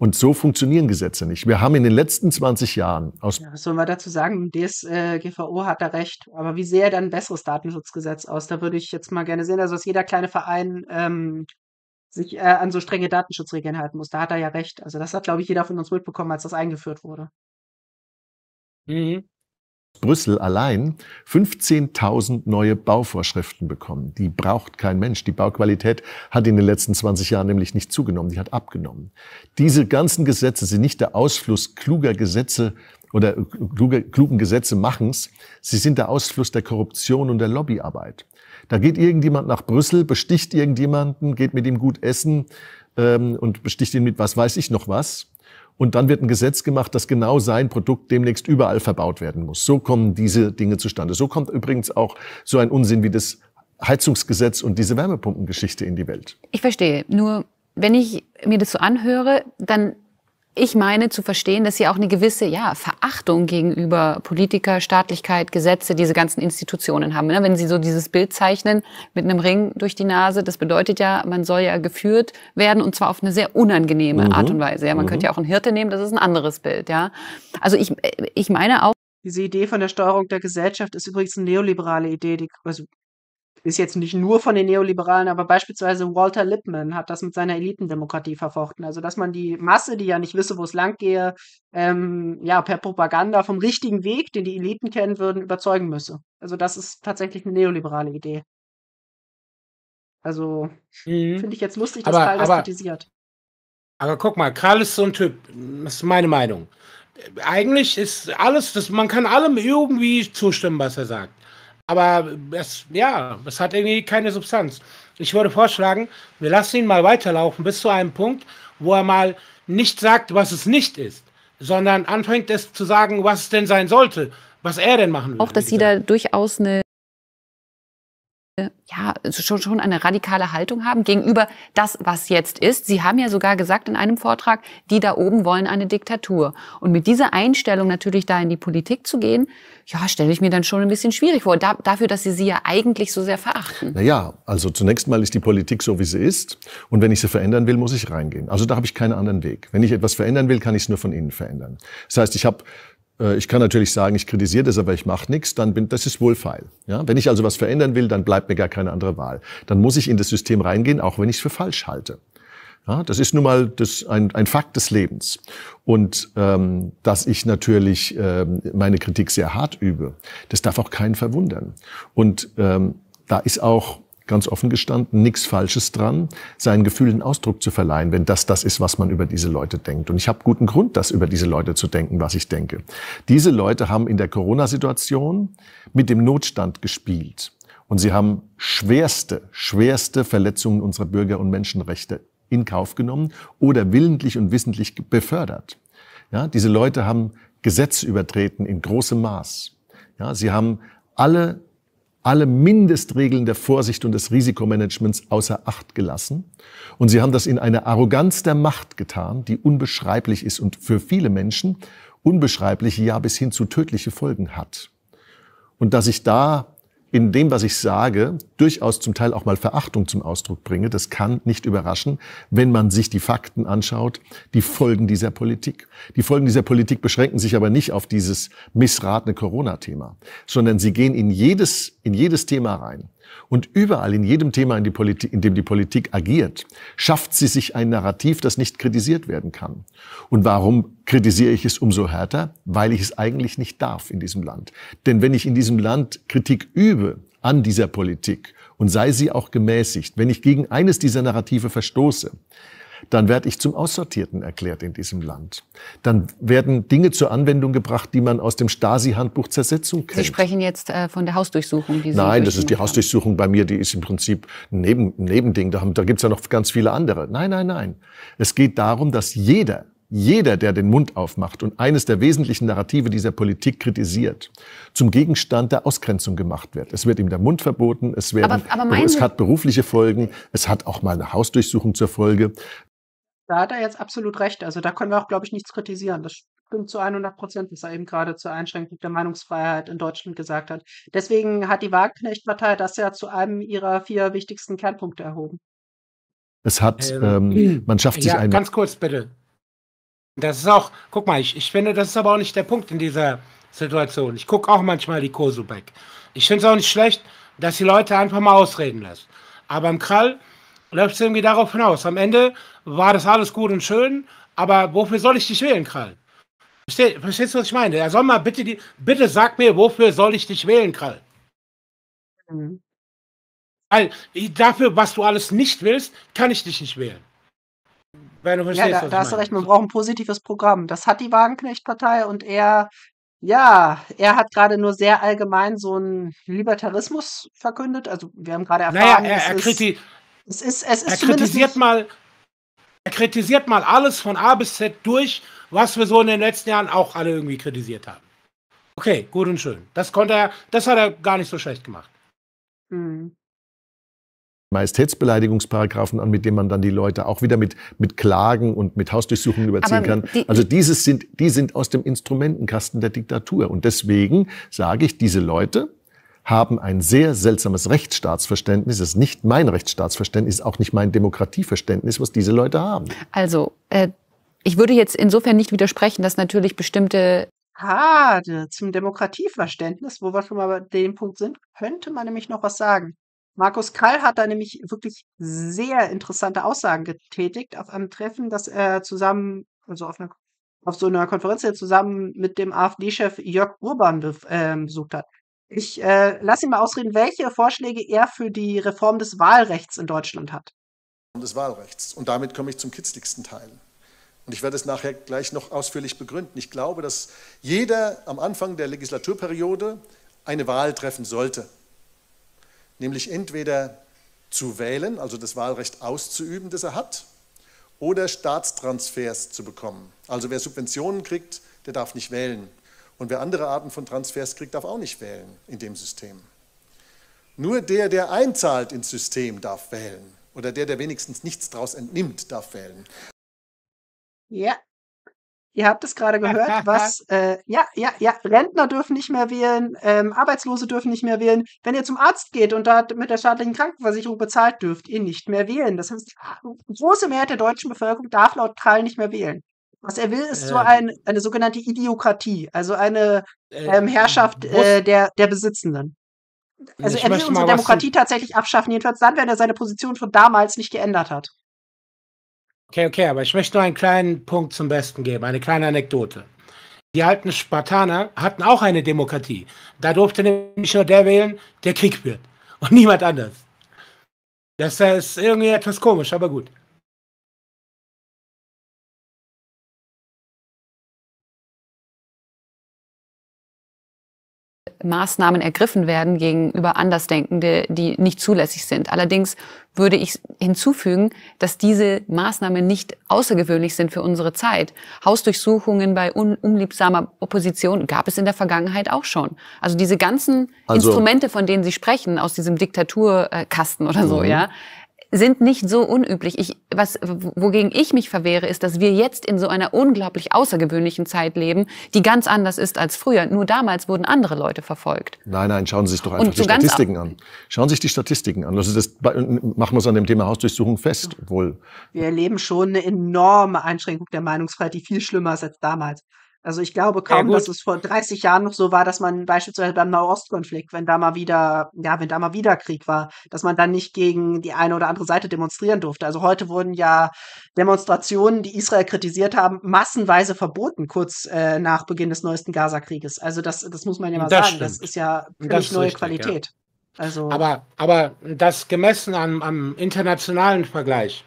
Und so funktionieren Gesetze nicht. Wir haben in den letzten 20 Jahren aus. Ja, was sollen wir dazu sagen? DSGVO äh, hat da recht. Aber wie sähe dann ein besseres Datenschutzgesetz aus? Da würde ich jetzt mal gerne sehen, also dass jeder kleine Verein ähm, sich äh, an so strenge Datenschutzregeln halten muss. Da hat er ja recht. Also das hat, glaube ich, jeder von uns mitbekommen, als das eingeführt wurde. Mhm. Brüssel allein 15.000 neue Bauvorschriften bekommen. Die braucht kein Mensch. Die Bauqualität hat in den letzten 20 Jahren nämlich nicht zugenommen, die hat abgenommen. Diese ganzen Gesetze sind nicht der Ausfluss kluger Gesetze oder äh, kluger, klugen Gesetze machens. Sie sind der Ausfluss der Korruption und der Lobbyarbeit. Da geht irgendjemand nach Brüssel, besticht irgendjemanden, geht mit ihm gut essen ähm, und besticht ihn mit was weiß ich noch was und dann wird ein Gesetz gemacht, dass genau sein Produkt demnächst überall verbaut werden muss. So kommen diese Dinge zustande. So kommt übrigens auch so ein Unsinn wie das Heizungsgesetz und diese Wärmepumpengeschichte in die Welt. Ich verstehe. Nur wenn ich mir das so anhöre, dann ich meine zu verstehen, dass sie auch eine gewisse ja, Verachtung gegenüber Politiker, Staatlichkeit, Gesetze, diese ganzen Institutionen haben. Ne? Wenn sie so dieses Bild zeichnen mit einem Ring durch die Nase, das bedeutet ja, man soll ja geführt werden und zwar auf eine sehr unangenehme mhm. Art und Weise. Ja, man mhm. könnte ja auch einen Hirte nehmen, das ist ein anderes Bild. Ja, also ich, äh, ich meine auch. Diese Idee von der Steuerung der Gesellschaft ist übrigens eine neoliberale Idee, die, also ist jetzt nicht nur von den Neoliberalen, aber beispielsweise Walter Lippmann hat das mit seiner Elitendemokratie verfochten. Also, dass man die Masse, die ja nicht wisse, wo es lang gehe, ähm, ja, per Propaganda vom richtigen Weg, den die Eliten kennen würden, überzeugen müsse. Also, das ist tatsächlich eine neoliberale Idee. Also, mhm. finde ich jetzt lustig, dass aber, Karl das aber, kritisiert. Aber guck mal, Karl ist so ein Typ, das ist meine Meinung. Eigentlich ist alles, das, man kann allem irgendwie zustimmen, was er sagt. Aber es, ja, es hat irgendwie keine Substanz. Ich würde vorschlagen, wir lassen ihn mal weiterlaufen bis zu einem Punkt, wo er mal nicht sagt, was es nicht ist, sondern anfängt es zu sagen, was es denn sein sollte, was er denn machen will. Auch, dass Sie da durchaus eine ja, also schon, schon eine radikale Haltung haben gegenüber das, was jetzt ist. Sie haben ja sogar gesagt in einem Vortrag, die da oben wollen eine Diktatur. Und mit dieser Einstellung natürlich da in die Politik zu gehen, ja, stelle ich mir dann schon ein bisschen schwierig vor, da, dafür, dass Sie sie ja eigentlich so sehr verachten. Naja, also zunächst mal ist die Politik so, wie sie ist. Und wenn ich sie verändern will, muss ich reingehen. Also da habe ich keinen anderen Weg. Wenn ich etwas verändern will, kann ich es nur von innen verändern. Das heißt, ich habe äh, ich kann natürlich sagen, ich kritisiere das, aber ich mache nichts, dann bin, das ist wohlfeil. Ja? Wenn ich also was verändern will, dann bleibt mir gar keine andere Wahl. Dann muss ich in das System reingehen, auch wenn ich es für falsch halte. Ja, das ist nun mal das, ein, ein Fakt des Lebens. Und ähm, dass ich natürlich ähm, meine Kritik sehr hart übe, das darf auch keinen verwundern. Und ähm, da ist auch ganz offen gestanden, nichts Falsches dran, seinen Gefühlen Ausdruck zu verleihen, wenn das das ist, was man über diese Leute denkt. Und ich habe guten Grund, das über diese Leute zu denken, was ich denke. Diese Leute haben in der Corona-Situation mit dem Notstand gespielt. Und sie haben schwerste, schwerste Verletzungen unserer Bürger- und Menschenrechte in Kauf genommen oder willentlich und wissentlich befördert. Ja, diese Leute haben Gesetze übertreten in großem Maß. Ja, sie haben alle alle Mindestregeln der Vorsicht und des Risikomanagements außer Acht gelassen. Und sie haben das in einer Arroganz der Macht getan, die unbeschreiblich ist und für viele Menschen unbeschreibliche, ja bis hin zu tödliche Folgen hat. Und dass ich da in dem, was ich sage, durchaus zum Teil auch mal Verachtung zum Ausdruck bringe. Das kann nicht überraschen, wenn man sich die Fakten anschaut, die Folgen dieser Politik. Die Folgen dieser Politik beschränken sich aber nicht auf dieses missratene Corona-Thema, sondern sie gehen in jedes, in jedes Thema rein. Und überall in jedem Thema, in, in, dem die Politik agiert, schafft sie sich ein Narrativ, das nicht kritisiert werden kann. Und warum kritisiere ich es umso härter? Weil ich es eigentlich nicht darf in diesem Land. Denn wenn ich in diesem Land Kritik übe an dieser Politik und sei sie auch gemäßigt, wenn ich gegen eines dieser Narrative verstoße, dann werde ich zum Aussortierten erklärt in diesem Land. Dann werden Dinge zur Anwendung gebracht, die man aus dem Stasi-Handbuch Zersetzung kennt. Sie sprechen jetzt äh, von der Hausdurchsuchung. Die Sie Nein, das ist die Hausdurchsuchung bei mir, die ist im Prinzip ein Neben, Nebending. Da, da gibt es ja noch ganz viele andere. Nein, nein, nein. Es geht darum, dass jeder jeder, der den Mund aufmacht und eines der wesentlichen Narrative dieser Politik kritisiert, zum Gegenstand der Ausgrenzung gemacht wird. Es wird ihm der Mund verboten, es, werden, aber, aber es hat berufliche Folgen, es hat auch mal eine Hausdurchsuchung zur Folge. Da hat er jetzt absolut recht. Also da können wir auch, glaube ich, nichts kritisieren. Das stimmt zu 100 Prozent, was er eben gerade zur Einschränkung der Meinungsfreiheit in Deutschland gesagt hat. Deswegen hat die Wagenknecht-Partei das ja zu einem ihrer vier wichtigsten Kernpunkte erhoben. Es hat, ähm, ähm, man schafft sich ja, ein. Ganz kurz bitte. Das ist auch, guck mal, ich, ich finde, das ist aber auch nicht der Punkt in dieser Situation. Ich gucke auch manchmal die Kosubek. Ich finde es auch nicht schlecht, dass die Leute einfach mal ausreden lassen. Aber im Krall läuft es irgendwie darauf hinaus. Am Ende war das alles gut und schön, aber wofür soll ich dich wählen, Krall? Versteh, verstehst du, was ich meine? Er soll mal bitte, die, bitte sag mir, wofür soll ich dich wählen, Krall? Mhm. Weil dafür, was du alles nicht willst, kann ich dich nicht wählen. Wenn du verstehst, ja, da, da hast du recht, man braucht ein positives Programm. Das hat die Wagenknecht-Partei und er, ja, er hat gerade nur sehr allgemein so einen Libertarismus verkündet. Also wir haben gerade erfahren, naja, er, er, kriti es ist, es ist er kritisiert mal, er kritisiert mal alles von A bis Z durch, was wir so in den letzten Jahren auch alle irgendwie kritisiert haben. Okay, gut und schön. Das konnte er, das hat er gar nicht so schlecht gemacht. Mhm. Majestätsbeleidigungsparagraphen an, mit denen man dann die Leute auch wieder mit, mit Klagen und mit Hausdurchsuchungen überziehen Aber kann. Die, also dieses sind, die sind aus dem Instrumentenkasten der Diktatur. Und deswegen sage ich, diese Leute, haben ein sehr seltsames Rechtsstaatsverständnis. Das ist nicht mein Rechtsstaatsverständnis, auch nicht mein Demokratieverständnis, was diese Leute haben. Also, äh, ich würde jetzt insofern nicht widersprechen, dass natürlich bestimmte Gerade zum Demokratieverständnis, wo wir schon mal bei dem Punkt sind, könnte man nämlich noch was sagen. Markus Kall hat da nämlich wirklich sehr interessante Aussagen getätigt auf einem Treffen, das er zusammen, also auf, einer, auf so einer Konferenz, die er zusammen mit dem AfD-Chef Jörg Urban ähm, besucht hat. Ich äh, lasse ihn mal ausreden, welche Vorschläge er für die Reform des Wahlrechts in Deutschland hat. Des Wahlrechts. Und damit komme ich zum kitzligsten Teil. Und ich werde es nachher gleich noch ausführlich begründen. Ich glaube, dass jeder am Anfang der Legislaturperiode eine Wahl treffen sollte. Nämlich entweder zu wählen, also das Wahlrecht auszuüben, das er hat, oder Staatstransfers zu bekommen. Also wer Subventionen kriegt, der darf nicht wählen. Und wer andere Arten von Transfers kriegt, darf auch nicht wählen in dem System. Nur der, der einzahlt ins System, darf wählen. Oder der, der wenigstens nichts daraus entnimmt, darf wählen. Ja, Ihr habt es gerade gehört, was, äh, ja, ja, ja, Rentner dürfen nicht mehr wählen, ähm, Arbeitslose dürfen nicht mehr wählen. Wenn ihr zum Arzt geht und da mit der staatlichen Krankenversicherung bezahlt, dürft ihr nicht mehr wählen. Das heißt, die ah, große Mehrheit der deutschen Bevölkerung darf laut Krall nicht mehr wählen. Was er will, ist so ähm. ein, eine sogenannte Idiokratie, also eine äh, ähm, Herrschaft äh, der, der Besitzenden. Also ich er will unsere Demokratie tatsächlich abschaffen, jedenfalls dann, wenn er seine Position von damals nicht geändert hat. Okay, okay, aber ich möchte nur einen kleinen Punkt zum Besten geben, eine kleine Anekdote. Die alten Spartaner hatten auch eine Demokratie. Da durfte nämlich nur der wählen, der Krieg wird und niemand anders. Das ist irgendwie etwas komisch, aber gut. Maßnahmen ergriffen werden gegenüber Andersdenkende, die nicht zulässig sind. Allerdings würde ich hinzufügen, dass diese Maßnahmen nicht außergewöhnlich sind für unsere Zeit. Hausdurchsuchungen bei unliebsamer Opposition gab es in der Vergangenheit auch schon. Also diese ganzen also, Instrumente, von denen Sie sprechen, aus diesem Diktaturkasten oder so, mhm. ja, sind nicht so unüblich. Ich, was, wogegen ich mich verwehre, ist, dass wir jetzt in so einer unglaublich außergewöhnlichen Zeit leben, die ganz anders ist als früher. Nur damals wurden andere Leute verfolgt. Nein, nein, schauen Sie sich doch einfach Und die Statistiken an. Schauen Sie sich die Statistiken an. Das ist das machen wir es an dem Thema Hausdurchsuchung fest, wohl. Wir erleben schon eine enorme Einschränkung der Meinungsfreiheit, die viel schlimmer ist als damals. Also ich glaube kaum, ja, dass es vor 30 Jahren noch so war, dass man beispielsweise beim Nahostkonflikt, wenn da mal wieder, ja, wenn da mal wieder Krieg war, dass man dann nicht gegen die eine oder andere Seite demonstrieren durfte. Also heute wurden ja Demonstrationen, die Israel kritisiert haben, massenweise verboten, kurz äh, nach Beginn des neuesten Gazakrieges. Also das, das muss man ja mal das sagen. Stimmt. Das ist ja völlig neue richtig, Qualität. Ja. Also aber, aber das gemessen am, am internationalen Vergleich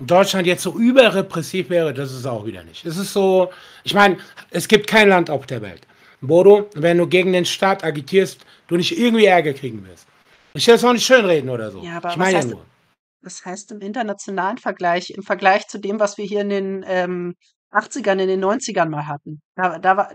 Deutschland jetzt so überrepressiv wäre, das ist auch wieder nicht. Es ist so, ich meine, es gibt kein Land auf der Welt, Bodo, wenn du gegen den Staat agitierst, du nicht irgendwie Ärger kriegen wirst. Ich will es auch nicht schönreden oder so. Ja, aber ich meine ja nur. Das heißt im internationalen Vergleich, im Vergleich zu dem, was wir hier in den ähm, 80ern, in den 90ern mal hatten. Da, da, war,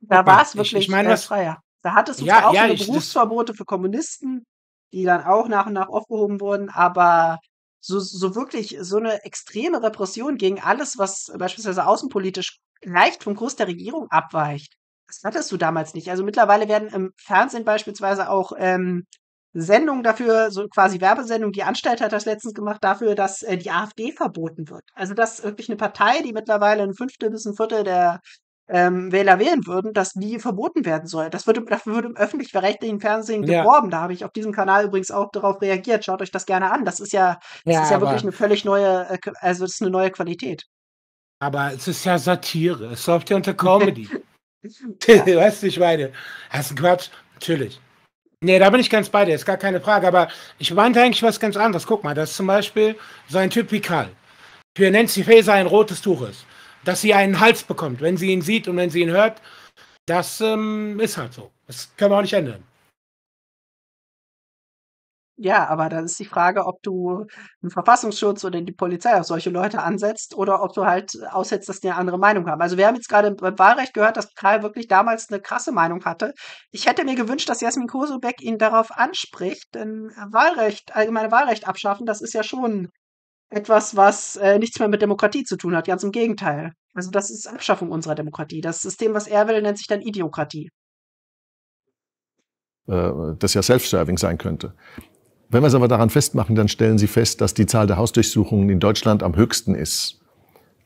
da war es wirklich ich, ich mein, äh, was, freier. Da hattest du ja, auch ja, so Berufsverbote für Kommunisten, die dann auch nach und nach aufgehoben wurden, aber so, so wirklich so eine extreme Repression gegen alles, was beispielsweise außenpolitisch leicht vom Kurs der Regierung abweicht. Das hattest du damals nicht. Also mittlerweile werden im Fernsehen beispielsweise auch ähm, Sendungen dafür, so quasi Werbesendungen, die Anstalt hat das letztens gemacht, dafür, dass äh, die AfD verboten wird. Also dass wirklich eine Partei, die mittlerweile ein Fünftel bis ein Viertel der ähm, Wähler wählen würden, dass die verboten werden soll. Das würde, dafür würde im öffentlich-rechtlichen Fernsehen geworben. Ja. Da habe ich auf diesem Kanal übrigens auch darauf reagiert. Schaut euch das gerne an. Das ist ja, das ja, ist ja wirklich eine völlig neue, äh, also das ist eine neue Qualität. Aber es ist ja Satire. Es läuft ja unter Comedy. ja. weißt du, ich meine, das ist ein Quatsch. Natürlich. Nee, da bin ich ganz bei dir, ist gar keine Frage. Aber ich meinte eigentlich was ganz anderes. Guck mal, das ist zum Beispiel so ein Typ wie Karl für Nancy Faeser ein rotes Tuch ist dass sie einen Hals bekommt, wenn sie ihn sieht und wenn sie ihn hört. Das ähm, ist halt so. Das können wir auch nicht ändern. Ja, aber da ist die Frage, ob du den Verfassungsschutz oder die Polizei auf solche Leute ansetzt oder ob du halt aussetzt, dass die eine andere Meinung haben. Also wir haben jetzt gerade beim Wahlrecht gehört, dass Karl wirklich damals eine krasse Meinung hatte. Ich hätte mir gewünscht, dass Jasmin Kosebeck ihn darauf anspricht, denn Wahlrecht, allgemeine Wahlrecht abschaffen, das ist ja schon etwas, was äh, nichts mehr mit Demokratie zu tun hat. Ganz im Gegenteil. Also das ist Abschaffung unserer Demokratie. Das System, was er will, nennt sich dann Idiokratie. Äh, das ja self-serving sein könnte. Wenn wir es aber daran festmachen, dann stellen Sie fest, dass die Zahl der Hausdurchsuchungen in Deutschland am höchsten ist.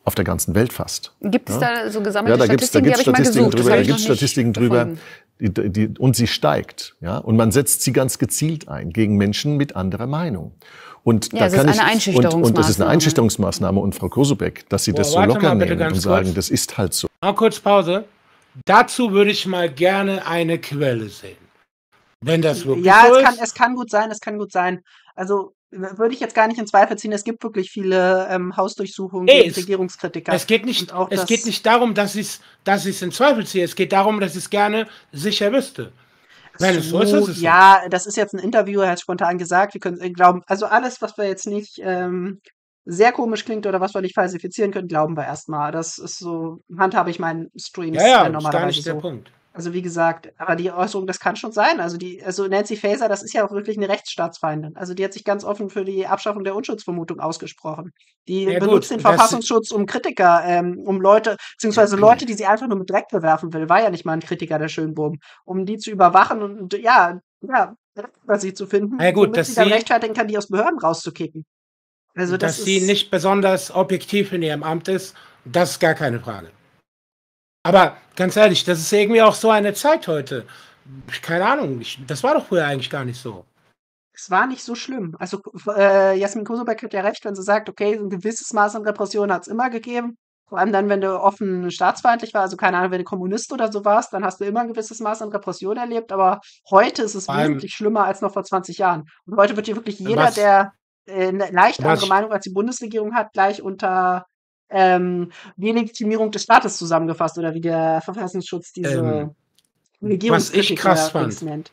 Auf der ganzen Welt fast. Gibt es ja? da so gesammelte ja, da Statistiken? Gibt's, da gibt's Statistiken drüber. Da gibt Statistiken drüber. Die, die, und sie steigt. Ja? Und man setzt sie ganz gezielt ein gegen Menschen mit anderer Meinung. Und ja, da kann ist eine ich, und, und, das ist eine Einschüchterungsmaßnahme. Und Frau Kosubeck, dass Sie Boah, das so locker nehmen und sagen, kurz. das ist halt so. Mal kurz Pause. Dazu würde ich mal gerne eine Quelle sehen. Wenn das wirklich ja, so ist. Ja, es kann gut sein, es kann gut sein. Also würde ich jetzt gar nicht in Zweifel ziehen. Es gibt wirklich viele ähm, Hausdurchsuchungen nee, gegen Regierungskritiker. Es geht nicht, es geht nicht darum, dass ich es dass in Zweifel ziehe. Es geht darum, dass ich es gerne sicher wüsste. Nein, das so, ist es so. Ja, das ist jetzt ein Interview, er hat spontan gesagt, wir können äh, glauben, also alles, was wir jetzt nicht ähm, sehr komisch klingt oder was wir nicht falsifizieren können, glauben wir erstmal. Das ist so, handhabe ich meinen Streams ja, ja, normalerweise. Äh, das ist gar nicht so. der Punkt. Also wie gesagt, aber die Äußerung, das kann schon sein. Also die, also Nancy Faeser, das ist ja auch wirklich eine Rechtsstaatsfeindin. Also die hat sich ganz offen für die Abschaffung der Unschutzvermutung ausgesprochen. Die ja, benutzt gut, den Verfassungsschutz, um Kritiker, ähm, um Leute, beziehungsweise Leute, die sie einfach nur mit Dreck bewerfen will, war ja nicht mal ein Kritiker der Schönbogen, um die zu überwachen und ja, ja, über sie zu finden, ja, gut, damit sie dann rechtfertigen kann, die aus Behörden rauszukicken. Also das dass sie nicht besonders objektiv in ihrem Amt ist, das ist gar keine Frage. Aber ganz ehrlich, das ist irgendwie auch so eine Zeit heute. Keine Ahnung, ich, das war doch früher eigentlich gar nicht so. Es war nicht so schlimm. Also äh, Jasmin Kosobek hat ja recht, wenn sie sagt, okay, ein gewisses Maß an Repression hat es immer gegeben. Vor allem dann, wenn du offen staatsfeindlich warst, also keine Ahnung, wenn du Kommunist oder so warst, dann hast du immer ein gewisses Maß an Repression erlebt. Aber heute ist es Beim, wirklich schlimmer als noch vor 20 Jahren. Und heute wird hier wirklich jeder, was, der äh, leicht andere Meinung als die Bundesregierung hat, gleich unter ähm, Delegitimierung des Staates zusammengefasst oder wie der Verfassungsschutz diese ähm, Regierungskritik nennt.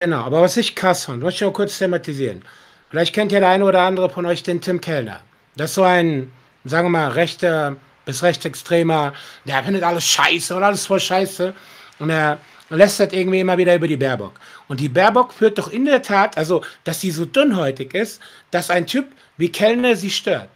Genau, aber was ich krass fand, wollte ich nur kurz thematisieren. Vielleicht kennt ja der eine oder andere von euch den Tim Kellner. Das ist so ein, sagen wir mal, rechter bis rechtsextremer, der findet alles scheiße und alles voll scheiße. Und er lästert irgendwie immer wieder über die Baerbock. Und die Baerbock führt doch in der Tat, also, dass sie so dünnhäutig ist, dass ein Typ wie Kellner sie stört.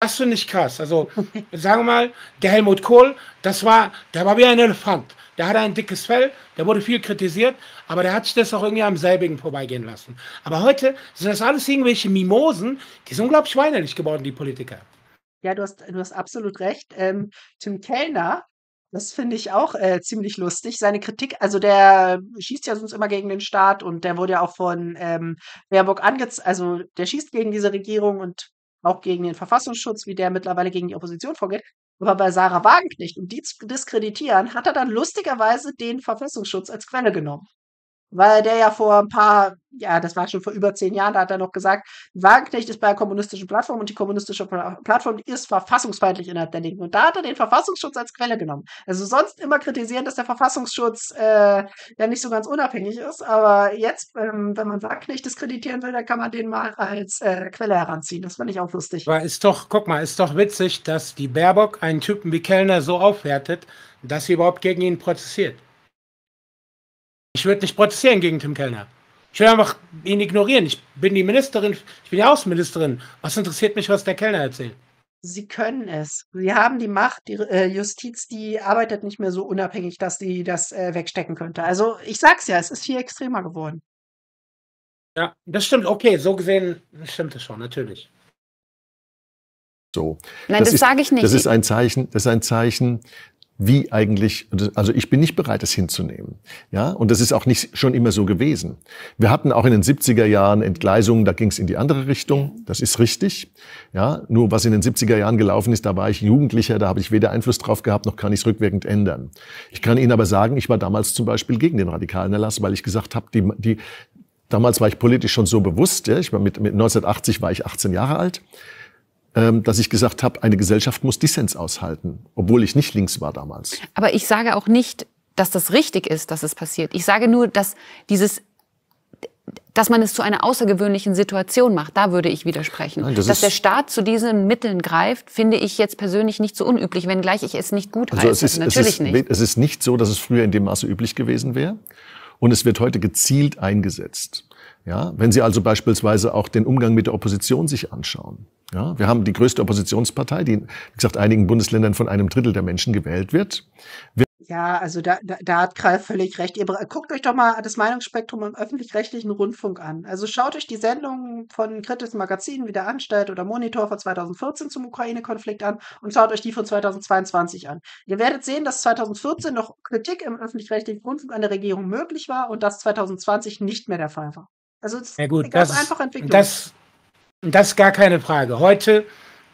Das finde ich krass. Also, sagen wir mal, der Helmut Kohl, das war, der war wie ein Elefant. Der hatte ein dickes Fell, der wurde viel kritisiert, aber der hat sich das auch irgendwie am selbigen vorbeigehen lassen. Aber heute sind das alles irgendwelche Mimosen, die sind unglaublich weinerlich geworden, die Politiker. Ja, du hast, du hast absolut recht. Ähm, Tim Kellner, das finde ich auch äh, ziemlich lustig. Seine Kritik, also der schießt ja sonst immer gegen den Staat und der wurde ja auch von ähm, Baerbock angezeigt, also der schießt gegen diese Regierung und auch gegen den Verfassungsschutz, wie der mittlerweile gegen die Opposition vorgeht. Aber bei Sarah Wagenknecht, um die zu diskreditieren, hat er dann lustigerweise den Verfassungsschutz als Quelle genommen weil der ja vor ein paar, ja, das war schon vor über zehn Jahren, da hat er noch gesagt, Wagenknecht ist bei der kommunistischen Plattform und die kommunistische Plattform ist verfassungsfeindlich innerhalb der Linken. Und da hat er den Verfassungsschutz als Quelle genommen. Also sonst immer kritisieren, dass der Verfassungsschutz äh, ja nicht so ganz unabhängig ist, aber jetzt, ähm, wenn man Wagenknecht diskreditieren will, dann kann man den mal als äh, Quelle heranziehen. Das fand ich auch lustig. Aber ist doch, guck mal, ist doch witzig, dass die Baerbock einen Typen wie Kellner so aufwertet, dass sie überhaupt gegen ihn prozessiert. Ich würde nicht protestieren gegen Tim Kellner. Ich würde einfach ihn ignorieren. Ich bin die Ministerin, ich bin die Außenministerin. Was interessiert mich, was der Kellner erzählt? Sie können es. Sie haben die Macht. Die äh, Justiz, die arbeitet nicht mehr so unabhängig, dass sie das äh, wegstecken könnte. Also ich sag's ja, es ist viel extremer geworden. Ja, das stimmt. Okay, so gesehen stimmt es schon, natürlich. So. Nein, das, das sage ich nicht. Das ist ein Zeichen, das ist ein Zeichen wie eigentlich, also ich bin nicht bereit, es hinzunehmen. Ja, und das ist auch nicht schon immer so gewesen. Wir hatten auch in den 70er Jahren Entgleisungen, da ging es in die andere Richtung. Das ist richtig. Ja, nur was in den 70er Jahren gelaufen ist, da war ich Jugendlicher, da habe ich weder Einfluss drauf gehabt, noch kann ich es rückwirkend ändern. Ich kann Ihnen aber sagen, ich war damals zum Beispiel gegen den radikalen Erlass, weil ich gesagt habe, die, die, damals war ich politisch schon so bewusst, ja, ich war mit, mit 1980 war ich 18 Jahre alt. Ähm, dass ich gesagt habe, eine Gesellschaft muss Dissens aushalten, obwohl ich nicht links war damals. Aber ich sage auch nicht, dass das richtig ist, dass es passiert. Ich sage nur, dass dieses dass man es zu einer außergewöhnlichen Situation macht, da würde ich widersprechen. Nein, das dass der Staat zu diesen Mitteln greift, finde ich jetzt persönlich nicht so unüblich, wenngleich ich es nicht gut also heiße. Es ist, Natürlich es ist, nicht. Es ist nicht so, dass es früher in dem Maße üblich gewesen wäre. Und es wird heute gezielt eingesetzt. Ja, wenn Sie also beispielsweise auch den Umgang mit der Opposition sich anschauen. Ja, wir haben die größte Oppositionspartei, die, wie gesagt, einigen Bundesländern von einem Drittel der Menschen gewählt wird. Wir ja, also da, da, da hat Krall völlig recht. Ihr guckt euch doch mal das Meinungsspektrum im öffentlich-rechtlichen Rundfunk an. Also schaut euch die Sendungen von Kritis Magazin wie der Anstalt oder Monitor von 2014 zum Ukraine-Konflikt an und schaut euch die von 2022 an. Ihr werdet sehen, dass 2014 noch Kritik im öffentlich-rechtlichen Rundfunk an der Regierung möglich war und das 2020 nicht mehr der Fall war. Also es ja gut, das, einfach Entwicklung. Das, das ist gar keine Frage. Heute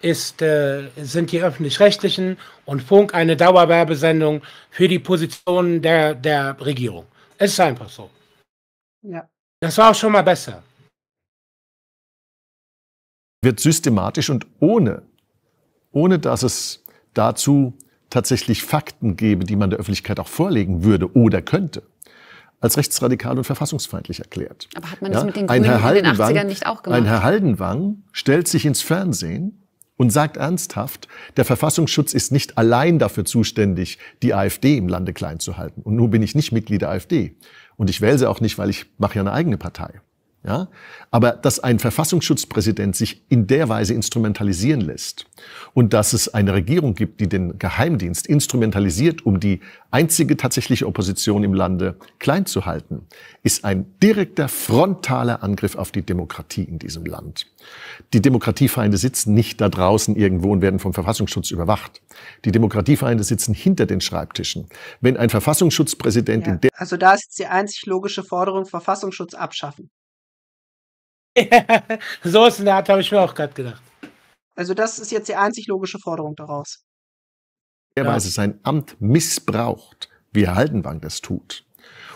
ist, äh, sind die öffentlich-rechtlichen und Funk eine Dauerwerbesendung für die Positionen der, der Regierung. Es ist einfach so. Ja. Das war auch schon mal besser. Wird systematisch und ohne, ohne dass es dazu tatsächlich Fakten gäbe, die man der Öffentlichkeit auch vorlegen würde oder könnte als rechtsradikal und verfassungsfeindlich erklärt. Aber hat man das mit den Grünen in den 80ern nicht auch gemacht? Ein Herr Haldenwang stellt sich ins Fernsehen und sagt ernsthaft, der Verfassungsschutz ist nicht allein dafür zuständig, die AfD im Lande klein zu halten. Und nun bin ich nicht Mitglied der AfD. Und ich wähle sie auch nicht, weil ich mache ja eine eigene Partei. Ja? Aber dass ein Verfassungsschutzpräsident sich in der Weise instrumentalisieren lässt und dass es eine Regierung gibt, die den Geheimdienst instrumentalisiert, um die einzige tatsächliche Opposition im Lande klein zu halten, ist ein direkter, frontaler Angriff auf die Demokratie in diesem Land. Die Demokratiefeinde sitzen nicht da draußen irgendwo und werden vom Verfassungsschutz überwacht. Die Demokratiefeinde sitzen hinter den Schreibtischen. Wenn ein Verfassungsschutzpräsident ja, in der... Also da ist die einzig logische Forderung, Verfassungsschutz abschaffen. so ist in der Art, habe ich mir auch gerade gedacht. Also, das ist jetzt die einzig logische Forderung daraus. Er weiß, es sein Amt missbraucht, wie Herr Haldenwang das tut.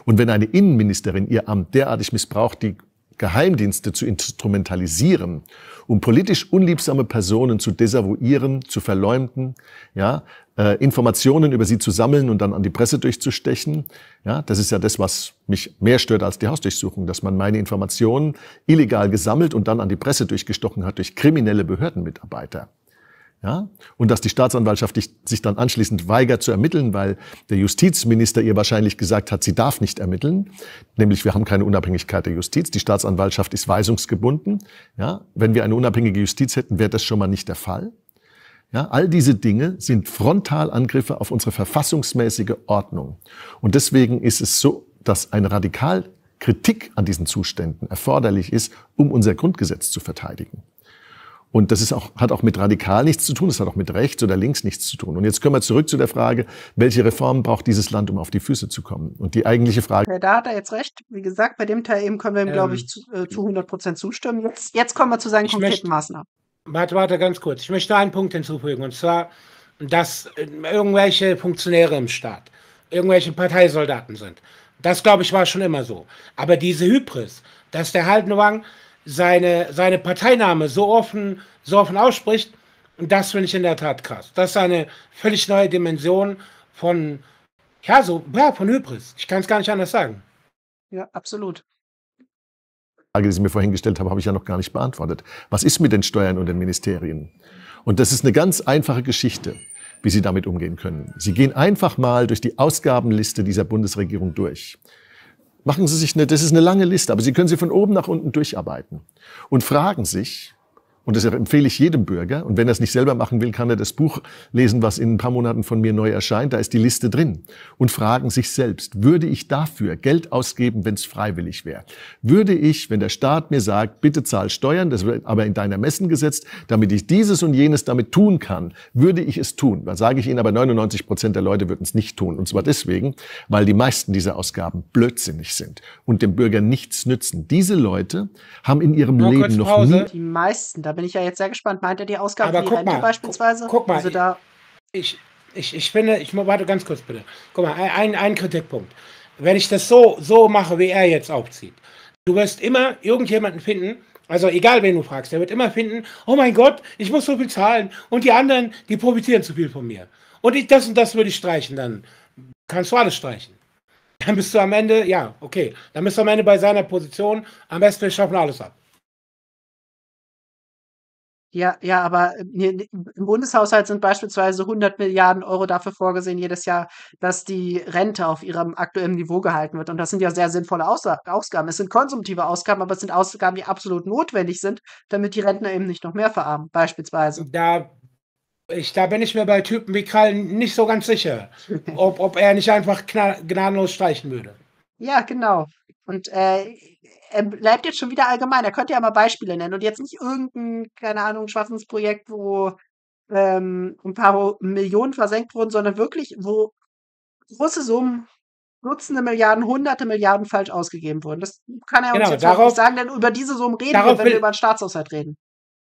Und wenn eine Innenministerin ihr Amt derartig missbraucht, die Geheimdienste zu instrumentalisieren um politisch unliebsame Personen zu desavouieren, zu verleumden, ja, äh, Informationen über sie zu sammeln und dann an die Presse durchzustechen. Ja, das ist ja das, was mich mehr stört als die Hausdurchsuchung, dass man meine Informationen illegal gesammelt und dann an die Presse durchgestochen hat durch kriminelle Behördenmitarbeiter. Ja? Und dass die Staatsanwaltschaft sich dann anschließend weigert zu ermitteln, weil der Justizminister ihr wahrscheinlich gesagt hat, sie darf nicht ermitteln. Nämlich, wir haben keine Unabhängigkeit der Justiz. Die Staatsanwaltschaft ist weisungsgebunden. Ja? Wenn wir eine unabhängige Justiz hätten, wäre das schon mal nicht der Fall. Ja, all diese Dinge sind Frontalangriffe auf unsere verfassungsmäßige Ordnung. Und deswegen ist es so, dass eine Kritik an diesen Zuständen erforderlich ist, um unser Grundgesetz zu verteidigen. Und das ist auch, hat auch mit radikal nichts zu tun, das hat auch mit rechts oder links nichts zu tun. Und jetzt können wir zurück zu der Frage, welche Reformen braucht dieses Land, um auf die Füße zu kommen? Und die eigentliche Frage. Ja, da hat er jetzt recht. Wie gesagt, bei dem Teil eben können wir ihm, ähm, glaube ich, ähm, zu, äh, zu 100 Prozent zustimmen. Jetzt, jetzt kommen wir zu seinen konkreten möchte, Maßnahmen. Warte, warte, ganz kurz. Ich möchte einen Punkt hinzufügen, und zwar, dass äh, irgendwelche Funktionäre im Staat, irgendwelche Parteisoldaten sind. Das, glaube ich, war schon immer so. Aber diese Hybris, dass der Haldenwang seine, seine Parteinahme so offen, so offen ausspricht. Und das finde ich in der Tat krass. Das ist eine völlig neue Dimension von, ja, so, ja, von Hybris. Ich kann es gar nicht anders sagen. Ja, absolut. Die Frage, die Sie mir vorhin gestellt haben, habe ich ja noch gar nicht beantwortet. Was ist mit den Steuern und den Ministerien? Und das ist eine ganz einfache Geschichte, wie Sie damit umgehen können. Sie gehen einfach mal durch die Ausgabenliste dieser Bundesregierung durch. Machen Sie sich eine, das ist eine lange Liste, aber Sie können sie von oben nach unten durcharbeiten und fragen sich, und deshalb empfehle ich jedem Bürger, und wenn er es nicht selber machen will, kann er das Buch lesen, was in ein paar Monaten von mir neu erscheint. Da ist die Liste drin. Und fragen sich selbst, würde ich dafür Geld ausgeben, wenn es freiwillig wäre? Würde ich, wenn der Staat mir sagt, bitte zahl Steuern, das wird aber in deiner Messen gesetzt, damit ich dieses und jenes damit tun kann, würde ich es tun? Da sage ich Ihnen aber, 99 Prozent der Leute würden es nicht tun. Und zwar deswegen, weil die meisten dieser Ausgaben blödsinnig sind und dem Bürger nichts nützen. Diese Leute haben in ihrem Nur Leben noch nie... Die meisten, da bin ich ja jetzt sehr gespannt. Meint er die Ausgaben Aber wie guck Rente mal, beispielsweise? Guck, guck mal, also da ich, ich, ich finde, ich warte ganz kurz bitte. Guck mal, ein, ein Kritikpunkt. Wenn ich das so, so mache, wie er jetzt aufzieht, du wirst immer irgendjemanden finden, also egal wen du fragst, der wird immer finden, oh mein Gott, ich muss so viel zahlen und die anderen, die profitieren zu viel von mir. Und ich, das und das würde ich streichen, dann kannst du alles streichen. Dann bist du am Ende, ja, okay, dann bist du am Ende bei seiner Position, am besten wir schaffen alles ab. Ja, ja, aber äh, im Bundeshaushalt sind beispielsweise 100 Milliarden Euro dafür vorgesehen jedes Jahr, dass die Rente auf ihrem aktuellen Niveau gehalten wird. Und das sind ja sehr sinnvolle Ausgaben. Es sind konsumtive Ausgaben, aber es sind Ausgaben, die absolut notwendig sind, damit die Rentner eben nicht noch mehr verarmen, beispielsweise. Da, ich, da bin ich mir bei Typen wie Krall nicht so ganz sicher, ob, ob er nicht einfach gnadenlos streichen würde. Ja, genau. Und äh, er bleibt jetzt schon wieder allgemein. Er könnte ja mal Beispiele nennen und jetzt nicht irgendein, keine Ahnung, schwarzes Projekt, wo ähm, ein paar Millionen versenkt wurden, sondern wirklich, wo große Summen, Dutzende Milliarden, hunderte Milliarden falsch ausgegeben wurden. Das kann er genau, uns jetzt darauf, nicht sagen, denn über diese Summen reden wir, wenn will, wir über einen Staatshaushalt reden.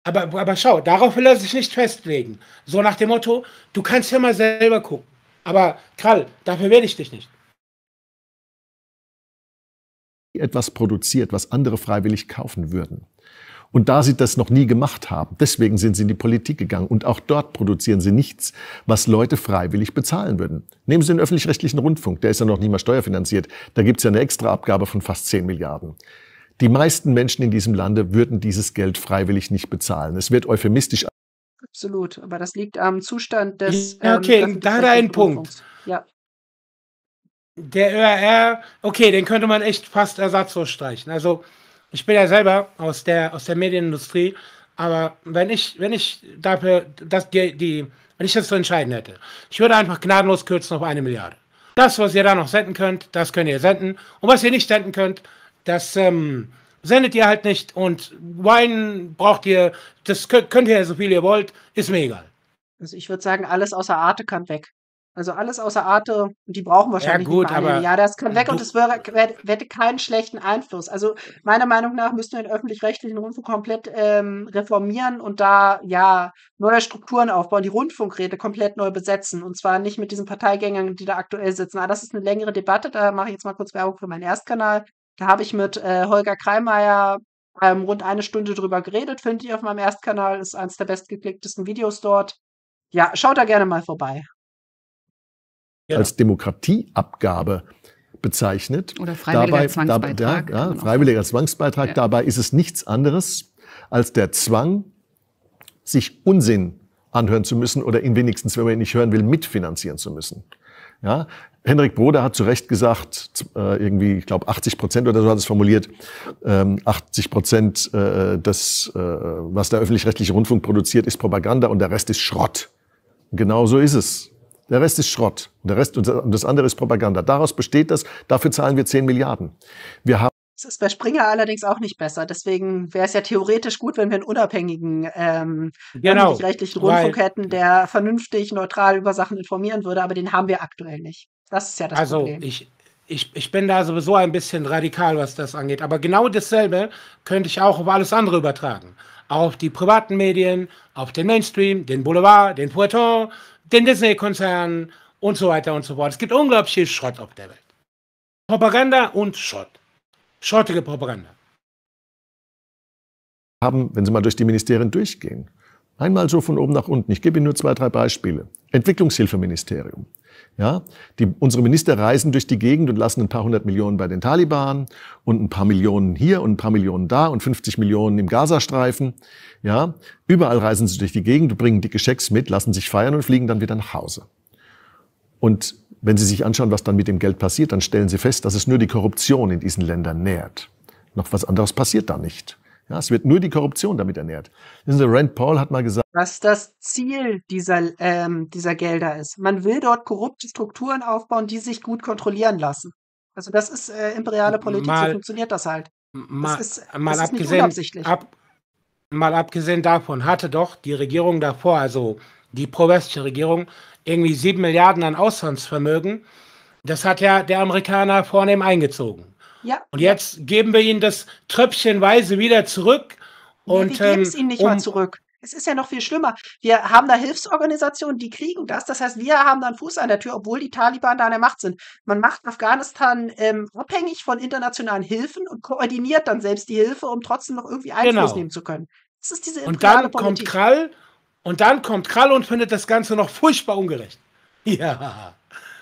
Aber, aber schau, darauf will er sich nicht festlegen. So nach dem Motto, du kannst ja mal selber gucken. Aber Karl, dafür wähle ich dich nicht etwas produziert, was andere freiwillig kaufen würden. Und da sie das noch nie gemacht haben, deswegen sind sie in die Politik gegangen. Und auch dort produzieren sie nichts, was Leute freiwillig bezahlen würden. Nehmen Sie den öffentlich-rechtlichen Rundfunk, der ist ja noch nicht mal steuerfinanziert. Da gibt es ja eine extra Abgabe von fast 10 Milliarden. Die meisten Menschen in diesem Lande würden dieses Geld freiwillig nicht bezahlen. Es wird euphemistisch. Absolut, aber das liegt am Zustand des. Ja, okay, ähm, da hat er einen Punkt. Ja der ÖRR, okay, den könnte man echt fast ersatzlos streichen. Also ich bin ja selber aus der, aus der Medienindustrie, aber wenn ich, wenn ich dafür, dass die, die, wenn ich das zu entscheiden hätte, ich würde einfach gnadenlos kürzen auf eine Milliarde. Das, was ihr da noch senden könnt, das könnt ihr senden. Und was ihr nicht senden könnt, das ähm, sendet ihr halt nicht. Und Wein braucht ihr, das könnt, könnt ihr so viel ihr wollt, ist mir egal. Also ich würde sagen, alles außer Arte kann weg. Also alles außer Arte, die brauchen wahrscheinlich ja, gut, nicht aber Ja, das kann weg und es hätte keinen schlechten Einfluss. Also meiner Meinung nach müssten wir den öffentlich-rechtlichen Rundfunk komplett ähm, reformieren und da ja neue Strukturen aufbauen, die Rundfunkräte komplett neu besetzen und zwar nicht mit diesen Parteigängern, die da aktuell sitzen. Aber ah, das ist eine längere Debatte, da mache ich jetzt mal kurz Werbung für meinen Erstkanal. Da habe ich mit äh, Holger Kreimeier ähm, rund eine Stunde drüber geredet, finde ich auf meinem Erstkanal, ist eines der bestgeklicktesten Videos dort. Ja, schaut da gerne mal vorbei ja. Genau. als Demokratieabgabe bezeichnet. Oder freiwilliger dabei, Zwangsbeitrag. Da, ja, freiwilliger Zwangsbeitrag. Ja. Dabei ist es nichts anderes als der Zwang, sich Unsinn anhören zu müssen oder ihn wenigstens, wenn man ihn nicht hören will, mitfinanzieren zu müssen. Ja, Henrik Broder hat zu Recht gesagt, äh, irgendwie, ich glaube, 80 Prozent oder so hat es formuliert, 80 ähm, Prozent äh, des, äh, was der öffentlich-rechtliche Rundfunk produziert, ist Propaganda und der Rest ist Schrott. Genau so ist es. Der Rest ist Schrott. Der Rest, und das andere ist Propaganda. Daraus besteht das. Dafür zahlen wir 10 Milliarden. Wir haben das ist bei Springer allerdings auch nicht besser. Deswegen wäre es ja theoretisch gut, wenn wir einen unabhängigen ähm, genau, rechtlichen Rundfunk hätten, der vernünftig, neutral über Sachen informieren würde, aber den haben wir aktuell nicht. Das ist ja das also Problem. Also ich, ich, ich bin da sowieso ein bisschen radikal, was das angeht. Aber genau dasselbe könnte ich auch auf alles andere übertragen. Auf die privaten Medien, auf den Mainstream, den Boulevard, den Poiton, den Disney-Konzernen und so weiter und so fort. Es gibt unglaublich viel Schrott auf der Welt. Propaganda und Schrott. Schrottige Propaganda. Haben, wenn Sie mal durch die Ministerien durchgehen, einmal so von oben nach unten. Ich gebe Ihnen nur zwei, drei Beispiele. Entwicklungshilfeministerium. Ja, die, unsere Minister reisen durch die Gegend und lassen ein paar hundert Millionen bei den Taliban und ein paar Millionen hier und ein paar Millionen da und 50 Millionen im Gazastreifen. Ja, überall reisen sie durch die Gegend, bringen dicke Schecks mit, lassen sich feiern und fliegen dann wieder nach Hause. Und wenn Sie sich anschauen, was dann mit dem Geld passiert, dann stellen Sie fest, dass es nur die Korruption in diesen Ländern nährt. Noch was anderes passiert da nicht. Ja, es wird nur die Korruption damit ernährt. Sie, Rand Paul hat mal gesagt. Was das Ziel dieser, ähm, dieser Gelder ist. Man will dort korrupte Strukturen aufbauen, die sich gut kontrollieren lassen. Also das ist äh, imperiale Politik, mal, so funktioniert das halt. Mal, das ist, mal das abgesehen, ab, mal abgesehen davon hatte doch die Regierung davor, also die pro-westliche Regierung, irgendwie sieben Milliarden an Auslandsvermögen. Das hat ja der Amerikaner vornehm eingezogen. Ja. Und jetzt geben wir Ihnen das tröpfchenweise wieder zurück. Und, ja, wir geben es ähm, Ihnen nicht um, mal zurück. Es ist ja noch viel schlimmer. Wir haben da Hilfsorganisationen, die kriegen das. Das heißt, wir haben da einen Fuß an der Tür, obwohl die Taliban da an der Macht sind. Man macht Afghanistan ähm, abhängig von internationalen Hilfen und koordiniert dann selbst die Hilfe, um trotzdem noch irgendwie Einfluss genau. nehmen zu können. Das ist diese und dann Politik. kommt Krall und dann kommt Krall und findet das Ganze noch furchtbar ungerecht. Ja.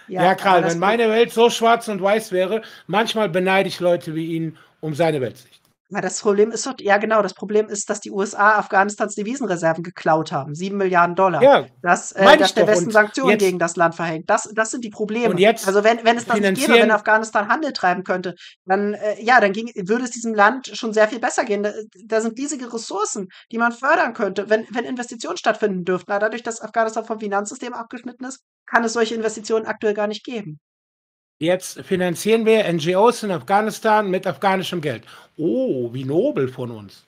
Ja, ja Karl, wenn meine Welt so schwarz und weiß wäre, manchmal beneide ich Leute wie ihn um seine Weltsicht. Aber das Problem ist doch, ja genau, das Problem ist, dass die USA Afghanistans Devisenreserven geklaut haben, sieben Milliarden Dollar. Ja, das, äh, dass der Westen Sanktionen jetzt, gegen das Land verhängt. Das, das sind die Probleme. Und jetzt also wenn, wenn es das nicht gäbe, wenn Afghanistan Handel treiben könnte, dann äh, ja, dann ging, würde es diesem Land schon sehr viel besser gehen. Da, da, sind riesige Ressourcen, die man fördern könnte, wenn, wenn Investitionen stattfinden dürften. Na, dadurch, dass Afghanistan vom Finanzsystem abgeschnitten ist, kann es solche Investitionen aktuell gar nicht geben. Jetzt finanzieren wir NGOs in Afghanistan mit afghanischem Geld. Oh, wie nobel von uns.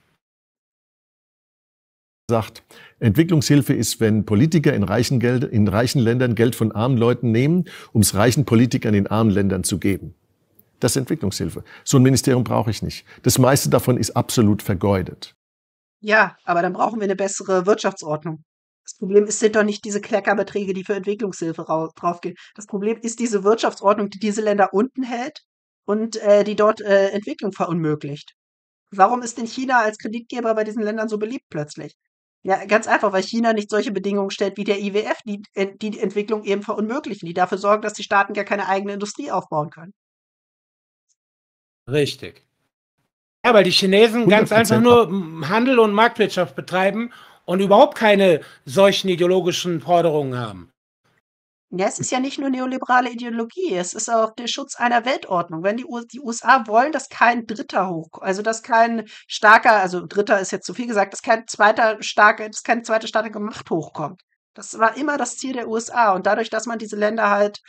Sagt, Entwicklungshilfe ist, wenn Politiker in reichen, Geld, in reichen Ländern Geld von armen Leuten nehmen, um es reichen Politikern in armen Ländern zu geben. Das ist Entwicklungshilfe. So ein Ministerium brauche ich nicht. Das meiste davon ist absolut vergeudet. Ja, aber dann brauchen wir eine bessere Wirtschaftsordnung. Das Problem ist, sind doch nicht diese Kleckerbeträge, die für Entwicklungshilfe draufgehen. Das Problem ist diese Wirtschaftsordnung, die diese Länder unten hält und äh, die dort äh, Entwicklung verunmöglicht. Warum ist denn China als Kreditgeber bei diesen Ländern so beliebt plötzlich? Ja, ganz einfach, weil China nicht solche Bedingungen stellt wie der IWF, die die Entwicklung eben verunmöglichen, die dafür sorgen, dass die Staaten gar keine eigene Industrie aufbauen können. Richtig. Ja, weil die Chinesen ganz einfach nur hm, Handel und Marktwirtschaft betreiben und überhaupt keine solchen ideologischen Forderungen haben. Ja, es ist ja nicht nur neoliberale Ideologie, es ist auch der Schutz einer Weltordnung. Wenn die, U die USA wollen, dass kein Dritter hoch, also dass kein starker, also Dritter ist jetzt zu viel gesagt, dass kein zweiter starke, dass keine zweite starke Macht hochkommt. Das war immer das Ziel der USA. Und dadurch, dass man diese Länder halt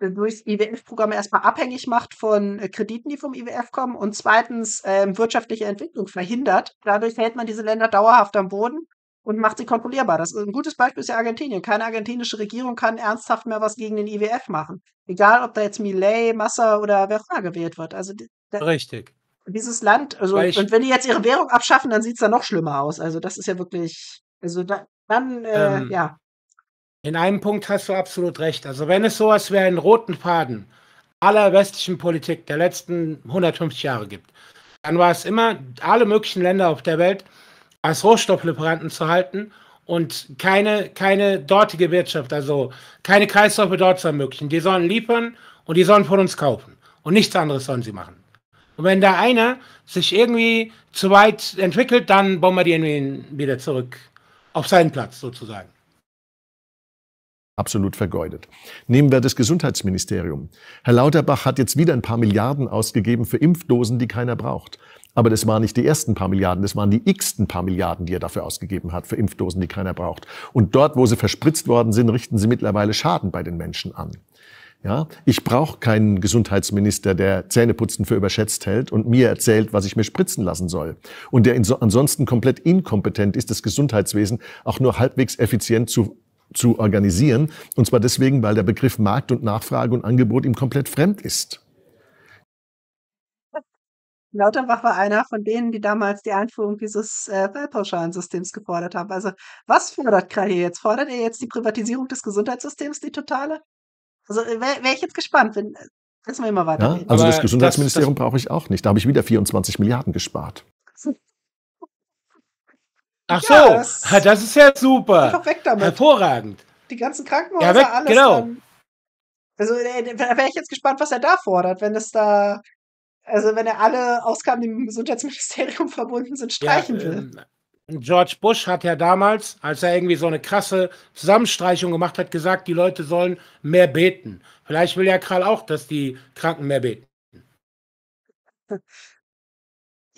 äh, durchs IWF-Programm erstmal abhängig macht von äh, Krediten, die vom IWF kommen und zweitens äh, wirtschaftliche Entwicklung verhindert. Dadurch hält man diese Länder dauerhaft am Boden und macht sie kontrollierbar. Das ist ein gutes Beispiel ist ja Argentinien. Keine argentinische Regierung kann ernsthaft mehr was gegen den IWF machen. Egal, ob da jetzt Millet, Massa oder wer auch immer gewählt wird. Also Richtig. Dieses Land, also ich, und wenn die jetzt ihre Währung abschaffen, dann sieht es da noch schlimmer aus. Also das ist ja wirklich, also da, dann, äh, ähm, ja. In einem Punkt hast du absolut recht. Also wenn es sowas wie einen roten Faden aller westlichen Politik der letzten 150 Jahre gibt, dann war es immer alle möglichen Länder auf der Welt, als Rohstofflieferanten zu halten und keine, keine dortige Wirtschaft, also keine Kreisläufe dort zu ermöglichen. Die sollen liefern und die sollen von uns kaufen. Und nichts anderes sollen sie machen. Und wenn da einer sich irgendwie zu weit entwickelt, dann bombardieren wir ihn wieder zurück auf seinen Platz sozusagen. Absolut vergeudet. Nehmen wir das Gesundheitsministerium. Herr Lauterbach hat jetzt wieder ein paar Milliarden ausgegeben für Impfdosen, die keiner braucht. Aber das waren nicht die ersten paar Milliarden, das waren die xten paar Milliarden, die er dafür ausgegeben hat, für Impfdosen, die keiner braucht. Und dort, wo sie verspritzt worden sind, richten sie mittlerweile Schaden bei den Menschen an. Ja, ich brauche keinen Gesundheitsminister, der Zähneputzen für überschätzt hält und mir erzählt, was ich mir spritzen lassen soll. Und der ansonsten komplett inkompetent ist, das Gesundheitswesen auch nur halbwegs effizient zu zu organisieren. Und zwar deswegen, weil der Begriff Markt und Nachfrage und Angebot ihm komplett fremd ist. Lauterbach war einer von denen, die damals die Einführung dieses äh, Fallpauschalensystems gefordert haben. Also was fordert Kreie jetzt? Fordert er jetzt die Privatisierung des Gesundheitssystems, die totale? Also äh, wäre wär ich jetzt gespannt, wenn das äh, wir immer weiter. Ja, also das Gesundheitsministerium brauche ich auch nicht. Da habe ich wieder 24 Milliarden gespart. Ach so, ja, das, das, ist ja super. Weg damit. Hervorragend. Die ganzen Krankenhäuser, ja, weg, alles. Genau. Dann, also äh, wäre ich jetzt gespannt, was er da fordert, wenn es da also wenn er alle Ausgaben dem Gesundheitsministerium verbunden sind, streichen ja, will. Ähm, George Bush hat ja damals, als er irgendwie so eine krasse Zusammenstreichung gemacht hat, gesagt, die Leute sollen mehr beten. Vielleicht will ja Kral auch, dass die Kranken mehr beten.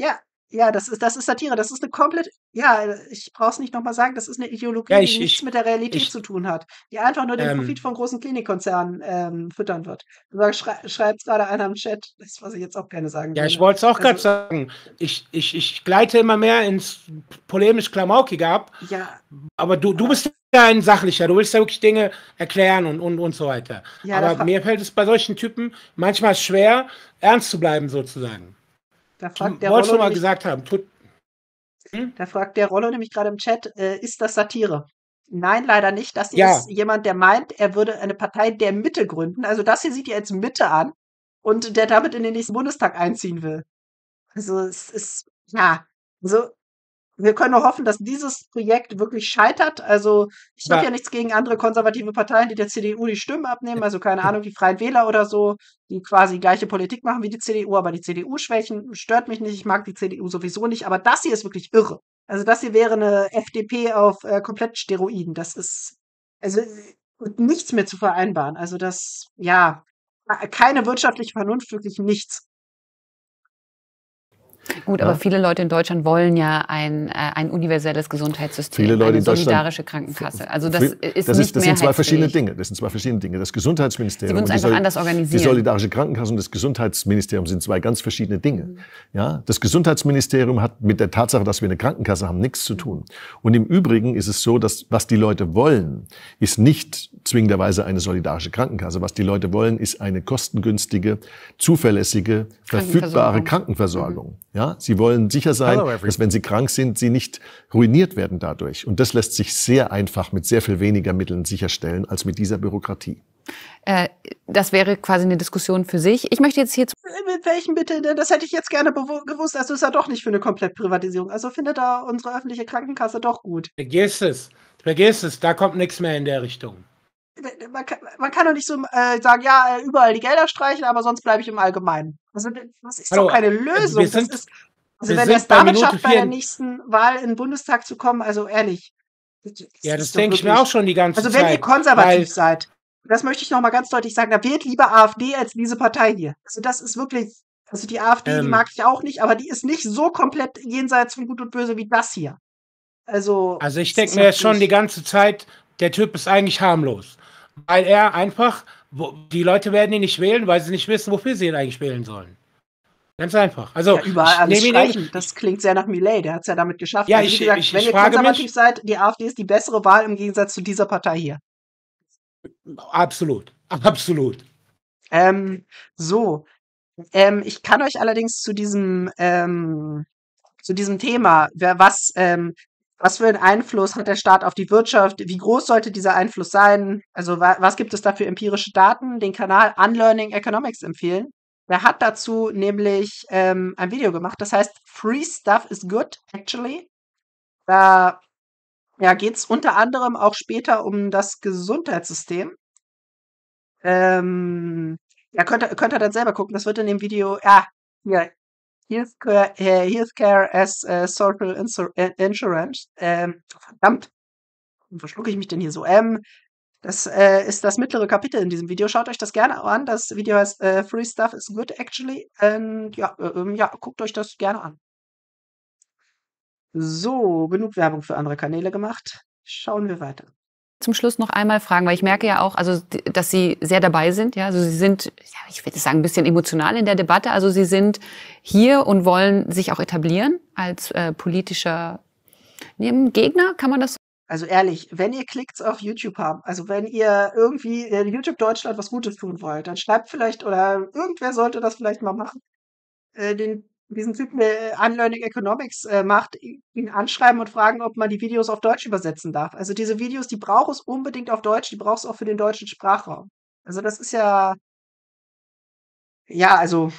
Ja, ja, das ist, das ist Satire. Das ist eine komplett, ja, ich brauche es nicht nochmal sagen, das ist eine Ideologie, ja, ich, die nichts ich, mit der Realität ich, zu tun hat, die einfach nur den ähm, Profit von großen Klinikkonzernen ähm, füttern wird. Du schrei schreibst gerade einer im Chat, das, was ich jetzt auch gerne sagen Ja, würde. ich wollte es auch also, gerade sagen. Ich, ich, ich gleite immer mehr ins polemisch-klamaukige ab. Ja. Aber du, du bist ja ein sachlicher, du willst ja wirklich Dinge erklären und, und, und so weiter. Ja, aber mir fällt es bei solchen Typen manchmal schwer, ernst zu bleiben, sozusagen. Da fragt der Rollo schon mal gesagt haben. Tut, hm? Da fragt der Rollo nämlich gerade im Chat, äh, ist das Satire? Nein, leider nicht. Das ja. ist jemand, der meint, er würde eine Partei der Mitte gründen. Also das hier sieht ihr als Mitte an und der damit in den nächsten Bundestag einziehen will. Also es ist, ja, so wir können nur hoffen, dass dieses Projekt wirklich scheitert. Also ich habe ja. ja nichts gegen andere konservative Parteien, die der CDU die Stimmen abnehmen, also keine Ahnung, die Freien Wähler oder so, die quasi gleiche Politik machen wie die CDU, aber die CDU schwächen, stört mich nicht, ich mag die CDU sowieso nicht, aber das hier ist wirklich irre. Also das hier wäre eine FDP auf äh, komplett Steroiden. Das ist also nichts mehr zu vereinbaren. Also das, ja, keine wirtschaftliche Vernunft, wirklich nichts. Gut, ja? aber viele Leute in Deutschland wollen ja ein, äh, ein universelles Gesundheitssystem, viele Leute eine in solidarische Krankenkasse. Also das ist das nicht ist, das sind zwei verschiedene Dinge. Das sind zwei verschiedene Dinge. Das Gesundheitsministerium Sie einfach die, organisieren. die solidarische Krankenkasse und das Gesundheitsministerium sind zwei ganz verschiedene Dinge. Mhm. Ja, das Gesundheitsministerium hat mit der Tatsache, dass wir eine Krankenkasse haben, nichts zu tun. Und im Übrigen ist es so, dass was die Leute wollen, ist nicht zwingenderweise eine solidarische Krankenkasse. Was die Leute wollen, ist eine kostengünstige, zuverlässige, verfügbare Krankenversorgung. Krankenversorgung. Mhm. Ja, sie wollen sicher sein, dass wenn sie krank sind, sie nicht ruiniert werden dadurch. Und das lässt sich sehr einfach mit sehr viel weniger Mitteln sicherstellen als mit dieser Bürokratie. Äh, das wäre quasi eine Diskussion für sich. Ich möchte jetzt hier. Äh, mit welchen bitte? Das hätte ich jetzt gerne gewusst. Also ist ja doch nicht für eine Komplettprivatisierung. Also findet da unsere öffentliche Krankenkasse doch gut. Vergiss es. Vergiss es. Da kommt nichts mehr in der Richtung man kann, man kann doch nicht so äh, sagen, ja, äh, überall die Gelder streichen, aber sonst bleibe ich im Allgemeinen. Also das ist Hallo, doch keine äh, Lösung. Sind, ist, also wenn er es damit schafft, bei der nächsten Wahl in den Bundestag zu kommen, also ehrlich. Das ja, das denke ich mir auch schon die ganze Zeit. Also wenn Zeit, ihr konservativ seid, das möchte ich nochmal ganz deutlich sagen, da wählt lieber AfD als diese Partei hier. Also das ist wirklich, also die AfD, ähm, die mag ich auch nicht, aber die ist nicht so komplett jenseits von Gut und Böse wie das hier. Also, also ich denke mir jetzt schon die ganze Zeit, der Typ ist eigentlich harmlos weil er einfach, die Leute werden ihn nicht wählen, weil sie nicht wissen, wofür sie ihn eigentlich wählen sollen. Ganz einfach. Also ja, überall alles streichen. Das klingt sehr nach Millet. Der hat es ja damit geschafft. Ja, also, ich, gesagt, ich, wenn ich ihr konservativ mich, seid, die AfD ist die bessere Wahl im Gegensatz zu dieser Partei hier. Absolut, absolut. Ähm, so, ähm, ich kann euch allerdings zu diesem ähm, zu diesem Thema, was ähm, was für einen Einfluss hat der Staat auf die Wirtschaft? Wie groß sollte dieser Einfluss sein? Also wa was gibt es da für empirische Daten? Den Kanal Unlearning Economics empfehlen. Der hat dazu nämlich ähm, ein Video gemacht, das heißt Free Stuff is Good, actually. Da ja, geht es unter anderem auch später um das Gesundheitssystem. Ähm, ja, könnt ihr, könnt ihr dann selber gucken, das wird in dem Video, ja, ah, hier, Healthcare, Healthcare as äh, äh Social Insur äh, Insurance. Ähm, verdammt, verschlucke ich mich denn hier so? Ähm, das äh, ist das mittlere Kapitel in diesem Video. Schaut euch das gerne an. Das Video heißt äh, Free Stuff is Good Actually. Und ja, äh, ja, guckt euch das gerne an. So, genug Werbung für andere Kanäle gemacht. Schauen wir weiter zum Schluss noch einmal fragen, weil ich merke ja auch, also dass Sie sehr dabei sind. Ja, also Sie sind, ja, ich würde sagen, ein bisschen emotional in der Debatte. Also Sie sind hier und wollen sich auch etablieren als äh, politischer Gegner, kann man das? So? Also ehrlich, wenn ihr Klicks auf YouTube habt, also wenn ihr irgendwie YouTube Deutschland was Gutes tun wollt, dann schreibt vielleicht oder irgendwer sollte das vielleicht mal machen, äh, den diesen Typen, der äh, Unlearning Economics äh, macht, ihn anschreiben und fragen, ob man die Videos auf Deutsch übersetzen darf. Also diese Videos, die braucht es unbedingt auf Deutsch, die braucht es auch für den deutschen Sprachraum. Also das ist ja, ja, also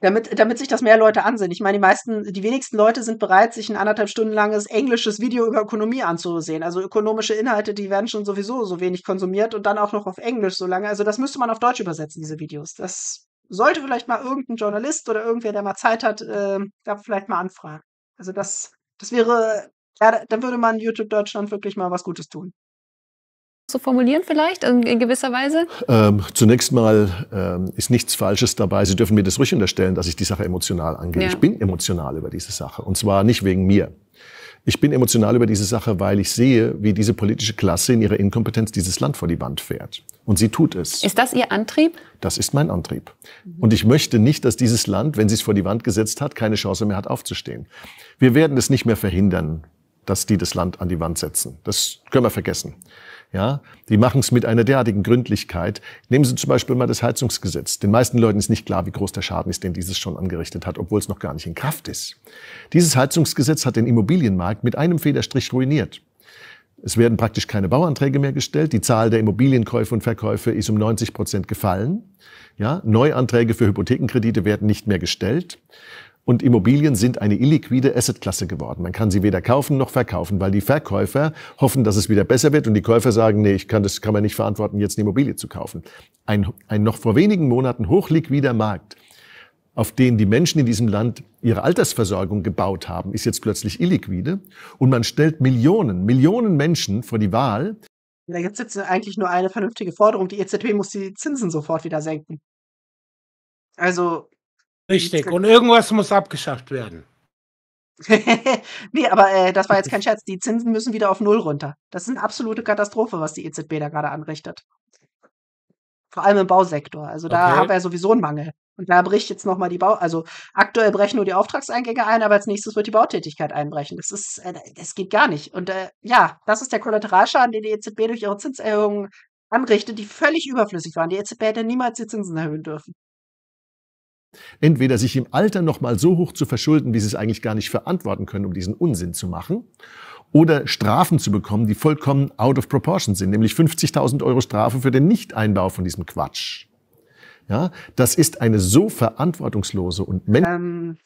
damit, damit sich das mehr Leute ansehen. Ich meine, die meisten, die wenigsten Leute sind bereit, sich ein anderthalb Stunden langes englisches Video über Ökonomie anzusehen. Also ökonomische Inhalte, die werden schon sowieso so wenig konsumiert und dann auch noch auf Englisch so lange. Also das müsste man auf Deutsch übersetzen, diese Videos. Das sollte vielleicht mal irgendein Journalist oder irgendwer, der mal Zeit hat, äh, da vielleicht mal anfragen. Also das, das wäre, ja, dann würde man YouTube Deutschland wirklich mal was Gutes tun. So formulieren vielleicht in, in gewisser Weise? Ähm, zunächst mal ähm, ist nichts Falsches dabei. Sie dürfen mir das ruhig unterstellen, dass ich die Sache emotional angehe. Ja. Ich bin emotional über diese Sache und zwar nicht wegen mir. Ich bin emotional über diese Sache, weil ich sehe, wie diese politische Klasse in ihrer Inkompetenz dieses Land vor die Wand fährt. Und sie tut es. Ist das Ihr Antrieb? Das ist mein Antrieb. Und ich möchte nicht, dass dieses Land, wenn sie es vor die Wand gesetzt hat, keine Chance mehr hat aufzustehen. Wir werden es nicht mehr verhindern, dass die das Land an die Wand setzen. Das können wir vergessen. Ja, die machen es mit einer derartigen Gründlichkeit. Nehmen Sie zum Beispiel mal das Heizungsgesetz. Den meisten Leuten ist nicht klar, wie groß der Schaden ist, den dieses schon angerichtet hat, obwohl es noch gar nicht in Kraft ist. Dieses Heizungsgesetz hat den Immobilienmarkt mit einem Federstrich ruiniert. Es werden praktisch keine Bauanträge mehr gestellt. Die Zahl der Immobilienkäufe und Verkäufe ist um 90 Prozent gefallen. Ja, Neuanträge für Hypothekenkredite werden nicht mehr gestellt. Und Immobilien sind eine illiquide Assetklasse geworden. Man kann sie weder kaufen noch verkaufen, weil die Verkäufer hoffen, dass es wieder besser wird und die Käufer sagen, nee, ich kann das kann man nicht verantworten, jetzt eine Immobilie zu kaufen. Ein, ein noch vor wenigen Monaten hochliquider Markt, auf den die Menschen in diesem Land ihre Altersversorgung gebaut haben, ist jetzt plötzlich illiquide und man stellt Millionen, Millionen Menschen vor die Wahl. Da gibt es jetzt eigentlich nur eine vernünftige Forderung. Die EZB muss die Zinsen sofort wieder senken. Also Richtig, und irgendwas muss abgeschafft werden. nee, aber äh, das war jetzt kein Scherz. Die Zinsen müssen wieder auf Null runter. Das ist eine absolute Katastrophe, was die EZB da gerade anrichtet. Vor allem im Bausektor. Also da okay. haben wir ja sowieso einen Mangel. Und da bricht jetzt nochmal die Bau, also aktuell brechen nur die Auftragseingänge ein, aber als nächstes wird die Bautätigkeit einbrechen. Das ist, äh, das geht gar nicht. Und äh, ja, das ist der Kollateralschaden, den die EZB durch ihre Zinserhöhungen anrichtet, die völlig überflüssig waren. Die EZB hätte niemals die Zinsen erhöhen dürfen entweder sich im Alter nochmal so hoch zu verschulden, wie sie es eigentlich gar nicht verantworten können, um diesen Unsinn zu machen, oder Strafen zu bekommen, die vollkommen out of proportion sind, nämlich 50.000 Euro Strafe für den Nicht-Einbau von diesem Quatsch. Ja, das ist eine so verantwortungslose und menschliche. ähm,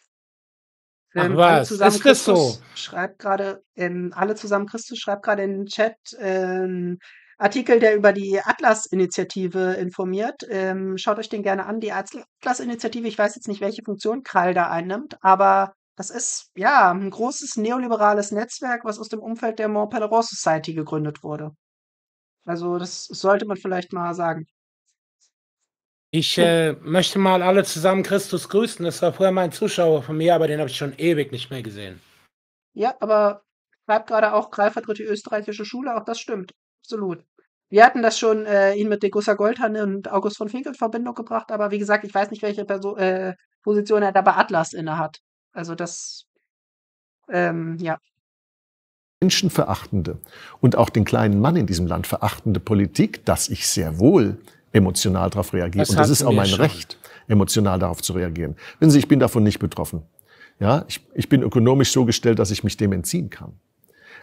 Film, Ach was, ist das so? Schreibt gerade in alle zusammen Christus schreibt gerade in den Chat, ähm, Artikel, der über die Atlas-Initiative informiert. Ähm, schaut euch den gerne an. Die Atlas-Initiative, ich weiß jetzt nicht, welche Funktion Krall da einnimmt, aber das ist ja ein großes neoliberales Netzwerk, was aus dem Umfeld der Montpellier Society gegründet wurde. Also das sollte man vielleicht mal sagen. Ich äh, möchte mal alle zusammen Christus grüßen. Das war früher mein Zuschauer von mir, aber den habe ich schon ewig nicht mehr gesehen. Ja, aber schreibt gerade auch vertritt die österreichische Schule, auch das stimmt absolut. Wir hatten das schon äh, ihn mit Degussa Goldhanne und August von Finkel in Verbindung gebracht, aber wie gesagt, ich weiß nicht, welche Perso äh, Position er da bei Atlas inne hat. Also das, ähm, ja. Menschenverachtende und auch den kleinen Mann in diesem Land verachtende Politik, dass ich sehr wohl emotional darauf reagiere. Das und das ist auch mein schon. Recht, emotional darauf zu reagieren. Wissen Sie, ich bin davon nicht betroffen. Ja, ich, ich bin ökonomisch so gestellt, dass ich mich dem entziehen kann.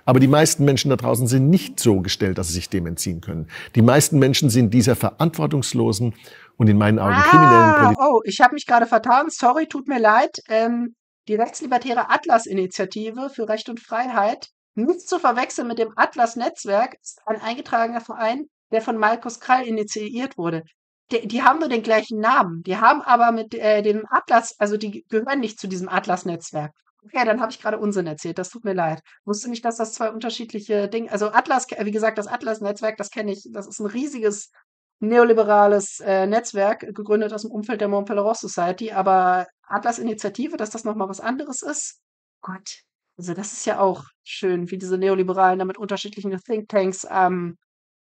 Aber die meisten Menschen da draußen sind nicht so gestellt, dass sie sich dem entziehen können. Die meisten Menschen sind dieser verantwortungslosen und in meinen Augen ah, kriminellen Politik. Oh, ich habe mich gerade vertan. Sorry, tut mir leid. Ähm, die rechtslibertäre Atlas-Initiative für Recht und Freiheit, nicht zu verwechseln mit dem Atlas-Netzwerk, ist ein eingetragener Verein, der von Markus Krall initiiert wurde. Die, die, haben nur den gleichen Namen. Die haben aber mit äh, dem Atlas, also die gehören nicht zu diesem Atlas-Netzwerk. Okay, dann habe ich gerade Unsinn erzählt. Das tut mir leid. Wusste nicht, dass das zwei unterschiedliche Dinge. Also Atlas, wie gesagt, das Atlas-Netzwerk, das kenne ich. Das ist ein riesiges neoliberales äh, Netzwerk, gegründet aus dem Umfeld der Montpellier Pelerin Society. Aber Atlas-Initiative, dass das nochmal was anderes ist. Gott, also das ist ja auch schön, wie diese Neoliberalen damit unterschiedlichen Thinktanks ähm,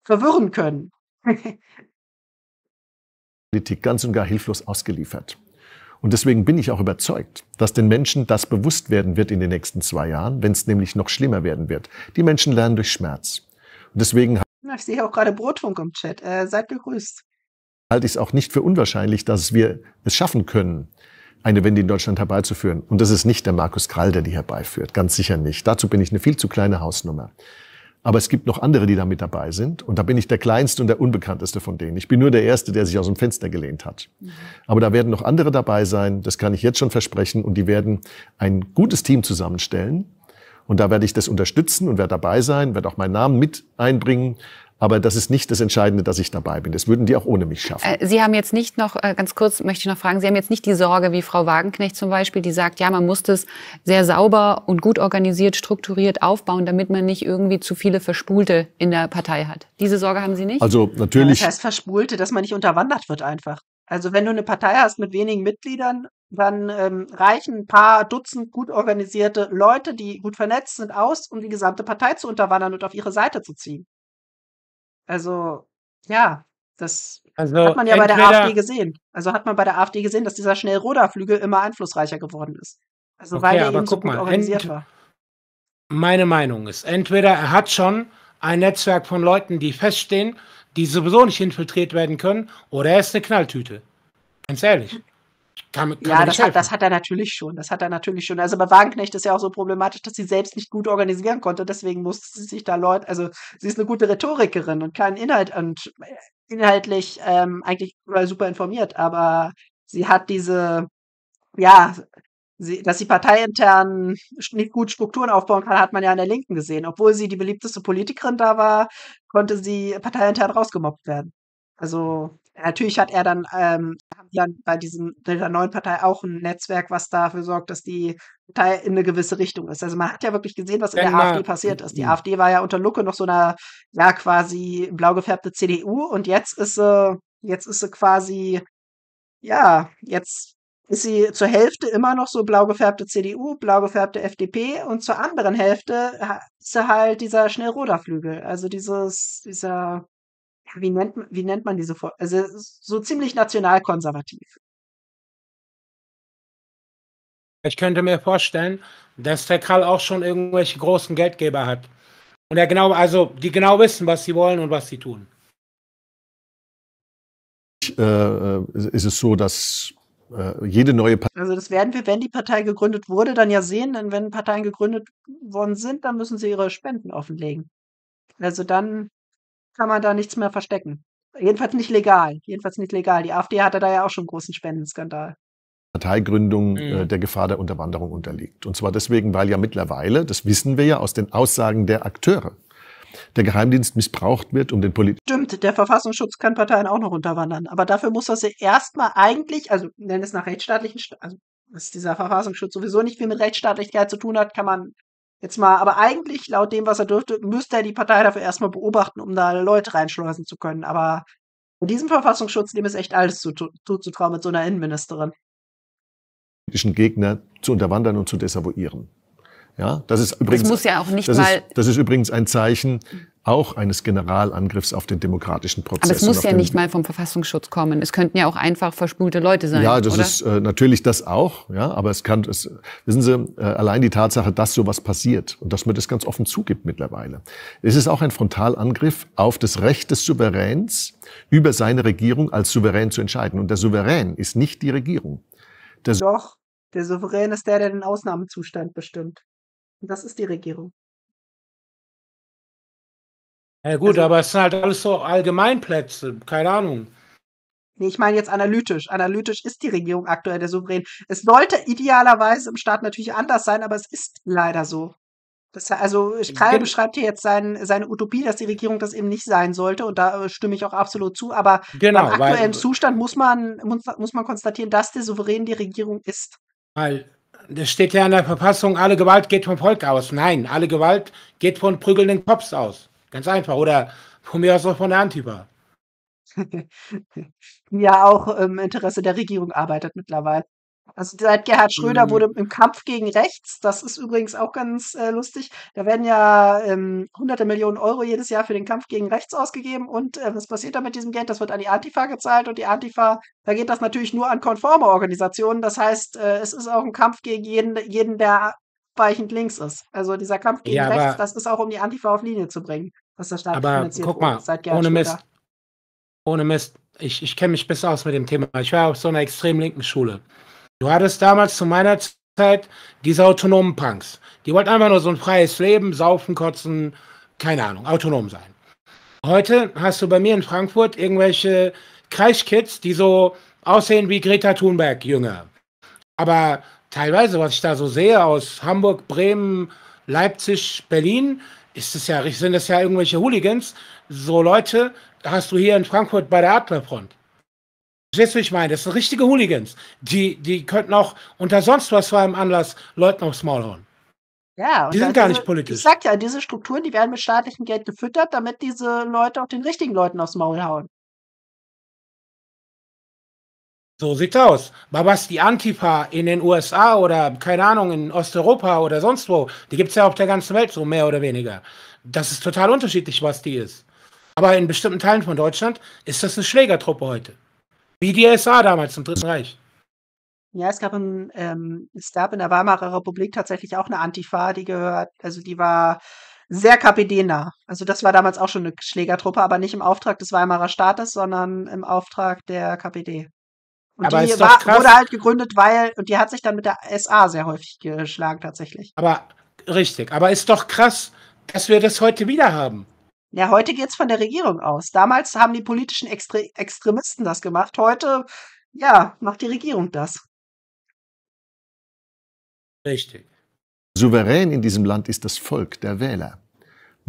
verwirren können. Politik ganz und gar hilflos ausgeliefert. Und deswegen bin ich auch überzeugt, dass den Menschen das bewusst werden wird in den nächsten zwei Jahren, wenn es nämlich noch schlimmer werden wird. Die Menschen lernen durch Schmerz. Und deswegen. Ich sehe auch gerade Brotfunk im Chat. Äh, seid begrüßt. Halte ich es auch nicht für unwahrscheinlich, dass wir es schaffen können, eine Wende in Deutschland herbeizuführen. Und das ist nicht der Markus Krall, der die herbeiführt. Ganz sicher nicht. Dazu bin ich eine viel zu kleine Hausnummer. Aber es gibt noch andere, die da mit dabei sind. Und da bin ich der kleinste und der unbekannteste von denen. Ich bin nur der Erste, der sich aus dem Fenster gelehnt hat. Mhm. Aber da werden noch andere dabei sein. Das kann ich jetzt schon versprechen. Und die werden ein gutes Team zusammenstellen. Und da werde ich das unterstützen und werde dabei sein, werde auch meinen Namen mit einbringen. Aber das ist nicht das Entscheidende, dass ich dabei bin. Das würden die auch ohne mich schaffen. Äh, Sie haben jetzt nicht noch, äh, ganz kurz möchte ich noch fragen, Sie haben jetzt nicht die Sorge wie Frau Wagenknecht zum Beispiel, die sagt, ja, man muss das sehr sauber und gut organisiert, strukturiert aufbauen, damit man nicht irgendwie zu viele Verspulte in der Partei hat. Diese Sorge haben Sie nicht? Also natürlich. Ja, das heißt Verspulte, dass man nicht unterwandert wird einfach. Also wenn du eine Partei hast mit wenigen Mitgliedern, dann ähm, reichen ein paar Dutzend gut organisierte Leute, die gut vernetzt sind, aus, um die gesamte Partei zu unterwandern und auf ihre Seite zu ziehen. Also, ja, das also hat man ja bei der AfD gesehen. Also hat man bei der AfD gesehen, dass dieser Schnellroderflügel immer einflussreicher geworden ist. Also okay, weil er eben so gut mal, organisiert war. Meine Meinung ist, entweder er hat schon ein Netzwerk von Leuten, die feststehen, die sowieso nicht infiltriert werden können, oder er ist eine Knalltüte. Ganz ehrlich. Damit kann ja, das hat, das hat er natürlich schon. Das hat er natürlich schon. Also bei Wagenknecht ist ja auch so problematisch, dass sie selbst nicht gut organisieren konnte. Deswegen musste sie sich da Leute, also sie ist eine gute Rhetorikerin und kann Inhalt und äh, inhaltlich ähm, eigentlich super informiert, aber sie hat diese, ja, sie, dass sie parteiintern nicht gut Strukturen aufbauen kann, hat man ja an der Linken gesehen. Obwohl sie die beliebteste Politikerin da war, konnte sie parteiintern rausgemobbt werden. Also Natürlich hat er dann, ähm, haben dann bei diesem bei neuen Partei auch ein Netzwerk, was dafür sorgt, dass die Partei in eine gewisse Richtung ist. Also man hat ja wirklich gesehen, was in genau. der AfD passiert ist. Die mhm. AfD war ja unter Lucke noch so einer, ja, quasi blau gefärbte CDU und jetzt ist sie, jetzt ist sie quasi, ja, jetzt ist sie zur Hälfte immer noch so blau gefärbte CDU, blau gefärbte FDP und zur anderen Hälfte ist sie halt dieser Schnellroderflügel. Also dieses, dieser wie nennt, wie nennt man diese, Form? also so ziemlich nationalkonservativ. Ich könnte mir vorstellen, dass der Krall auch schon irgendwelche großen Geldgeber hat. Und er genau, also die genau wissen, was sie wollen und was sie tun. Äh, äh, ist es so, dass äh, jede neue Partei. Also das werden wir, wenn die Partei gegründet wurde, dann ja sehen, denn wenn Parteien gegründet worden sind, dann müssen sie ihre Spenden offenlegen. Also dann kann man da nichts mehr verstecken. Jedenfalls nicht legal. Jedenfalls nicht legal. Die AfD hatte da ja auch schon einen großen Spendenskandal. Parteigründung äh, mhm. der Gefahr der Unterwanderung unterliegt. Und zwar deswegen, weil ja mittlerweile, das wissen wir ja aus den Aussagen der Akteure, der Geheimdienst missbraucht wird, um den Politiker. Stimmt, der Verfassungsschutz kann Parteien auch noch unterwandern. Aber dafür muss er sie erstmal eigentlich, also nennen es nach rechtsstaatlichen, Sta also was dieser Verfassungsschutz sowieso nicht viel mit Rechtsstaatlichkeit zu tun hat, kann man Jetzt mal, aber eigentlich, laut dem, was er dürfte, müsste er die Partei dafür erstmal beobachten, um da Leute reinschleusen zu können. Aber in diesem Verfassungsschutz, dem ist echt alles zuzutrauen zu, mit so einer Innenministerin. Politischen Gegner zu unterwandern und zu desavouieren. Ja, das ist übrigens. Das muss ja auch nicht das mal. Ist, das ist übrigens ein Zeichen mhm auch eines Generalangriffs auf den demokratischen Prozess. Aber es muss ja nicht mal vom Verfassungsschutz kommen. Es könnten ja auch einfach verspulte Leute sein. Ja, das oder? ist äh, natürlich das auch. Ja, aber es kann, es, wissen Sie, äh, allein die Tatsache, dass sowas passiert und dass man das ganz offen zugibt mittlerweile, es ist auch ein Frontalangriff auf das Recht des Souveräns, über seine Regierung als Souverän zu entscheiden. Und der Souverän ist nicht die Regierung. Der Doch, der Souverän ist der, der den Ausnahmezustand bestimmt. Und das ist die Regierung. Ja gut, also, aber es sind halt alles so Allgemeinplätze, keine Ahnung. Nee, ich meine jetzt analytisch. Analytisch ist die Regierung aktuell der Souverän. Es sollte idealerweise im Staat natürlich anders sein, aber es ist leider so. Das, also Kreil beschreibt hier jetzt sein, seine Utopie, dass die Regierung das eben nicht sein sollte und da äh, stimme ich auch absolut zu, aber genau, im aktuellen weil, Zustand muss man, muss, muss man konstatieren, dass der Souverän die Regierung ist. Weil das steht ja in der Verfassung, alle Gewalt geht vom Volk aus. Nein, alle Gewalt geht von prügelnden Cops aus. Ganz einfach. Oder von mir aus noch von der Antifa. ja auch im Interesse der Regierung arbeitet mittlerweile. Also seit Gerhard Schröder mhm. wurde im Kampf gegen rechts, das ist übrigens auch ganz äh, lustig, da werden ja ähm, hunderte Millionen Euro jedes Jahr für den Kampf gegen rechts ausgegeben und äh, was passiert da mit diesem Geld? Das wird an die Antifa gezahlt und die Antifa, da geht das natürlich nur an konforme Organisationen. Das heißt, äh, es ist auch ein Kampf gegen jeden, jeden der weichend links ist. Also dieser Kampf gegen ja, rechts, das ist auch um die Antifa auf Linie zu bringen was der staatlich Aber finanziert guck mal, wurde. ohne Mist, später. ohne Mist, ich, ich kenne mich besser aus mit dem Thema. Ich war auf so einer extrem linken Schule. Du hattest damals zu meiner Zeit diese autonomen Punks. Die wollten einfach nur so ein freies Leben, saufen, kotzen, keine Ahnung, autonom sein. Heute hast du bei mir in Frankfurt irgendwelche Kreischkids, die so aussehen wie Greta Thunberg Jünger. Aber teilweise, was ich da so sehe aus Hamburg, Bremen, Leipzig, Berlin, ist es ja sind das ja irgendwelche Hooligans. So Leute hast du hier in Frankfurt bei der Adlerfront. Verstehst du, wie ich meine? Das sind richtige Hooligans. Die, die könnten auch unter sonst was vor einem Anlass Leuten aufs Maul hauen. Ja, die sind gar diese, nicht politisch. Ich sag ja, diese Strukturen, die werden mit staatlichem Geld gefüttert, damit diese Leute auch den richtigen Leuten aufs Maul hauen. So sieht's aus. Aber was die Antifa in den USA oder keine Ahnung in Osteuropa oder sonst wo, die gibt's ja auf der ganzen Welt so mehr oder weniger. Das ist total unterschiedlich, was die ist. Aber in bestimmten Teilen von Deutschland ist das eine Schlägertruppe heute. Wie die SA damals im Dritten Reich. Ja, es gab, im, ähm, es gab in der Weimarer Republik tatsächlich auch eine Antifa, die gehört, also die war sehr KPD-nah. Also das war damals auch schon eine Schlägertruppe, aber nicht im Auftrag des Weimarer Staates, sondern im Auftrag der KPD. Und aber die war, wurde halt gegründet, weil, und die hat sich dann mit der SA sehr häufig geschlagen tatsächlich. Aber richtig, aber ist doch krass, dass wir das heute wieder haben. Ja, heute geht's von der Regierung aus. Damals haben die politischen Extre Extremisten das gemacht. Heute, ja, macht die Regierung das. Richtig. Souverän in diesem Land ist das Volk der Wähler.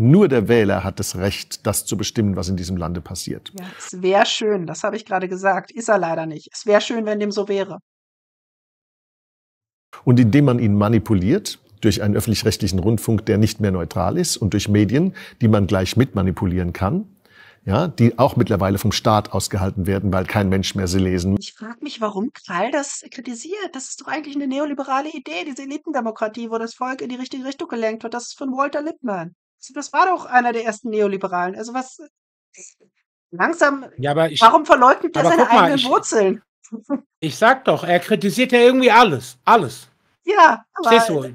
Nur der Wähler hat das Recht, das zu bestimmen, was in diesem Lande passiert. Ja, es wäre schön, das habe ich gerade gesagt. Ist er leider nicht. Es wäre schön, wenn dem so wäre. Und indem man ihn manipuliert, durch einen öffentlich-rechtlichen Rundfunk, der nicht mehr neutral ist und durch Medien, die man gleich mit manipulieren kann, ja, die auch mittlerweile vom Staat ausgehalten werden, weil kein Mensch mehr sie lesen. Ich frage mich, warum Krall das kritisiert. Das ist doch eigentlich eine neoliberale Idee, diese Elitendemokratie, wo das Volk in die richtige Richtung gelenkt wird. Das ist von Walter Lippmann. Also, das war doch einer der ersten Neoliberalen. Also was langsam. Ja, aber ich, warum verleugnet er seine mal, eigenen ich, Wurzeln? Ich sag doch, er kritisiert ja irgendwie alles, alles. Ja, aber.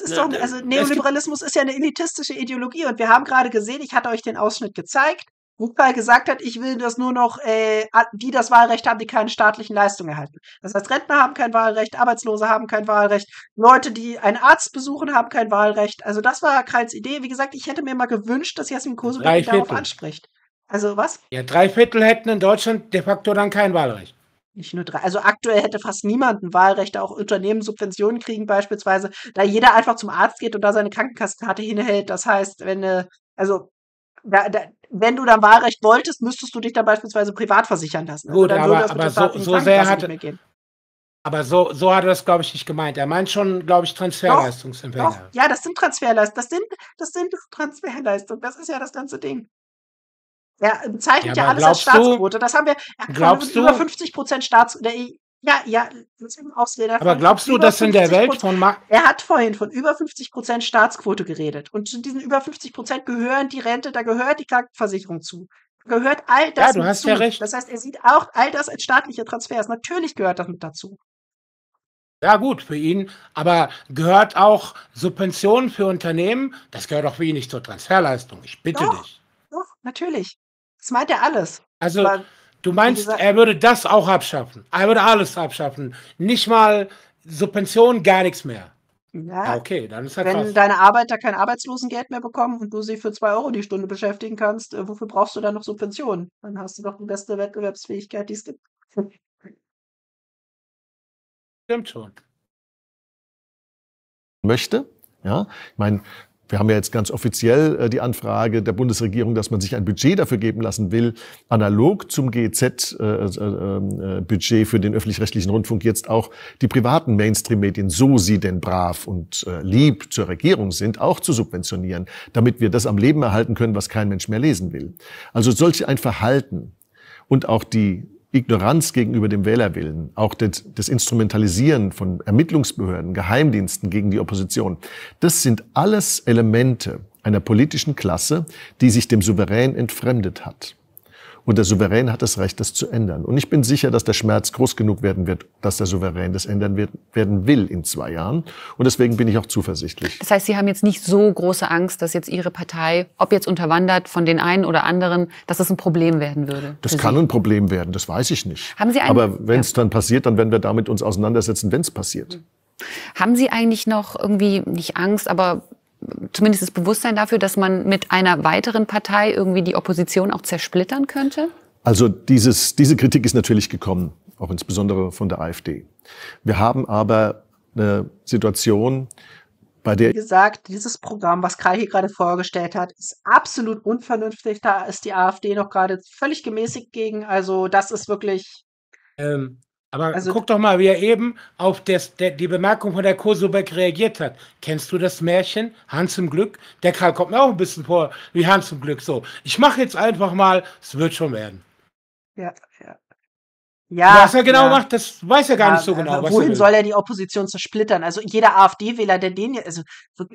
Es ist ne, doch, ne, also Neoliberalismus ist ja eine elitistische Ideologie und wir haben gerade gesehen, ich hatte euch den Ausschnitt gezeigt, Rückfall gesagt hat, ich will, dass nur noch äh, die das Wahlrecht haben, die keine staatlichen Leistungen erhalten. Das heißt, Rentner haben kein Wahlrecht, Arbeitslose haben kein Wahlrecht, Leute, die einen Arzt besuchen, haben kein Wahlrecht. Also das war Kreils Idee. Wie gesagt, ich hätte mir mal gewünscht, dass Jasmin Kosewicki darauf anspricht. Also was? Ja, drei Viertel hätten in Deutschland de facto dann kein Wahlrecht. Nicht nur drei. Also aktuell hätte fast niemand ein Wahlrecht, auch Unternehmen Subventionen kriegen beispielsweise, da jeder einfach zum Arzt geht und da seine Krankenkassenkarte hinhält. Das heißt, wenn eine äh, also wenn du dann Wahlrecht wolltest, müsstest du dich dann beispielsweise privat versichern lassen. Also Gut, also aber, aber so, so sehr hatte, aber so, so hat er das, glaube ich, nicht gemeint. Er meint schon, glaube ich, Transferleistungsempfänger. Doch, doch. Ja, das sind Transferleistungen. Das sind, das sind Transferleistungen. Das ist ja das ganze Ding. Er bezeichnet ja, ja alles als Staatsquote. Das haben wir, wir äh, haben über 50 Prozent Staats, ja, ja, das ist eben Ausrede. Aber glaubst du, dass in der Welt von Mark Er hat vorhin von über 50 Prozent Staatsquote geredet. Und zu diesen über 50 Prozent gehören die Rente, da gehört die Krankenversicherung zu. Da gehört all das. Ja, du hast zu. ja recht. Das heißt, er sieht auch all das als staatliche Transfers. Natürlich gehört das mit dazu. Ja, gut, für ihn. Aber gehört auch Subventionen für Unternehmen? Das gehört auch für ihn nicht zur Transferleistung. Ich bitte doch, dich. Doch, natürlich. Das meint er alles. Also, aber Du meinst, er würde das auch abschaffen? Er würde alles abschaffen. Nicht mal Subventionen, gar nichts mehr. Ja, okay, dann ist halt Wenn krass. deine Arbeiter kein Arbeitslosengeld mehr bekommen und du sie für zwei Euro die Stunde beschäftigen kannst, äh, wofür brauchst du dann noch Subventionen? Dann hast du doch die beste Wettbewerbsfähigkeit, die es gibt. Stimmt schon. Möchte, ja, ich meine, wir haben ja jetzt ganz offiziell äh, die Anfrage der Bundesregierung, dass man sich ein Budget dafür geben lassen will, analog zum gz äh, äh, budget für den öffentlich-rechtlichen Rundfunk jetzt auch die privaten Mainstream-Medien, so sie denn brav und lieb zur Regierung sind, auch zu subventionieren, damit wir das am Leben erhalten können, was kein Mensch mehr lesen will. Also solch ein Verhalten und auch die Ignoranz gegenüber dem Wählerwillen, auch das, das Instrumentalisieren von Ermittlungsbehörden, Geheimdiensten gegen die Opposition, das sind alles Elemente einer politischen Klasse, die sich dem Souverän entfremdet hat. Und der Souverän hat das Recht, das zu ändern. Und ich bin sicher, dass der Schmerz groß genug werden wird, dass der Souverän das ändern wird, werden will in zwei Jahren. Und deswegen bin ich auch zuversichtlich. Das heißt, Sie haben jetzt nicht so große Angst, dass jetzt Ihre Partei, ob jetzt unterwandert von den einen oder anderen, dass das ein Problem werden würde? Das kann Sie? ein Problem werden, das weiß ich nicht. Haben Sie einen, Aber wenn es ja. dann passiert, dann werden wir damit uns auseinandersetzen, wenn es passiert. Haben Sie eigentlich noch irgendwie, nicht Angst, aber zumindest das Bewusstsein dafür, dass man mit einer weiteren Partei irgendwie die Opposition auch zersplittern könnte? Also dieses, diese Kritik ist natürlich gekommen, auch insbesondere von der AfD. Wir haben aber eine Situation, bei der... Wie gesagt, dieses Programm, was Kai hier gerade vorgestellt hat, ist absolut unvernünftig. Da ist die AfD noch gerade völlig gemäßigt gegen. Also das ist wirklich... Ähm, aber also, guck doch mal, wie er eben auf das, der, die Bemerkung von der Kosobeck reagiert hat. Kennst du das Märchen? Hans im Glück? Der Karl kommt mir auch ein bisschen vor wie Hans im Glück. So, ich mache jetzt einfach mal, es wird schon werden. Ja, ja. Ja, was er genau ja. macht, das weiß er gar ja, nicht so genau. Wohin er soll er die Opposition zersplittern? Also jeder AfD-Wähler, der den, also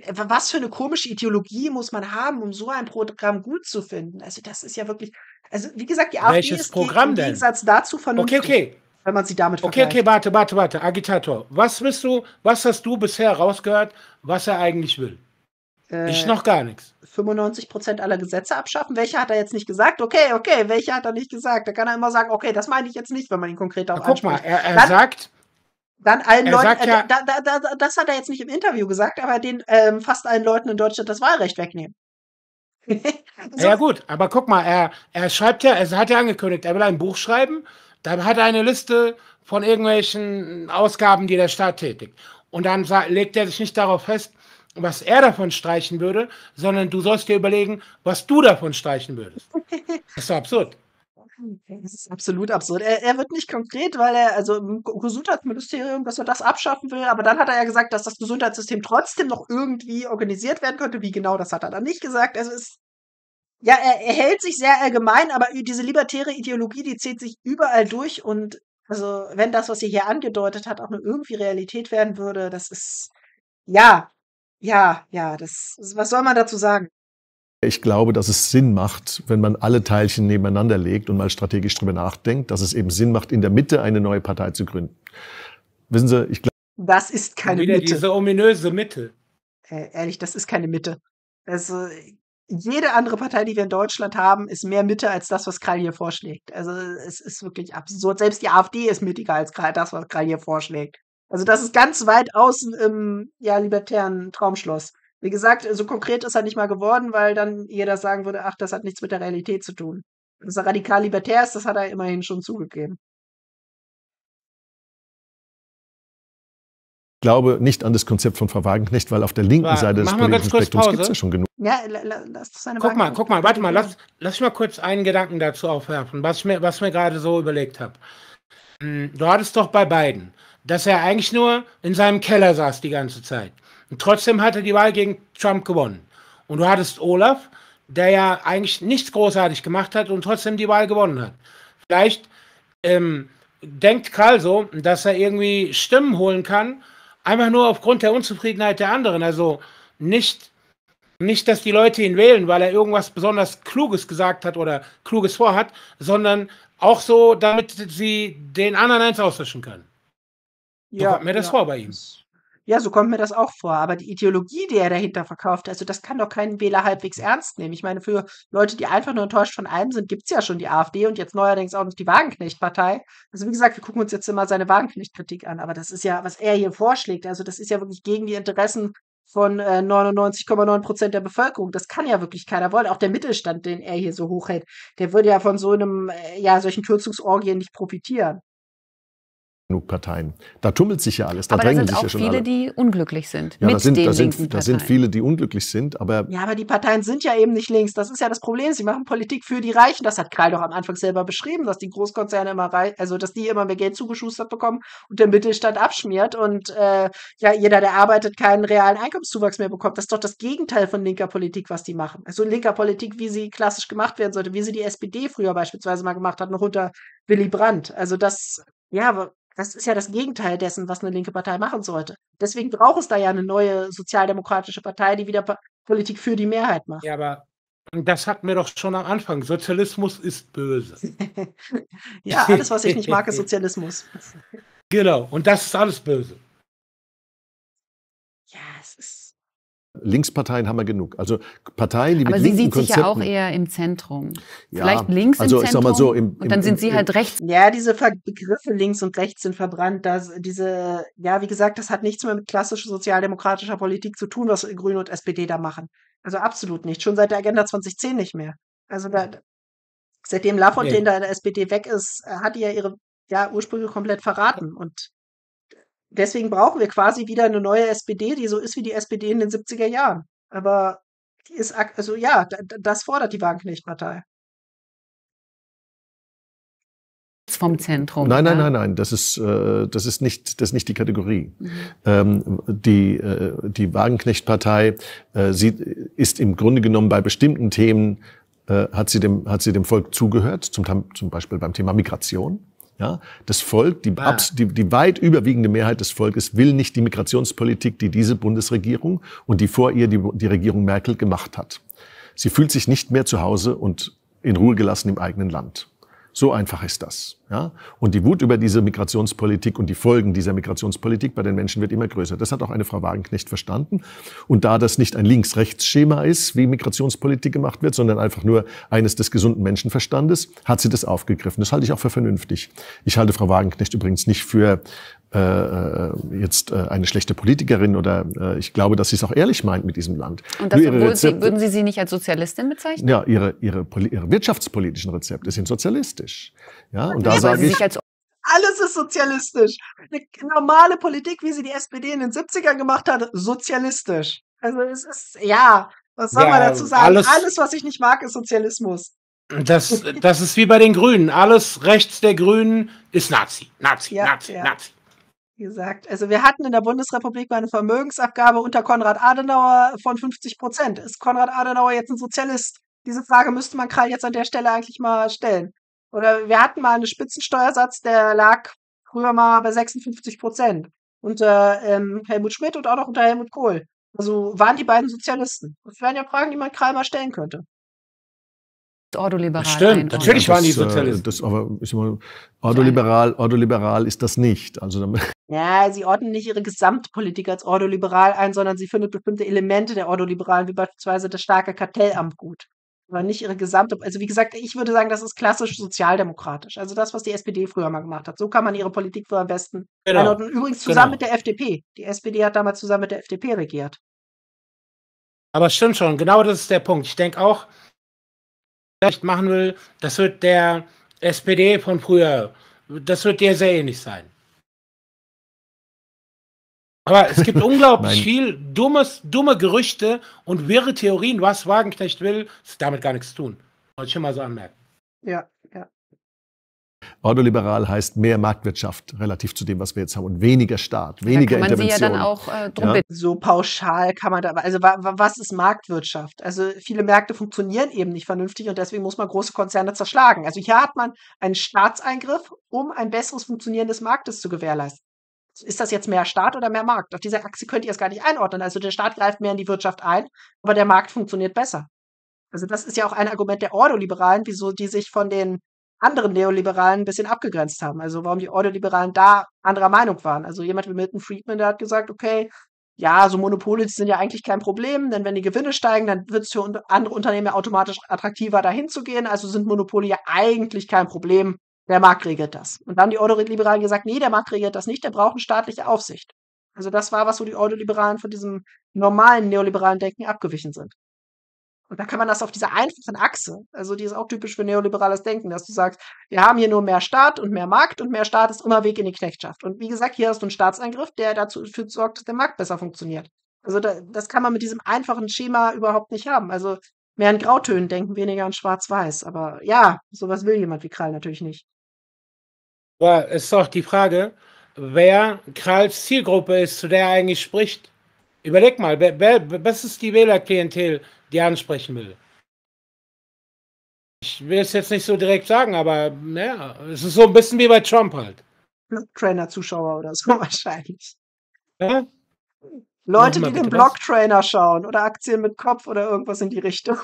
was für eine komische Ideologie muss man haben, um so ein Programm gut zu finden? Also das ist ja wirklich, also wie gesagt, die AfD Welches ist Programm im Gegensatz denn? dazu vernünftig. Okay, okay, wenn man sie damit okay, vergleicht. Okay, okay, warte, warte, warte. Agitator, was willst du, was hast du bisher rausgehört, was er eigentlich will? Äh, ich noch gar nichts. 95 aller Gesetze abschaffen. Welche hat er jetzt nicht gesagt? Okay, okay, welche hat er nicht gesagt? Da kann er immer sagen, okay, das meine ich jetzt nicht, wenn man ihn konkret darauf anspricht. Guck mal, er, er dann, sagt, dann allen er Leuten, äh, ja, äh, da, da, da, das hat er jetzt nicht im Interview gesagt, aber den ähm, fast allen Leuten in Deutschland das Wahlrecht wegnehmen. so. Ja gut, aber guck mal, er, er schreibt ja, er hat ja angekündigt, er will ein Buch schreiben da hat er eine Liste von irgendwelchen Ausgaben, die der Staat tätigt. Und dann legt er sich nicht darauf fest, was er davon streichen würde, sondern du sollst dir überlegen, was du davon streichen würdest. Das ist doch absurd. Das ist absolut absurd. Er, er, wird nicht konkret, weil er, also im Gesundheitsministerium, dass er das abschaffen will, aber dann hat er ja gesagt, dass das Gesundheitssystem trotzdem noch irgendwie organisiert werden könnte. Wie genau, das hat er dann nicht gesagt. Also es ja, er, er hält sich sehr allgemein, aber diese libertäre Ideologie, die zieht sich überall durch und also wenn das, was sie hier angedeutet hat, auch nur irgendwie Realität werden würde, das ist ja, ja, ja, das was soll man dazu sagen? Ich glaube, dass es Sinn macht, wenn man alle Teilchen nebeneinander legt und mal strategisch drüber nachdenkt, dass es eben Sinn macht, in der Mitte eine neue Partei zu gründen. Wissen Sie, ich glaube. Das ist keine wieder Mitte. Diese ominöse Mitte. Äh, ehrlich, das ist keine Mitte. Also jede andere Partei, die wir in Deutschland haben, ist mehr Mitte als das, was Krall hier vorschlägt. Also es ist wirklich absurd. Selbst die AfD ist mittiger als Krall, das, was Krall hier vorschlägt. Also das ist ganz weit außen im ja, libertären Traumschloss. Wie gesagt, so konkret ist er nicht mal geworden, weil dann jeder sagen würde, ach, das hat nichts mit der Realität zu tun. Dass er radikal libertär ist, das hat er immerhin schon zugegeben. glaube nicht an das Konzept von Frau Wagenknecht, weil auf der linken Seite des politischen Spektrums gibt es ja schon genug. Ja, lass eine Guck mal, guck mal, warte mal, lass, lass mal kurz einen Gedanken dazu aufwerfen, was ich mir, was mir gerade so überlegt habe. Hm, du hattest doch bei beiden, dass er eigentlich nur in seinem Keller saß die ganze Zeit. Und trotzdem hat er die Wahl gegen Trump gewonnen. Und du hattest Olaf, der ja eigentlich nichts großartig gemacht hat und trotzdem die Wahl gewonnen hat. Vielleicht ähm, denkt Karl so, dass er irgendwie Stimmen holen kann, Einfach nur aufgrund der Unzufriedenheit der anderen. Also nicht, nicht, dass die Leute ihn wählen, weil er irgendwas besonders Kluges gesagt hat oder Kluges vorhat, sondern auch so, damit sie den anderen eins auswischen können. Ja, so mir das ja. vor bei ihm. Das ja, so kommt mir das auch vor. Aber die Ideologie, die er dahinter verkauft, also das kann doch keinen Wähler halbwegs ernst nehmen. Ich meine, für Leute, die einfach nur enttäuscht von allem sind, gibt's ja schon die AfD und jetzt neuerdings auch noch die Wagenknecht-Partei. Also wie gesagt, wir gucken uns jetzt immer seine Wagenknecht-Kritik an. Aber das ist ja, was er hier vorschlägt. Also das ist ja wirklich gegen die Interessen von 99,9 äh, Prozent der Bevölkerung. Das kann ja wirklich keiner wollen. Auch der Mittelstand, den er hier so hochhält, der würde ja von so einem, äh, ja, solchen Kürzungsorgien nicht profitieren genug Parteien. Da tummelt sich ja alles, da aber drängen sich ja schon viele, alle. da sind viele, die unglücklich sind ja, mit da sind, den da sind, Da sind viele, die unglücklich sind, aber... Ja, aber die Parteien sind ja eben nicht links. Das ist ja das Problem. Sie machen Politik für die Reichen. Das hat Karl doch am Anfang selber beschrieben, dass die Großkonzerne immer reich, also dass die immer mehr Geld zugeschustert bekommen und der Mittelstand abschmiert und äh, ja, jeder, der arbeitet, keinen realen Einkommenszuwachs mehr bekommt. Das ist doch das Gegenteil von linker Politik, was die machen. Also linker Politik, wie sie klassisch gemacht werden sollte, wie sie die SPD früher beispielsweise mal gemacht hat, noch unter Willy Brandt. Also das ja, das ist ja das Gegenteil dessen, was eine linke Partei machen sollte. Deswegen braucht es da ja eine neue sozialdemokratische Partei, die wieder Politik für die Mehrheit macht. Ja, aber das hatten wir doch schon am Anfang. Sozialismus ist böse. ja, alles, was ich nicht mag, ist Sozialismus. genau, und das ist alles böse. Linksparteien haben wir genug. Also Parteien, die Aber mit Aber sie linken sieht sich ja auch eher im Zentrum. Ja, Vielleicht links also im Zentrum. sag mal so, im, und dann sind sie halt rechts. Ja, diese Begriffe links und rechts sind verbrannt. Das, diese, ja, wie gesagt, das hat nichts mehr mit klassischer sozialdemokratischer Politik zu tun, was Grüne und SPD da machen. Also absolut nicht. Schon seit der Agenda 2010 nicht mehr. Also da, seitdem Lafontaine nee. da in der SPD weg ist, äh, hat die ja ihre ja, Ursprünge komplett verraten. Und deswegen brauchen wir quasi wieder eine neue SPD, die so ist wie die SPD in den 70er Jahren. Aber die ist, also ja, das fordert die Wagenknecht-Partei. Vom Zentrum. Nein, nein, nein, nein. Das ist, äh, das ist, nicht, das ist nicht die Kategorie. Mhm. Ähm, die äh, die Wagenknecht-Partei äh, ist im Grunde genommen bei bestimmten Themen, äh, hat, sie dem, hat sie dem Volk zugehört, zum, zum Beispiel beim Thema Migration ja? Das Volk, die, ah. die, die weit überwiegende Mehrheit des Volkes will nicht die Migrationspolitik, die diese Bundesregierung und die vor ihr die, die Regierung Merkel gemacht hat. Sie fühlt sich nicht mehr zu Hause und in Ruhe gelassen im eigenen Land. So einfach ist das. Ja? Und die Wut über diese Migrationspolitik und die Folgen dieser Migrationspolitik bei den Menschen wird immer größer. Das hat auch eine Frau Wagenknecht verstanden. Und da das nicht ein Links-Rechts-Schema ist, wie Migrationspolitik gemacht wird, sondern einfach nur eines des gesunden Menschenverstandes, hat sie das aufgegriffen. Das halte ich auch für vernünftig. Ich halte Frau Wagenknecht übrigens nicht für äh, äh, jetzt äh, eine schlechte Politikerin oder äh, ich glaube, dass sie es auch ehrlich meint mit diesem Land. Und das, Nur Rezepte, sie, würden Sie sie nicht als Sozialistin bezeichnen? Ja, ihre, ihre, ihre wirtschaftspolitischen Rezepte sind sozialistisch. Ja, und ja, sage ich, alles ist sozialistisch. Eine normale Politik, wie sie die SPD in den 70ern gemacht hat, sozialistisch. Also es ist, ja, was soll ja, man dazu sagen? Alles, alles, was ich nicht mag, ist Sozialismus. Das, das ist wie bei den Grünen. Alles rechts der Grünen ist Nazi, Nazi, ja, Nazi, ja. Nazi. Wie gesagt, also wir hatten in der Bundesrepublik mal eine Vermögensabgabe unter Konrad Adenauer von 50 Prozent. Ist Konrad Adenauer jetzt ein Sozialist? Diese Frage müsste man Krall jetzt an der Stelle eigentlich mal stellen. Oder wir hatten mal einen Spitzensteuersatz, der lag früher mal bei 56 Prozent unter ähm, Helmut Schmidt und auch noch unter Helmut Kohl. Also waren die beiden Sozialisten. Das wären ja Fragen, die man Krall mal stellen könnte. Ordoliberal. Stimmt, einordnen. natürlich waren die äh, Sozialisten. Das, aber ordoliberal, ordoliberal ist das nicht. Also ja, sie ordnen nicht ihre Gesamtpolitik als ordoliberal ein, sondern sie findet bestimmte Elemente der ordoliberalen, wie beispielsweise das starke Kartellamt gut. Aber nicht ihre gesamte, also wie gesagt, ich würde sagen, das ist klassisch sozialdemokratisch. Also das, was die SPD früher mal gemacht hat. So kann man ihre Politik für am besten genau. einordnen. Übrigens genau. zusammen genau. mit der FDP. Die SPD hat damals zusammen mit der FDP regiert. Aber stimmt schon, genau das ist der Punkt. Ich denke auch, was vielleicht machen will, das wird der SPD von früher, das wird dir sehr ähnlich sein. Aber es gibt unglaublich viel dummes, dumme Gerüchte und wirre Theorien, was Wagenknecht will, ist damit gar nichts zu tun. Wollte ich schon mal so anmerken. Ja, ja. Ordoliberal heißt mehr Marktwirtschaft relativ zu dem, was wir jetzt haben und weniger Staat, weniger da kann man Intervention. Sie ja dann auch äh, drum ja. So pauschal kann man da, also was ist Marktwirtschaft? Also viele Märkte funktionieren eben nicht vernünftig und deswegen muss man große Konzerne zerschlagen. Also hier hat man einen Staatseingriff, um ein besseres Funktionieren des Marktes zu gewährleisten ist das jetzt mehr Staat oder mehr Markt? Auf dieser Achse könnt ihr es gar nicht einordnen. Also der Staat greift mehr in die Wirtschaft ein, aber der Markt funktioniert besser. Also das ist ja auch ein Argument der Ordoliberalen, wieso die sich von den anderen Neoliberalen ein bisschen abgegrenzt haben. Also warum die Ordoliberalen da anderer Meinung waren. Also jemand wie Milton Friedman, der hat gesagt, okay, ja, so Monopole sind ja eigentlich kein Problem, denn wenn die Gewinne steigen, dann wird es für andere Unternehmen automatisch attraktiver, dahin zu gehen. Also sind Monopole ja eigentlich kein Problem, der Markt regelt das. Und dann haben die Ordoliberalen gesagt, nee, der Markt regelt das nicht, der braucht eine staatliche Aufsicht. Also das war was, wo die Ordoliberalen von diesem normalen neoliberalen Denken abgewichen sind. Und da kann man das auf dieser einfachen Achse, also die ist auch typisch für neoliberales Denken, dass du sagst, wir haben hier nur mehr Staat und mehr Markt und mehr Staat ist immer Weg in die Knechtschaft. Und wie gesagt, hier hast du einen Staatseingriff, der dazu sorgt, dass der Markt besser funktioniert. Also da, das kann man mit diesem einfachen Schema überhaupt nicht haben. Also mehr an Grautönen denken, weniger an Schwarz-Weiß. Aber ja, sowas will jemand wie Krall natürlich nicht. Weil es ist doch die Frage, wer Kralls Zielgruppe ist, zu der er eigentlich spricht. Überleg mal, wer, wer, was ist die Wählerklientel, die er ansprechen will? Ich will es jetzt nicht so direkt sagen, aber naja, es ist so ein bisschen wie bei Trump halt. trainer zuschauer oder so wahrscheinlich. Ja? Leute, die den Blog-Trainer schauen oder Aktien mit Kopf oder irgendwas in die Richtung.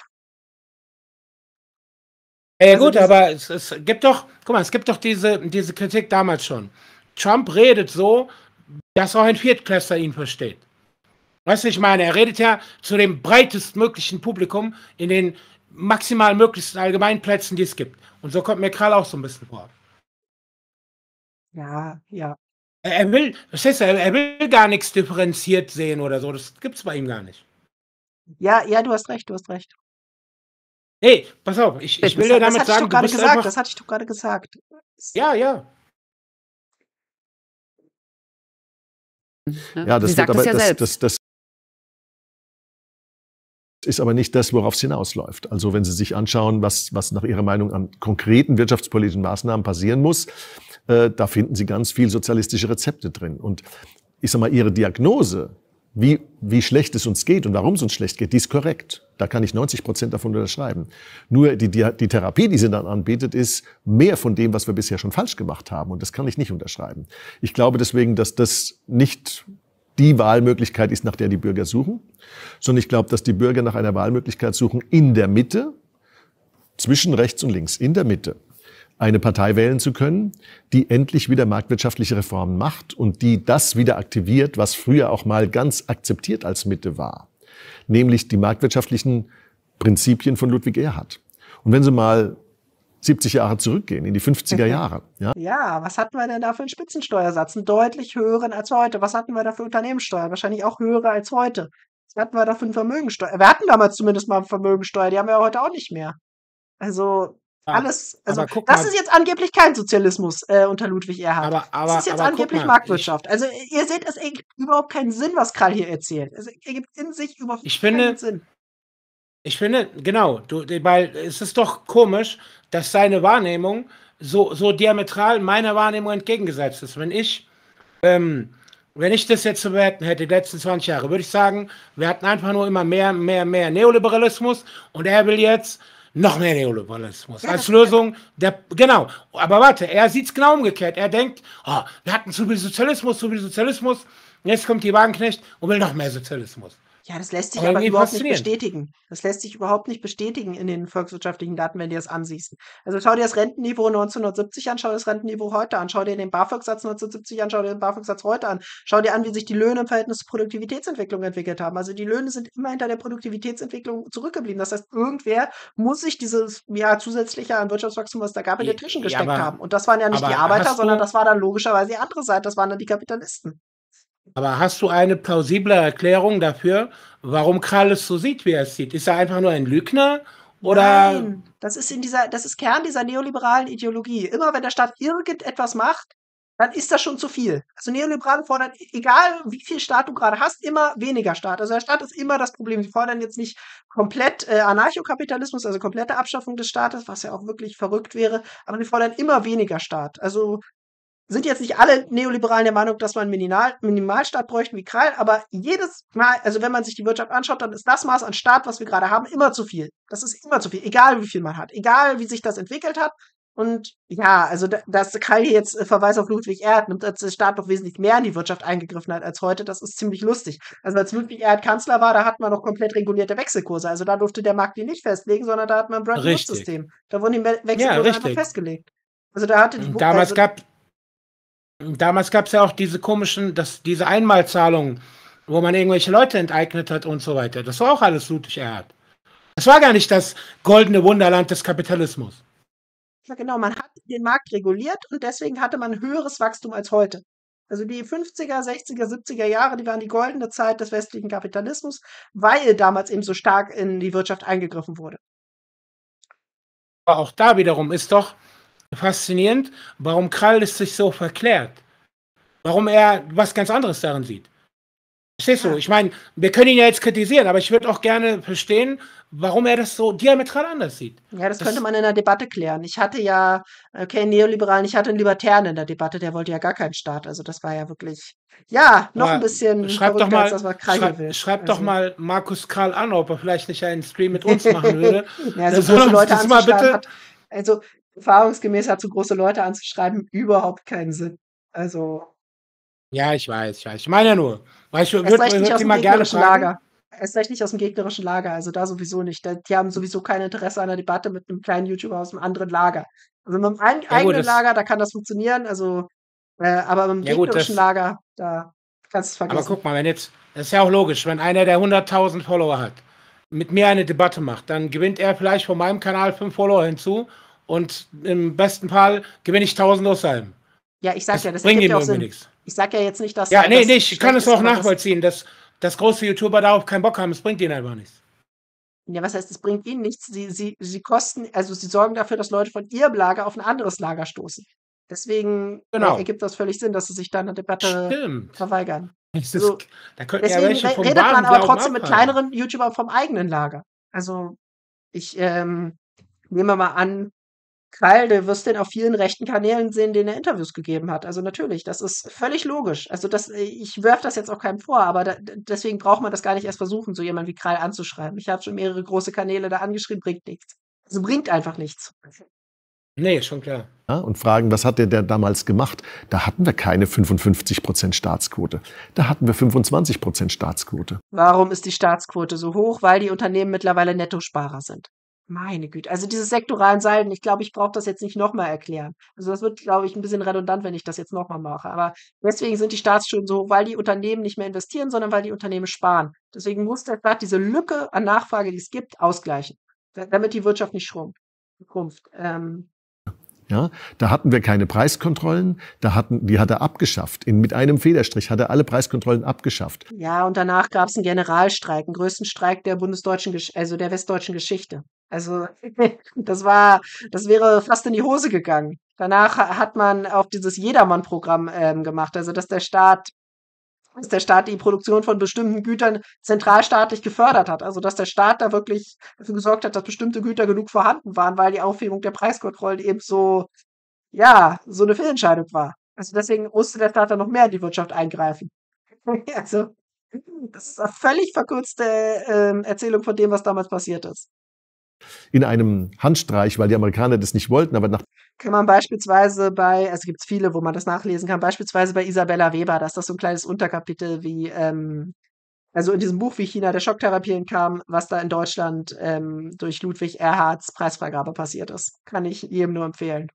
Ja, ja also gut, aber es, es, gibt doch, guck mal, es gibt doch diese, diese Kritik damals schon. Trump redet so, dass auch ein Viertklässler ihn versteht. Weißt du, ich meine, er redet ja zu dem breitestmöglichen Publikum in den maximal möglichsten allgemeinen die es gibt. Und so kommt mir Karl auch so ein bisschen vor. Ja, ja. Er will, verstehst du, er will gar nichts differenziert sehen oder so. Das gibt es bei ihm gar nicht. Ja, ja, du hast recht, du hast recht. Hey, pass auf, ich, ich will das, dir damit das hatte sagen, ich doch gerade gesagt, einfach... das hatte ich doch gerade gesagt. Ja, ja. Mhm, ne? Ja, das, wird, aber, ja das, das, das ist aber nicht das, worauf es hinausläuft. Also wenn Sie sich anschauen, was, was nach Ihrer Meinung an konkreten wirtschaftspolitischen Maßnahmen passieren muss, äh, da finden Sie ganz viel sozialistische Rezepte drin. Und ich sag mal, Ihre Diagnose, wie, wie schlecht es uns geht und warum es uns schlecht geht, die ist korrekt. Da kann ich 90 Prozent davon unterschreiben. Nur die, die, die Therapie, die sie dann anbietet, ist mehr von dem, was wir bisher schon falsch gemacht haben. Und das kann ich nicht unterschreiben. Ich glaube deswegen, dass das nicht die Wahlmöglichkeit ist, nach der die Bürger suchen, sondern ich glaube, dass die Bürger nach einer Wahlmöglichkeit suchen in der Mitte, zwischen rechts und links, in der Mitte eine Partei wählen zu können, die endlich wieder marktwirtschaftliche Reformen macht und die das wieder aktiviert, was früher auch mal ganz akzeptiert als Mitte war nämlich die marktwirtschaftlichen Prinzipien von Ludwig Erhard. Und wenn Sie mal 70 Jahre zurückgehen, in die 50er mhm. Jahre. Ja? ja, was hatten wir denn da für einen Spitzensteuersatz? Einen deutlich höheren als heute. Was hatten wir da für Unternehmenssteuer? Wahrscheinlich auch höhere als heute. Was hatten wir da für eine Vermögensteuer? Wir hatten damals zumindest mal eine Vermögensteuer, die haben wir ja heute auch nicht mehr. Also alles, also das mal, ist jetzt angeblich kein Sozialismus äh, unter Ludwig Erhard. Aber, aber, das ist jetzt angeblich mal, Marktwirtschaft. Ich, also ihr seht, es ergibt überhaupt keinen Sinn, was Karl hier erzählt. Es ergibt in sich überhaupt ich keinen finde, Sinn. Ich finde, genau, du, weil es ist doch komisch, dass seine Wahrnehmung so, so diametral meiner Wahrnehmung entgegengesetzt ist. Wenn ich, ähm, wenn ich das jetzt zu bewerten hätte, die letzten 20 Jahre, würde ich sagen, wir hatten einfach nur immer mehr, mehr, mehr Neoliberalismus und er will jetzt noch mehr Neoliberalismus. Ja, als Lösung der, genau. Aber warte, er sieht es genau umgekehrt. Er denkt, oh, wir hatten zu viel Sozialismus, zu viel Sozialismus. Jetzt kommt die Wagenknecht und will noch mehr Sozialismus. Ja, das lässt sich aber, aber überhaupt nicht bestätigen. Das lässt sich überhaupt nicht bestätigen in den volkswirtschaftlichen Daten, wenn du das ansiehst. Also schau dir das Rentenniveau 1970 an, schau dir das Rentenniveau heute an, schau dir den BAföG-Satz 1970 an, schau dir den BAföG-Satz heute an, schau dir an, wie sich die Löhne im Verhältnis zur Produktivitätsentwicklung entwickelt haben. Also die Löhne sind immer hinter der Produktivitätsentwicklung zurückgeblieben. Das heißt, irgendwer muss sich dieses ja, zusätzliche an Wirtschaftswachstum, was da gab, in den Tischen gesteckt ja, aber, haben. Und das waren ja nicht die Arbeiter, sondern das war dann logischerweise die andere Seite, das waren dann die Kapitalisten. Aber hast du eine plausible Erklärung dafür, warum Karl es so sieht, wie er es sieht? Ist er einfach nur ein Lügner? Oder Nein, das ist in dieser, das ist Kern dieser neoliberalen Ideologie. Immer wenn der Staat irgendetwas macht, dann ist das schon zu viel. Also Neoliberale fordern, egal wie viel Staat du gerade hast, immer weniger Staat. Also der Staat ist immer das Problem. Sie fordern jetzt nicht komplett äh, Anarchokapitalismus, also komplette Abschaffung des Staates, was ja auch wirklich verrückt wäre, aber sie fordern immer weniger Staat. Also sind jetzt nicht alle Neoliberalen der Meinung, dass man Minimal Minimalstaat bräuchte wie Krall, aber jedes Mal, also wenn man sich die Wirtschaft anschaut, dann ist das Maß an Staat, was wir gerade haben, immer zu viel. Das ist immer zu viel, egal wie viel man hat, egal wie sich das entwickelt hat. Und ja, also dass Kral hier jetzt äh, Verweis auf Ludwig Erhard nimmt, als der Staat noch wesentlich mehr in die Wirtschaft eingegriffen hat als heute, das ist ziemlich lustig. Also als Ludwig Erhard Kanzler war, da hat man noch komplett regulierte Wechselkurse. Also da durfte der Markt die nicht festlegen, sondern da hat man ein Brand-System. Da wurden die Wechselkurse ja, einfach festgelegt. Also da hatte die Buch Damals also, gab Damals gab es ja auch diese komischen, das, diese Einmalzahlungen, wo man irgendwelche Leute enteignet hat und so weiter. Das war auch alles Ludwig Erhard. Das war gar nicht das goldene Wunderland des Kapitalismus. Ja, genau, man hat den Markt reguliert und deswegen hatte man höheres Wachstum als heute. Also die 50er, 60er, 70er Jahre, die waren die goldene Zeit des westlichen Kapitalismus, weil damals eben so stark in die Wirtschaft eingegriffen wurde. Aber auch da wiederum ist doch faszinierend, warum Krall es sich so verklärt. Warum er was ganz anderes darin sieht. Verstehst du? Ich meine, wir können ihn ja jetzt kritisieren, aber ich würde auch gerne verstehen, warum er das so diametral anders sieht. Ja, das, das könnte man in der Debatte klären. Ich hatte ja, okay, Neoliberalen, ich hatte einen Libertären in der Debatte, der wollte ja gar keinen Staat. Also das war ja wirklich, ja, noch aber ein bisschen schreib doch mal, als was Kreige will. Schreib also. doch mal Markus Karl an, ob er vielleicht nicht einen Stream mit uns machen würde. ja, also, so Leute das mal bitte. Hat. Also erfahrungsgemäß hat so große Leute anzuschreiben überhaupt keinen Sinn. Also. Ja, ich weiß, ich weiß. Ich meine ja nur, weil ich würde würd immer gerne gegnerischen Lager. Erst recht nicht aus dem gegnerischen Lager, also da sowieso nicht. Die haben sowieso kein Interesse an einer Debatte mit einem kleinen YouTuber aus einem anderen Lager. Also mit einem ja, eigenen gut, Lager, da kann das funktionieren, also äh, aber im ja, gegnerischen gut, Lager, da kannst du es vergessen. Aber guck mal, wenn jetzt, das ist ja auch logisch, wenn einer, der 100.000 Follower hat, mit mir eine Debatte macht, dann gewinnt er vielleicht von meinem Kanal fünf Follower hinzu und im besten Fall gewinne ich 1000 aus allem. Ja, ich sag das ja, das bringt ihm irgendwie nichts. Ich sag ja jetzt nicht, dass. Ja, nee, das nee ich kann es auch nachvollziehen, dass, dass große YouTuber darauf keinen Bock haben. Es bringt ihnen einfach nichts. Ja, was heißt, es bringt ihnen nichts? Sie, sie, sie kosten, also sie sorgen dafür, dass Leute von ihrem Lager auf ein anderes Lager stoßen. Deswegen äh, genau. ergibt das völlig Sinn, dass sie sich da eine Debatte Stimmt. verweigern. Ist, so, da könnten ja welche vom redet man aber trotzdem mit kleineren YouTubern vom eigenen Lager. Also ich ähm, nehme mal an, Krall, du wirst den auf vielen rechten Kanälen sehen, denen er Interviews gegeben hat. Also natürlich, das ist völlig logisch. Also das, äh, ich werfe das jetzt auch keinem vor, aber da, deswegen braucht man das gar nicht erst versuchen, so jemand wie Krall anzuschreiben. Ich habe schon mehrere große Kanäle da angeschrieben, bringt nichts. Also bringt einfach nichts. Nee, schon klar. Ja, und fragen, was hat der, der damals gemacht? Da hatten wir keine 55% Staatsquote. Da hatten wir 25% Staatsquote. Warum ist die Staatsquote so hoch? Weil die Unternehmen mittlerweile Nettosparer sind. Meine Güte, also diese sektoralen Salden, ich glaube, ich brauche das jetzt nicht nochmal erklären. Also das wird, glaube ich, ein bisschen redundant, wenn ich das jetzt nochmal mache. Aber deswegen sind die Staatsschulden so weil die Unternehmen nicht mehr investieren, sondern weil die Unternehmen sparen. Deswegen muss der Staat diese Lücke an Nachfrage, die es gibt, ausgleichen, damit die Wirtschaft nicht schrumpft. Ähm ja, da hatten wir keine Preiskontrollen, da hatten, die hat er abgeschafft. In, mit einem Federstrich hat er alle Preiskontrollen abgeschafft. Ja, und danach gab es einen Generalstreik, den größten Streik der bundesdeutschen, also der westdeutschen Geschichte. Also das war, das wäre fast in die Hose gegangen. Danach hat man auch dieses Jedermann-Programm ähm, gemacht, also dass der Staat, dass der Staat die Produktion von bestimmten Gütern zentralstaatlich gefördert hat. Also dass der Staat da wirklich dafür gesorgt hat, dass bestimmte Güter genug vorhanden waren, weil die Aufhebung der Preiskontrollen eben so, ja, so eine Fehlentscheidung war. Also deswegen musste der Staat da noch mehr in die Wirtschaft eingreifen. also das ist eine völlig verkürzte äh, Erzählung von dem, was damals passiert ist in einem Handstreich, weil die Amerikaner das nicht wollten, aber nach kann man beispielsweise bei, also gibt es viele, wo man das nachlesen kann, beispielsweise bei Isabella Weber, dass das so ein kleines Unterkapitel wie, ähm, also in diesem Buch, wie China der Schocktherapien kam, was da in Deutschland ähm, durch Ludwig Erhards Preisfreigabe passiert ist. Kann ich jedem nur empfehlen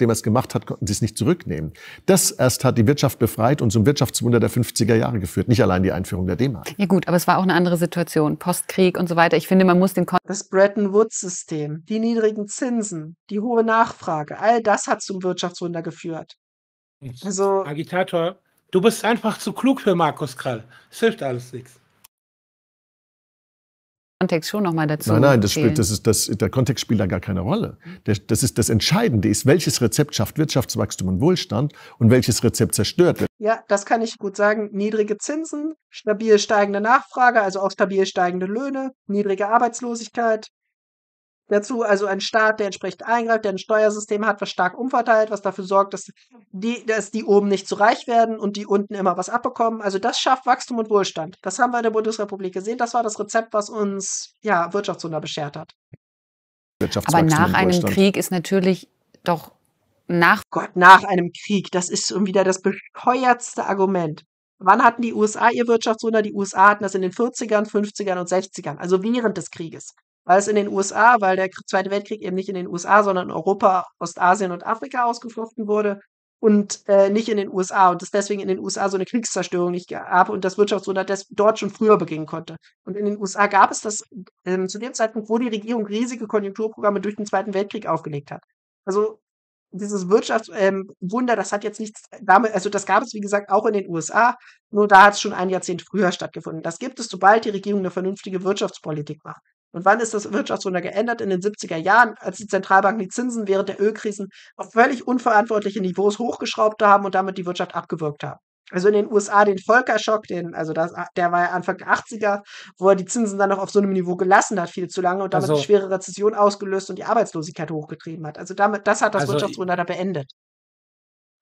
nachdem er es gemacht hat, konnten sie es nicht zurücknehmen. Das erst hat die Wirtschaft befreit und zum Wirtschaftswunder der 50er Jahre geführt, nicht allein die Einführung der D-Mark. Ja gut, aber es war auch eine andere Situation, Postkrieg und so weiter. Ich finde, man muss den Kon Das Bretton Woods-System, die niedrigen Zinsen, die hohe Nachfrage, all das hat zum Wirtschaftswunder geführt. Also Agitator, du bist einfach zu klug für Markus Krall. Es hilft alles nichts. Kontext schon nochmal dazu. Nein, nein, das spielt, das ist, das, der Kontext spielt da gar keine Rolle. Das, ist das Entscheidende ist, welches Rezept schafft Wirtschaftswachstum und Wohlstand und welches Rezept zerstört wird. Ja, das kann ich gut sagen. Niedrige Zinsen, stabil steigende Nachfrage, also auch stabil steigende Löhne, niedrige Arbeitslosigkeit, Dazu also ein Staat, der entsprechend eingreift, der ein Steuersystem hat, was stark umverteilt, was dafür sorgt, dass die, dass die oben nicht zu reich werden und die unten immer was abbekommen. Also das schafft Wachstum und Wohlstand. Das haben wir in der Bundesrepublik gesehen. Das war das Rezept, was uns ja, Wirtschaftswunder beschert hat. Aber nach einem Krieg ist natürlich doch nach Gott, nach einem Krieg, das ist schon wieder das bescheuertste Argument. Wann hatten die USA ihr Wirtschaftswunder? Die USA hatten das in den 40ern, 50ern und 60ern, also während des Krieges. Weil es in den USA, weil der Zweite Weltkrieg eben nicht in den USA, sondern in Europa, Ostasien und Afrika ausgefochten wurde und äh, nicht in den USA und es deswegen in den USA so eine Kriegszerstörung nicht gab und das Wirtschaftswunder das dort schon früher beginnen konnte. Und in den USA gab es das ähm, zu dem Zeitpunkt, wo die Regierung riesige Konjunkturprogramme durch den Zweiten Weltkrieg aufgelegt hat. Also dieses Wirtschaftswunder, ähm, das hat jetzt nichts damit, also das gab es, wie gesagt, auch in den USA, nur da hat es schon ein Jahrzehnt früher stattgefunden. Das gibt es, sobald die Regierung eine vernünftige Wirtschaftspolitik macht. Und wann ist das Wirtschaftswunder geändert? In den 70er Jahren, als die Zentralbanken die Zinsen während der Ölkrisen auf völlig unverantwortliche Niveaus hochgeschraubt haben und damit die Wirtschaft abgewürgt haben. Also in den USA den Volkerschock, den, also das, der war ja Anfang der 80er, wo er die Zinsen dann noch auf so einem Niveau gelassen hat, viel zu lange und damit also, eine schwere Rezession ausgelöst und die Arbeitslosigkeit hochgetrieben hat. Also damit, das hat das also Wirtschaftswunder da beendet.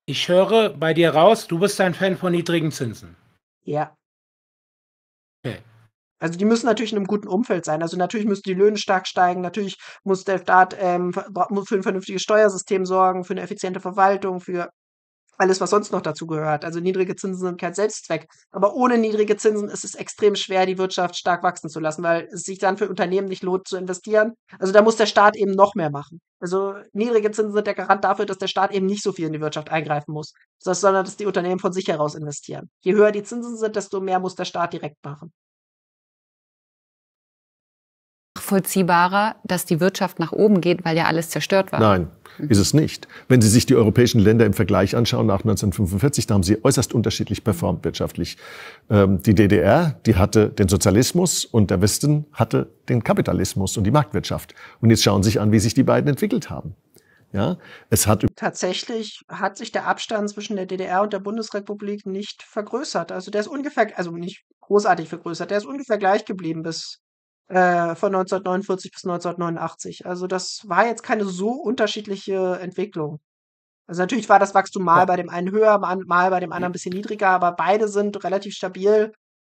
Ich höre bei dir raus, du bist ein Fan von niedrigen Zinsen. Ja. Also die müssen natürlich in einem guten Umfeld sein. Also natürlich müssen die Löhne stark steigen, natürlich muss der Staat ähm, für ein vernünftiges Steuersystem sorgen, für eine effiziente Verwaltung, für alles, was sonst noch dazu gehört. Also niedrige Zinsen sind kein Selbstzweck. Aber ohne niedrige Zinsen ist es extrem schwer, die Wirtschaft stark wachsen zu lassen, weil es sich dann für Unternehmen nicht lohnt zu investieren. Also da muss der Staat eben noch mehr machen. Also niedrige Zinsen sind der Garant dafür, dass der Staat eben nicht so viel in die Wirtschaft eingreifen muss, sondern dass die Unternehmen von sich heraus investieren. Je höher die Zinsen sind, desto mehr muss der Staat direkt machen nachvollziehbarer, dass die Wirtschaft nach oben geht, weil ja alles zerstört war. Nein, ist es nicht. Wenn Sie sich die europäischen Länder im Vergleich anschauen nach 1945, da haben sie äußerst unterschiedlich performt wirtschaftlich. Ähm, die DDR, die hatte den Sozialismus und der Westen hatte den Kapitalismus und die Marktwirtschaft. Und jetzt schauen Sie sich an, wie sich die beiden entwickelt haben. Ja, es hat Tatsächlich hat sich der Abstand zwischen der DDR und der Bundesrepublik nicht vergrößert. Also der ist ungefähr, also nicht großartig vergrößert, der ist ungefähr gleich geblieben bis äh, von 1949 bis 1989. Also das war jetzt keine so unterschiedliche Entwicklung. Also natürlich war das Wachstum mal ja. bei dem einen höher, mal bei dem anderen ein bisschen niedriger, aber beide sind relativ stabil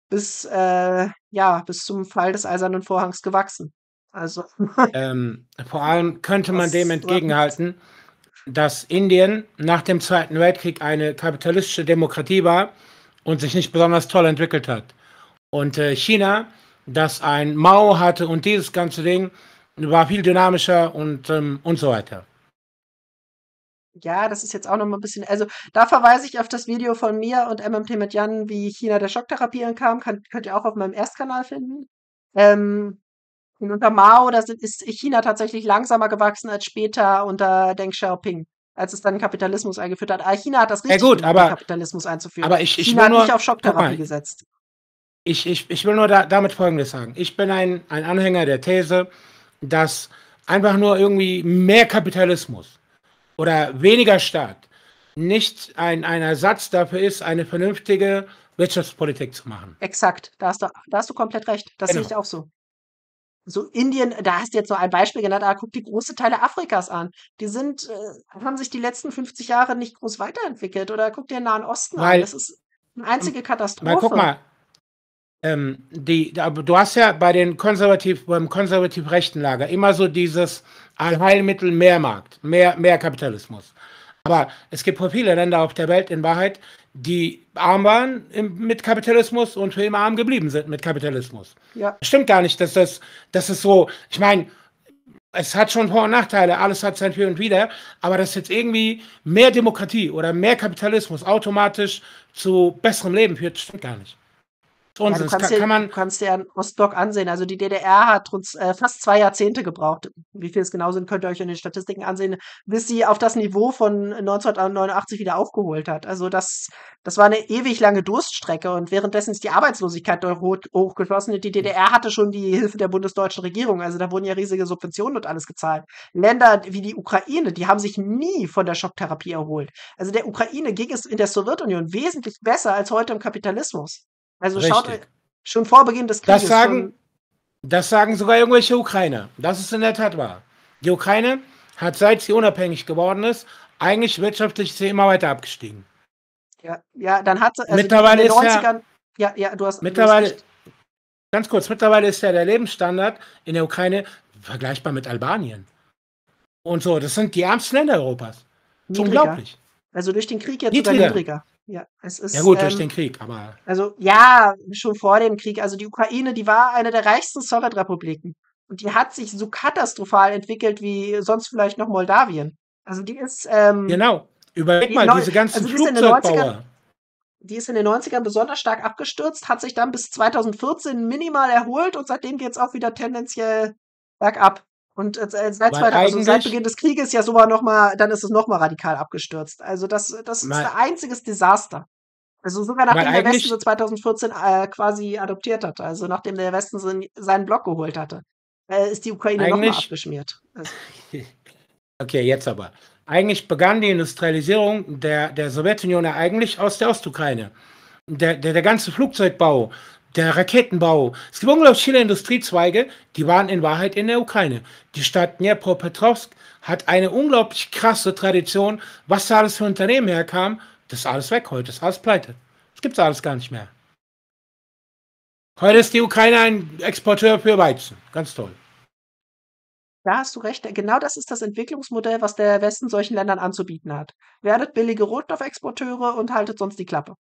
bis, äh, ja, bis zum Fall des Eisernen Vorhangs gewachsen. Also. ähm, vor allem könnte man dem entgegenhalten, dass Indien nach dem Zweiten Weltkrieg eine kapitalistische Demokratie war und sich nicht besonders toll entwickelt hat. Und äh, China das ein Mao hatte und dieses ganze Ding war viel dynamischer und, ähm, und so weiter. Ja, das ist jetzt auch noch mal ein bisschen, also da verweise ich auf das Video von mir und MMT mit Jan, wie China der Schocktherapie ankam, Kann, könnt ihr auch auf meinem Erstkanal finden. Ähm, unter Mao, da ist China tatsächlich langsamer gewachsen als später unter Deng Xiaoping als es dann Kapitalismus eingeführt hat. Ah, China hat das richtig ja, gut, aber, Kapitalismus einzuführen. Aber ich, ich China hat nur, nicht auf Schocktherapie mal, gesetzt ich, ich, ich will nur da, damit Folgendes sagen. Ich bin ein, ein Anhänger der These, dass einfach nur irgendwie mehr Kapitalismus oder weniger Staat nicht ein, ein Ersatz dafür ist, eine vernünftige Wirtschaftspolitik zu machen. Exakt, da hast du, da hast du komplett recht. Das genau. sehe ich auch so. So Indien, da hast du jetzt so ein Beispiel genannt, aber ah, guck die große Teile Afrikas an. Die sind, äh, haben sich die letzten 50 Jahre nicht groß weiterentwickelt. Oder guck dir den Nahen Osten Weil, an. Das ist eine einzige Katastrophe. Mal, guck mal, ähm, die, du hast ja bei den konservativ, beim konservativ-rechten Lager immer so dieses Allheilmittel mehr Markt, mehr, mehr Kapitalismus. Aber es gibt viele Länder auf der Welt in Wahrheit, die arm waren mit Kapitalismus und für immer arm geblieben sind mit Kapitalismus. Ja. Stimmt gar nicht, dass das, dass es so, ich meine, es hat schon Vor- und Nachteile, alles hat sein Für und Wider, aber dass jetzt irgendwie mehr Demokratie oder mehr Kapitalismus automatisch zu besserem Leben führt, stimmt gar nicht. Unsinn. Ja, du kannst, kann, dir, kann man du kannst dir einen Ostblock ansehen. Also die DDR hat uns äh, fast zwei Jahrzehnte gebraucht. Wie viel es genau sind, könnt ihr euch in den Statistiken ansehen, bis sie auf das Niveau von 1989 wieder aufgeholt hat. Also das, das war eine ewig lange Durststrecke und währenddessen ist die Arbeitslosigkeit hochgeschlossen. Die DDR hatte schon die Hilfe der bundesdeutschen Regierung. Also da wurden ja riesige Subventionen und alles gezahlt. Länder wie die Ukraine, die haben sich nie von der Schocktherapie erholt. Also der Ukraine ging es in der Sowjetunion wesentlich besser als heute im Kapitalismus. Also Richtig. schaut euch schon vor Beginn des Krieges. Das sagen, das sagen sogar irgendwelche Ukrainer. Das ist in der Tat wahr. Die Ukraine hat, seit sie unabhängig geworden ist, eigentlich wirtschaftlich sie immer weiter abgestiegen. Ja, ja, dann hat also mittlerweile in den 90ern, ja, ja, du hast mittlerweile du ganz kurz, mittlerweile ist ja der Lebensstandard in der Ukraine vergleichbar mit Albanien. Und so, das sind die ärmsten Länder Europas. Niedriger. Unglaublich. Also durch den Krieg jetzt niedriger. sogar niedriger. Ja, es ist, ja gut, ähm, durch den Krieg, aber. Also ja, schon vor dem Krieg. Also die Ukraine, die war eine der reichsten Sowjetrepubliken. Und die hat sich so katastrophal entwickelt wie sonst vielleicht noch Moldawien. Also die ist. Ähm, genau. Überleg mal, diese ganzen also die Flugzeugbauer. Die ist in den 90ern besonders stark abgestürzt, hat sich dann bis 2014 minimal erholt und seitdem geht es auch wieder tendenziell bergab. Und äh, seit, seit Beginn des Krieges ja sogar noch mal, dann ist es noch mal radikal abgestürzt. Also das, das ist ein einziges Desaster. Also sogar nachdem der Westen so 2014 äh, quasi adoptiert hatte, also nachdem der Westen so seinen Block geholt hatte, äh, ist die Ukraine noch mal abgeschmiert. Also. Okay, jetzt aber. Eigentlich begann die Industrialisierung der, der Sowjetunion ja eigentlich aus der Ostukraine. Der, der, der ganze Flugzeugbau, der Raketenbau. Es gibt unglaublich viele Industriezweige, die waren in Wahrheit in der Ukraine. Die Stadt Dnepropetrovsk hat eine unglaublich krasse Tradition, was da alles für Unternehmen herkam. Das ist alles weg heute, das ist alles pleite. Das gibt es alles gar nicht mehr. Heute ist die Ukraine ein Exporteur für Weizen. Ganz toll. Da hast du recht. Genau das ist das Entwicklungsmodell, was der Westen solchen Ländern anzubieten hat. Werdet billige Rohstoffexporteure und haltet sonst die Klappe.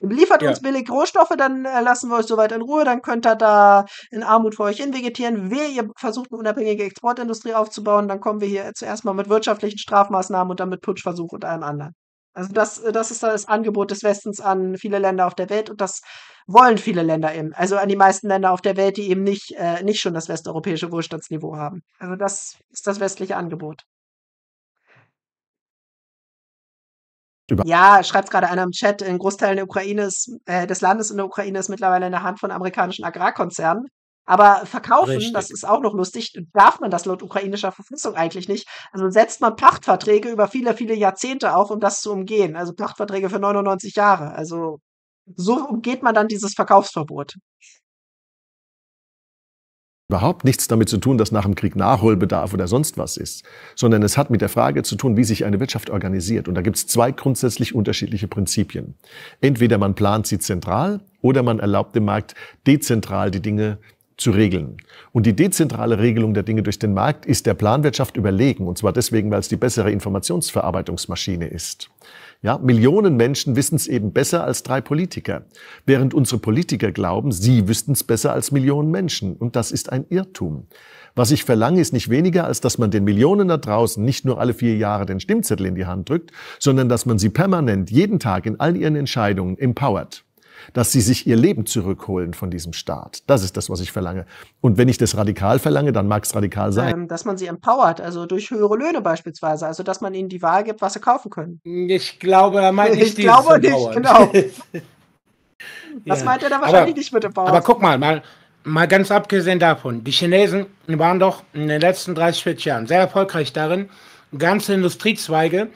Liefert ja. uns billig Rohstoffe, dann äh, lassen wir euch soweit in Ruhe, dann könnt ihr da in Armut vor euch hinvegetieren. Wehe, ihr versucht eine unabhängige Exportindustrie aufzubauen, dann kommen wir hier zuerst mal mit wirtschaftlichen Strafmaßnahmen und dann mit Putschversuch und allem anderen. Also das, äh, das ist das Angebot des Westens an viele Länder auf der Welt und das wollen viele Länder eben. Also an die meisten Länder auf der Welt, die eben nicht, äh, nicht schon das westeuropäische Wohlstandsniveau haben. Also das ist das westliche Angebot. ja, schreibt gerade einer im Chat, in Großteilen der Ukraine ist, äh, des Landes in der Ukraine ist mittlerweile in der Hand von amerikanischen Agrarkonzernen. Aber verkaufen, Richtig. das ist auch noch lustig, darf man das laut ukrainischer Verfassung eigentlich nicht. Also setzt man Pachtverträge über viele, viele Jahrzehnte auf, um das zu umgehen. Also Pachtverträge für 99 Jahre. Also so umgeht man dann dieses Verkaufsverbot überhaupt nichts damit zu tun, dass nach dem Krieg Nachholbedarf oder sonst was ist, sondern es hat mit der Frage zu tun, wie sich eine Wirtschaft organisiert. Und da gibt es zwei grundsätzlich unterschiedliche Prinzipien. Entweder man plant sie zentral oder man erlaubt dem Markt dezentral die Dinge zu regeln. Und die dezentrale Regelung der Dinge durch den Markt ist der Planwirtschaft überlegen, und zwar deswegen, weil es die bessere Informationsverarbeitungsmaschine ist. Ja, Millionen Menschen wissen es eben besser als drei Politiker, während unsere Politiker glauben, sie wüssten es besser als Millionen Menschen. Und das ist ein Irrtum. Was ich verlange, ist nicht weniger, als dass man den Millionen da draußen nicht nur alle vier Jahre den Stimmzettel in die Hand drückt, sondern dass man sie permanent, jeden Tag in all ihren Entscheidungen empowert dass sie sich ihr Leben zurückholen von diesem Staat. Das ist das, was ich verlange. Und wenn ich das radikal verlange, dann mag es radikal sein. Ähm, dass man sie empowert, also durch höhere Löhne beispielsweise, also dass man ihnen die Wahl gibt, was sie kaufen können. Ich glaube, er meint nicht Ich glaube nicht, genau. das ja. meint er da wahrscheinlich aber, nicht mit empowert. Aber guck mal, mal, mal ganz abgesehen davon, die Chinesen waren doch in den letzten 30, 40 Jahren sehr erfolgreich darin, ganze Industriezweige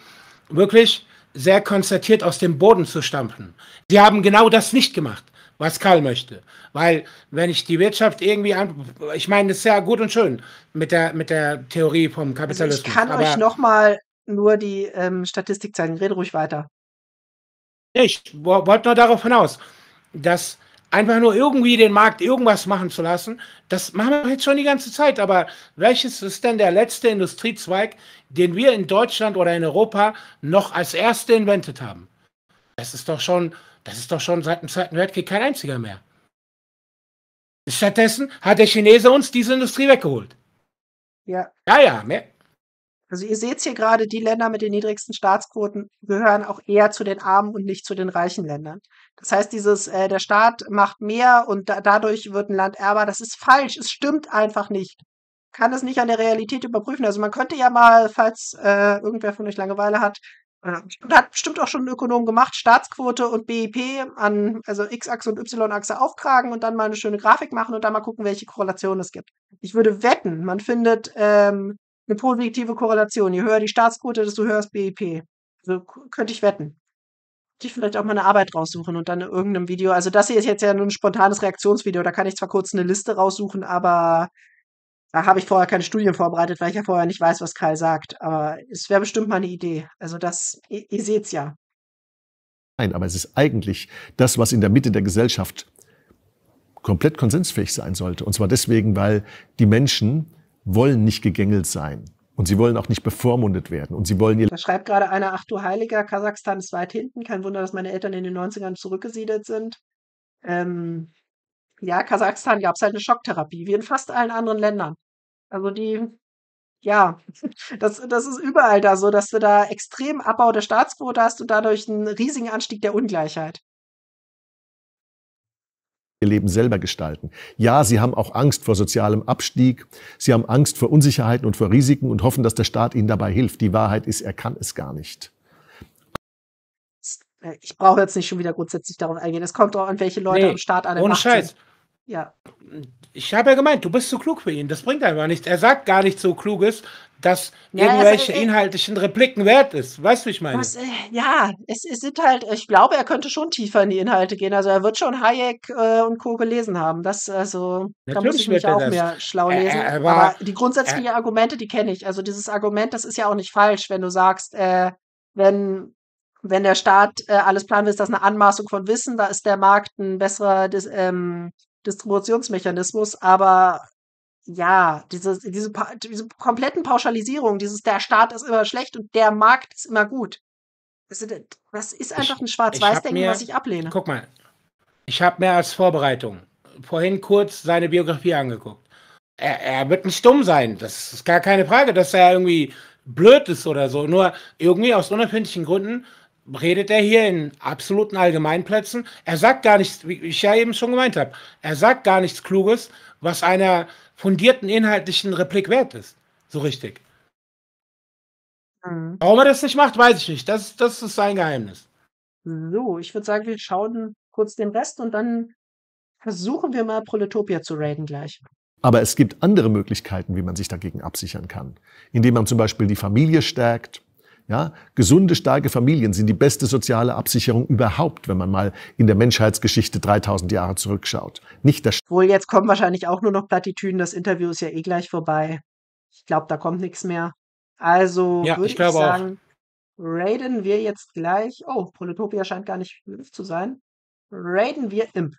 wirklich sehr konzertiert aus dem Boden zu stampfen. Sie haben genau das nicht gemacht, was Karl möchte. Weil wenn ich die Wirtschaft irgendwie an, ich meine, das ist ja gut und schön mit der mit der Theorie vom Kapitalismus. Also ich kann euch nochmal nur die ähm, Statistik zeigen. Rede ruhig weiter. Ich wollte nur darauf hinaus, dass einfach nur irgendwie den Markt irgendwas machen zu lassen, das machen wir jetzt schon die ganze Zeit. Aber welches ist denn der letzte Industriezweig, den wir in Deutschland oder in Europa noch als erste inventet haben. Das ist doch schon, das ist doch schon seit dem Zweiten Weltkrieg kein einziger mehr. Stattdessen hat der Chinese uns diese Industrie weggeholt. Ja. Ja, ja, mehr. Also ihr seht es hier gerade, die Länder mit den niedrigsten Staatsquoten gehören auch eher zu den armen und nicht zu den reichen Ländern. Das heißt, dieses äh, der Staat macht mehr und da, dadurch wird ein Land ärmer. Das ist falsch. Es stimmt einfach nicht kann es nicht an der Realität überprüfen. Also man könnte ja mal, falls äh, irgendwer von euch Langeweile hat, äh, hat bestimmt auch schon ein Ökonom gemacht, Staatsquote und BIP an, also X-Achse und Y-Achse aufkragen und dann mal eine schöne Grafik machen und dann mal gucken, welche Korrelation es gibt. Ich würde wetten, man findet ähm, eine positive Korrelation. Je höher die Staatsquote, desto höher das BIP. Also könnte ich wetten. Könnte ich vielleicht auch mal eine Arbeit raussuchen und dann in irgendeinem Video. Also das hier ist jetzt ja nur ein spontanes Reaktionsvideo. Da kann ich zwar kurz eine Liste raussuchen, aber da habe ich vorher keine Studien vorbereitet, weil ich ja vorher nicht weiß, was Kai sagt. Aber es wäre bestimmt mal eine Idee. Also das, ihr, ihr seht's ja. Nein, aber es ist eigentlich das, was in der Mitte der Gesellschaft komplett konsensfähig sein sollte. Und zwar deswegen, weil die Menschen wollen nicht gegängelt sein. Und sie wollen auch nicht bevormundet werden. Und sie wollen ihr. Da schreibt gerade einer, ach du Heiliger, Kasachstan ist weit hinten. Kein Wunder, dass meine Eltern in den 90ern zurückgesiedelt sind. Ähm, ja, Kasachstan gab es halt eine Schocktherapie, wie in fast allen anderen Ländern. Also die, ja, das, das ist überall da so, dass du da extrem Abbau der Staatsquote hast und dadurch einen riesigen Anstieg der Ungleichheit. Ihr Leben selber gestalten. Ja, sie haben auch Angst vor sozialem Abstieg. Sie haben Angst vor Unsicherheiten und vor Risiken und hoffen, dass der Staat ihnen dabei hilft. Die Wahrheit ist, er kann es gar nicht ich brauche jetzt nicht schon wieder grundsätzlich darauf eingehen. Es kommt auch an, welche Leute nee, am Staat alle ohne Macht Scheiß. Sind. Ja. Ich habe ja gemeint, du bist zu klug für ihn. Das bringt einfach nichts. Er sagt gar nichts so Kluges, dass ja, also, irgendwelche also, inhaltlichen Repliken wert ist. Weißt du, wie ich meine? Das, äh, ja, es, es, sind halt, ich glaube, er könnte schon tiefer in die Inhalte gehen. Also er wird schon Hayek äh, und Co. gelesen haben. Das, also, Natürlich da muss ich mich auch das. mehr schlau lesen. Er, er Aber die grundsätzlichen er, Argumente, die kenne ich. Also dieses Argument, das ist ja auch nicht falsch, wenn du sagst, äh, wenn wenn der Staat äh, alles planen will, ist das eine Anmaßung von Wissen, da ist der Markt ein besserer, des, ähm, Distributionsmechanismus, aber ja, diese, diese, diese kompletten Pauschalisierung, dieses der Staat ist immer schlecht und der Markt ist immer gut. Also, das, ist einfach ein Schwarz-Weiß-Denken, was ich ablehne. Guck mal, ich habe mehr als Vorbereitung vorhin kurz seine Biografie angeguckt. Er, er, wird nicht dumm sein, das ist gar keine Frage, dass er irgendwie blöd ist oder so. Nur irgendwie aus unerfindlichen Gründen redet er hier in absoluten Allgemeinplätzen. Er sagt gar nichts, wie ich ja eben schon gemeint habe, er sagt gar nichts Kluges, was einer fundierten inhaltlichen Replik wert ist. So richtig. Mhm. Warum er das nicht macht, weiß ich nicht. Das, das ist sein Geheimnis. So, ich würde sagen, wir schauen kurz den Rest und dann versuchen wir mal Proletopia zu raiden gleich. Aber es gibt andere Möglichkeiten, wie man sich dagegen absichern kann. Indem man zum Beispiel die Familie stärkt, ja, gesunde, starke Familien sind die beste soziale Absicherung überhaupt, wenn man mal in der Menschheitsgeschichte 3000 Jahre zurückschaut. Nicht das Wohl, jetzt kommen wahrscheinlich auch nur noch Plattitüden. Das Interview ist ja eh gleich vorbei. Ich glaube, da kommt nichts mehr. Also ja, würde ich, ich sagen, auch. raiden wir jetzt gleich. Oh, Polytopia scheint gar nicht live zu sein. Raiden wir Imp.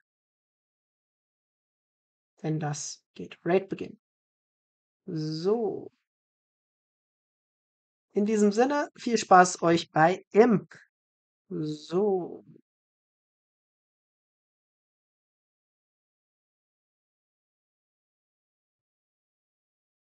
Wenn das geht. Raid beginnen. So. In diesem Sinne, viel Spaß euch bei M. So.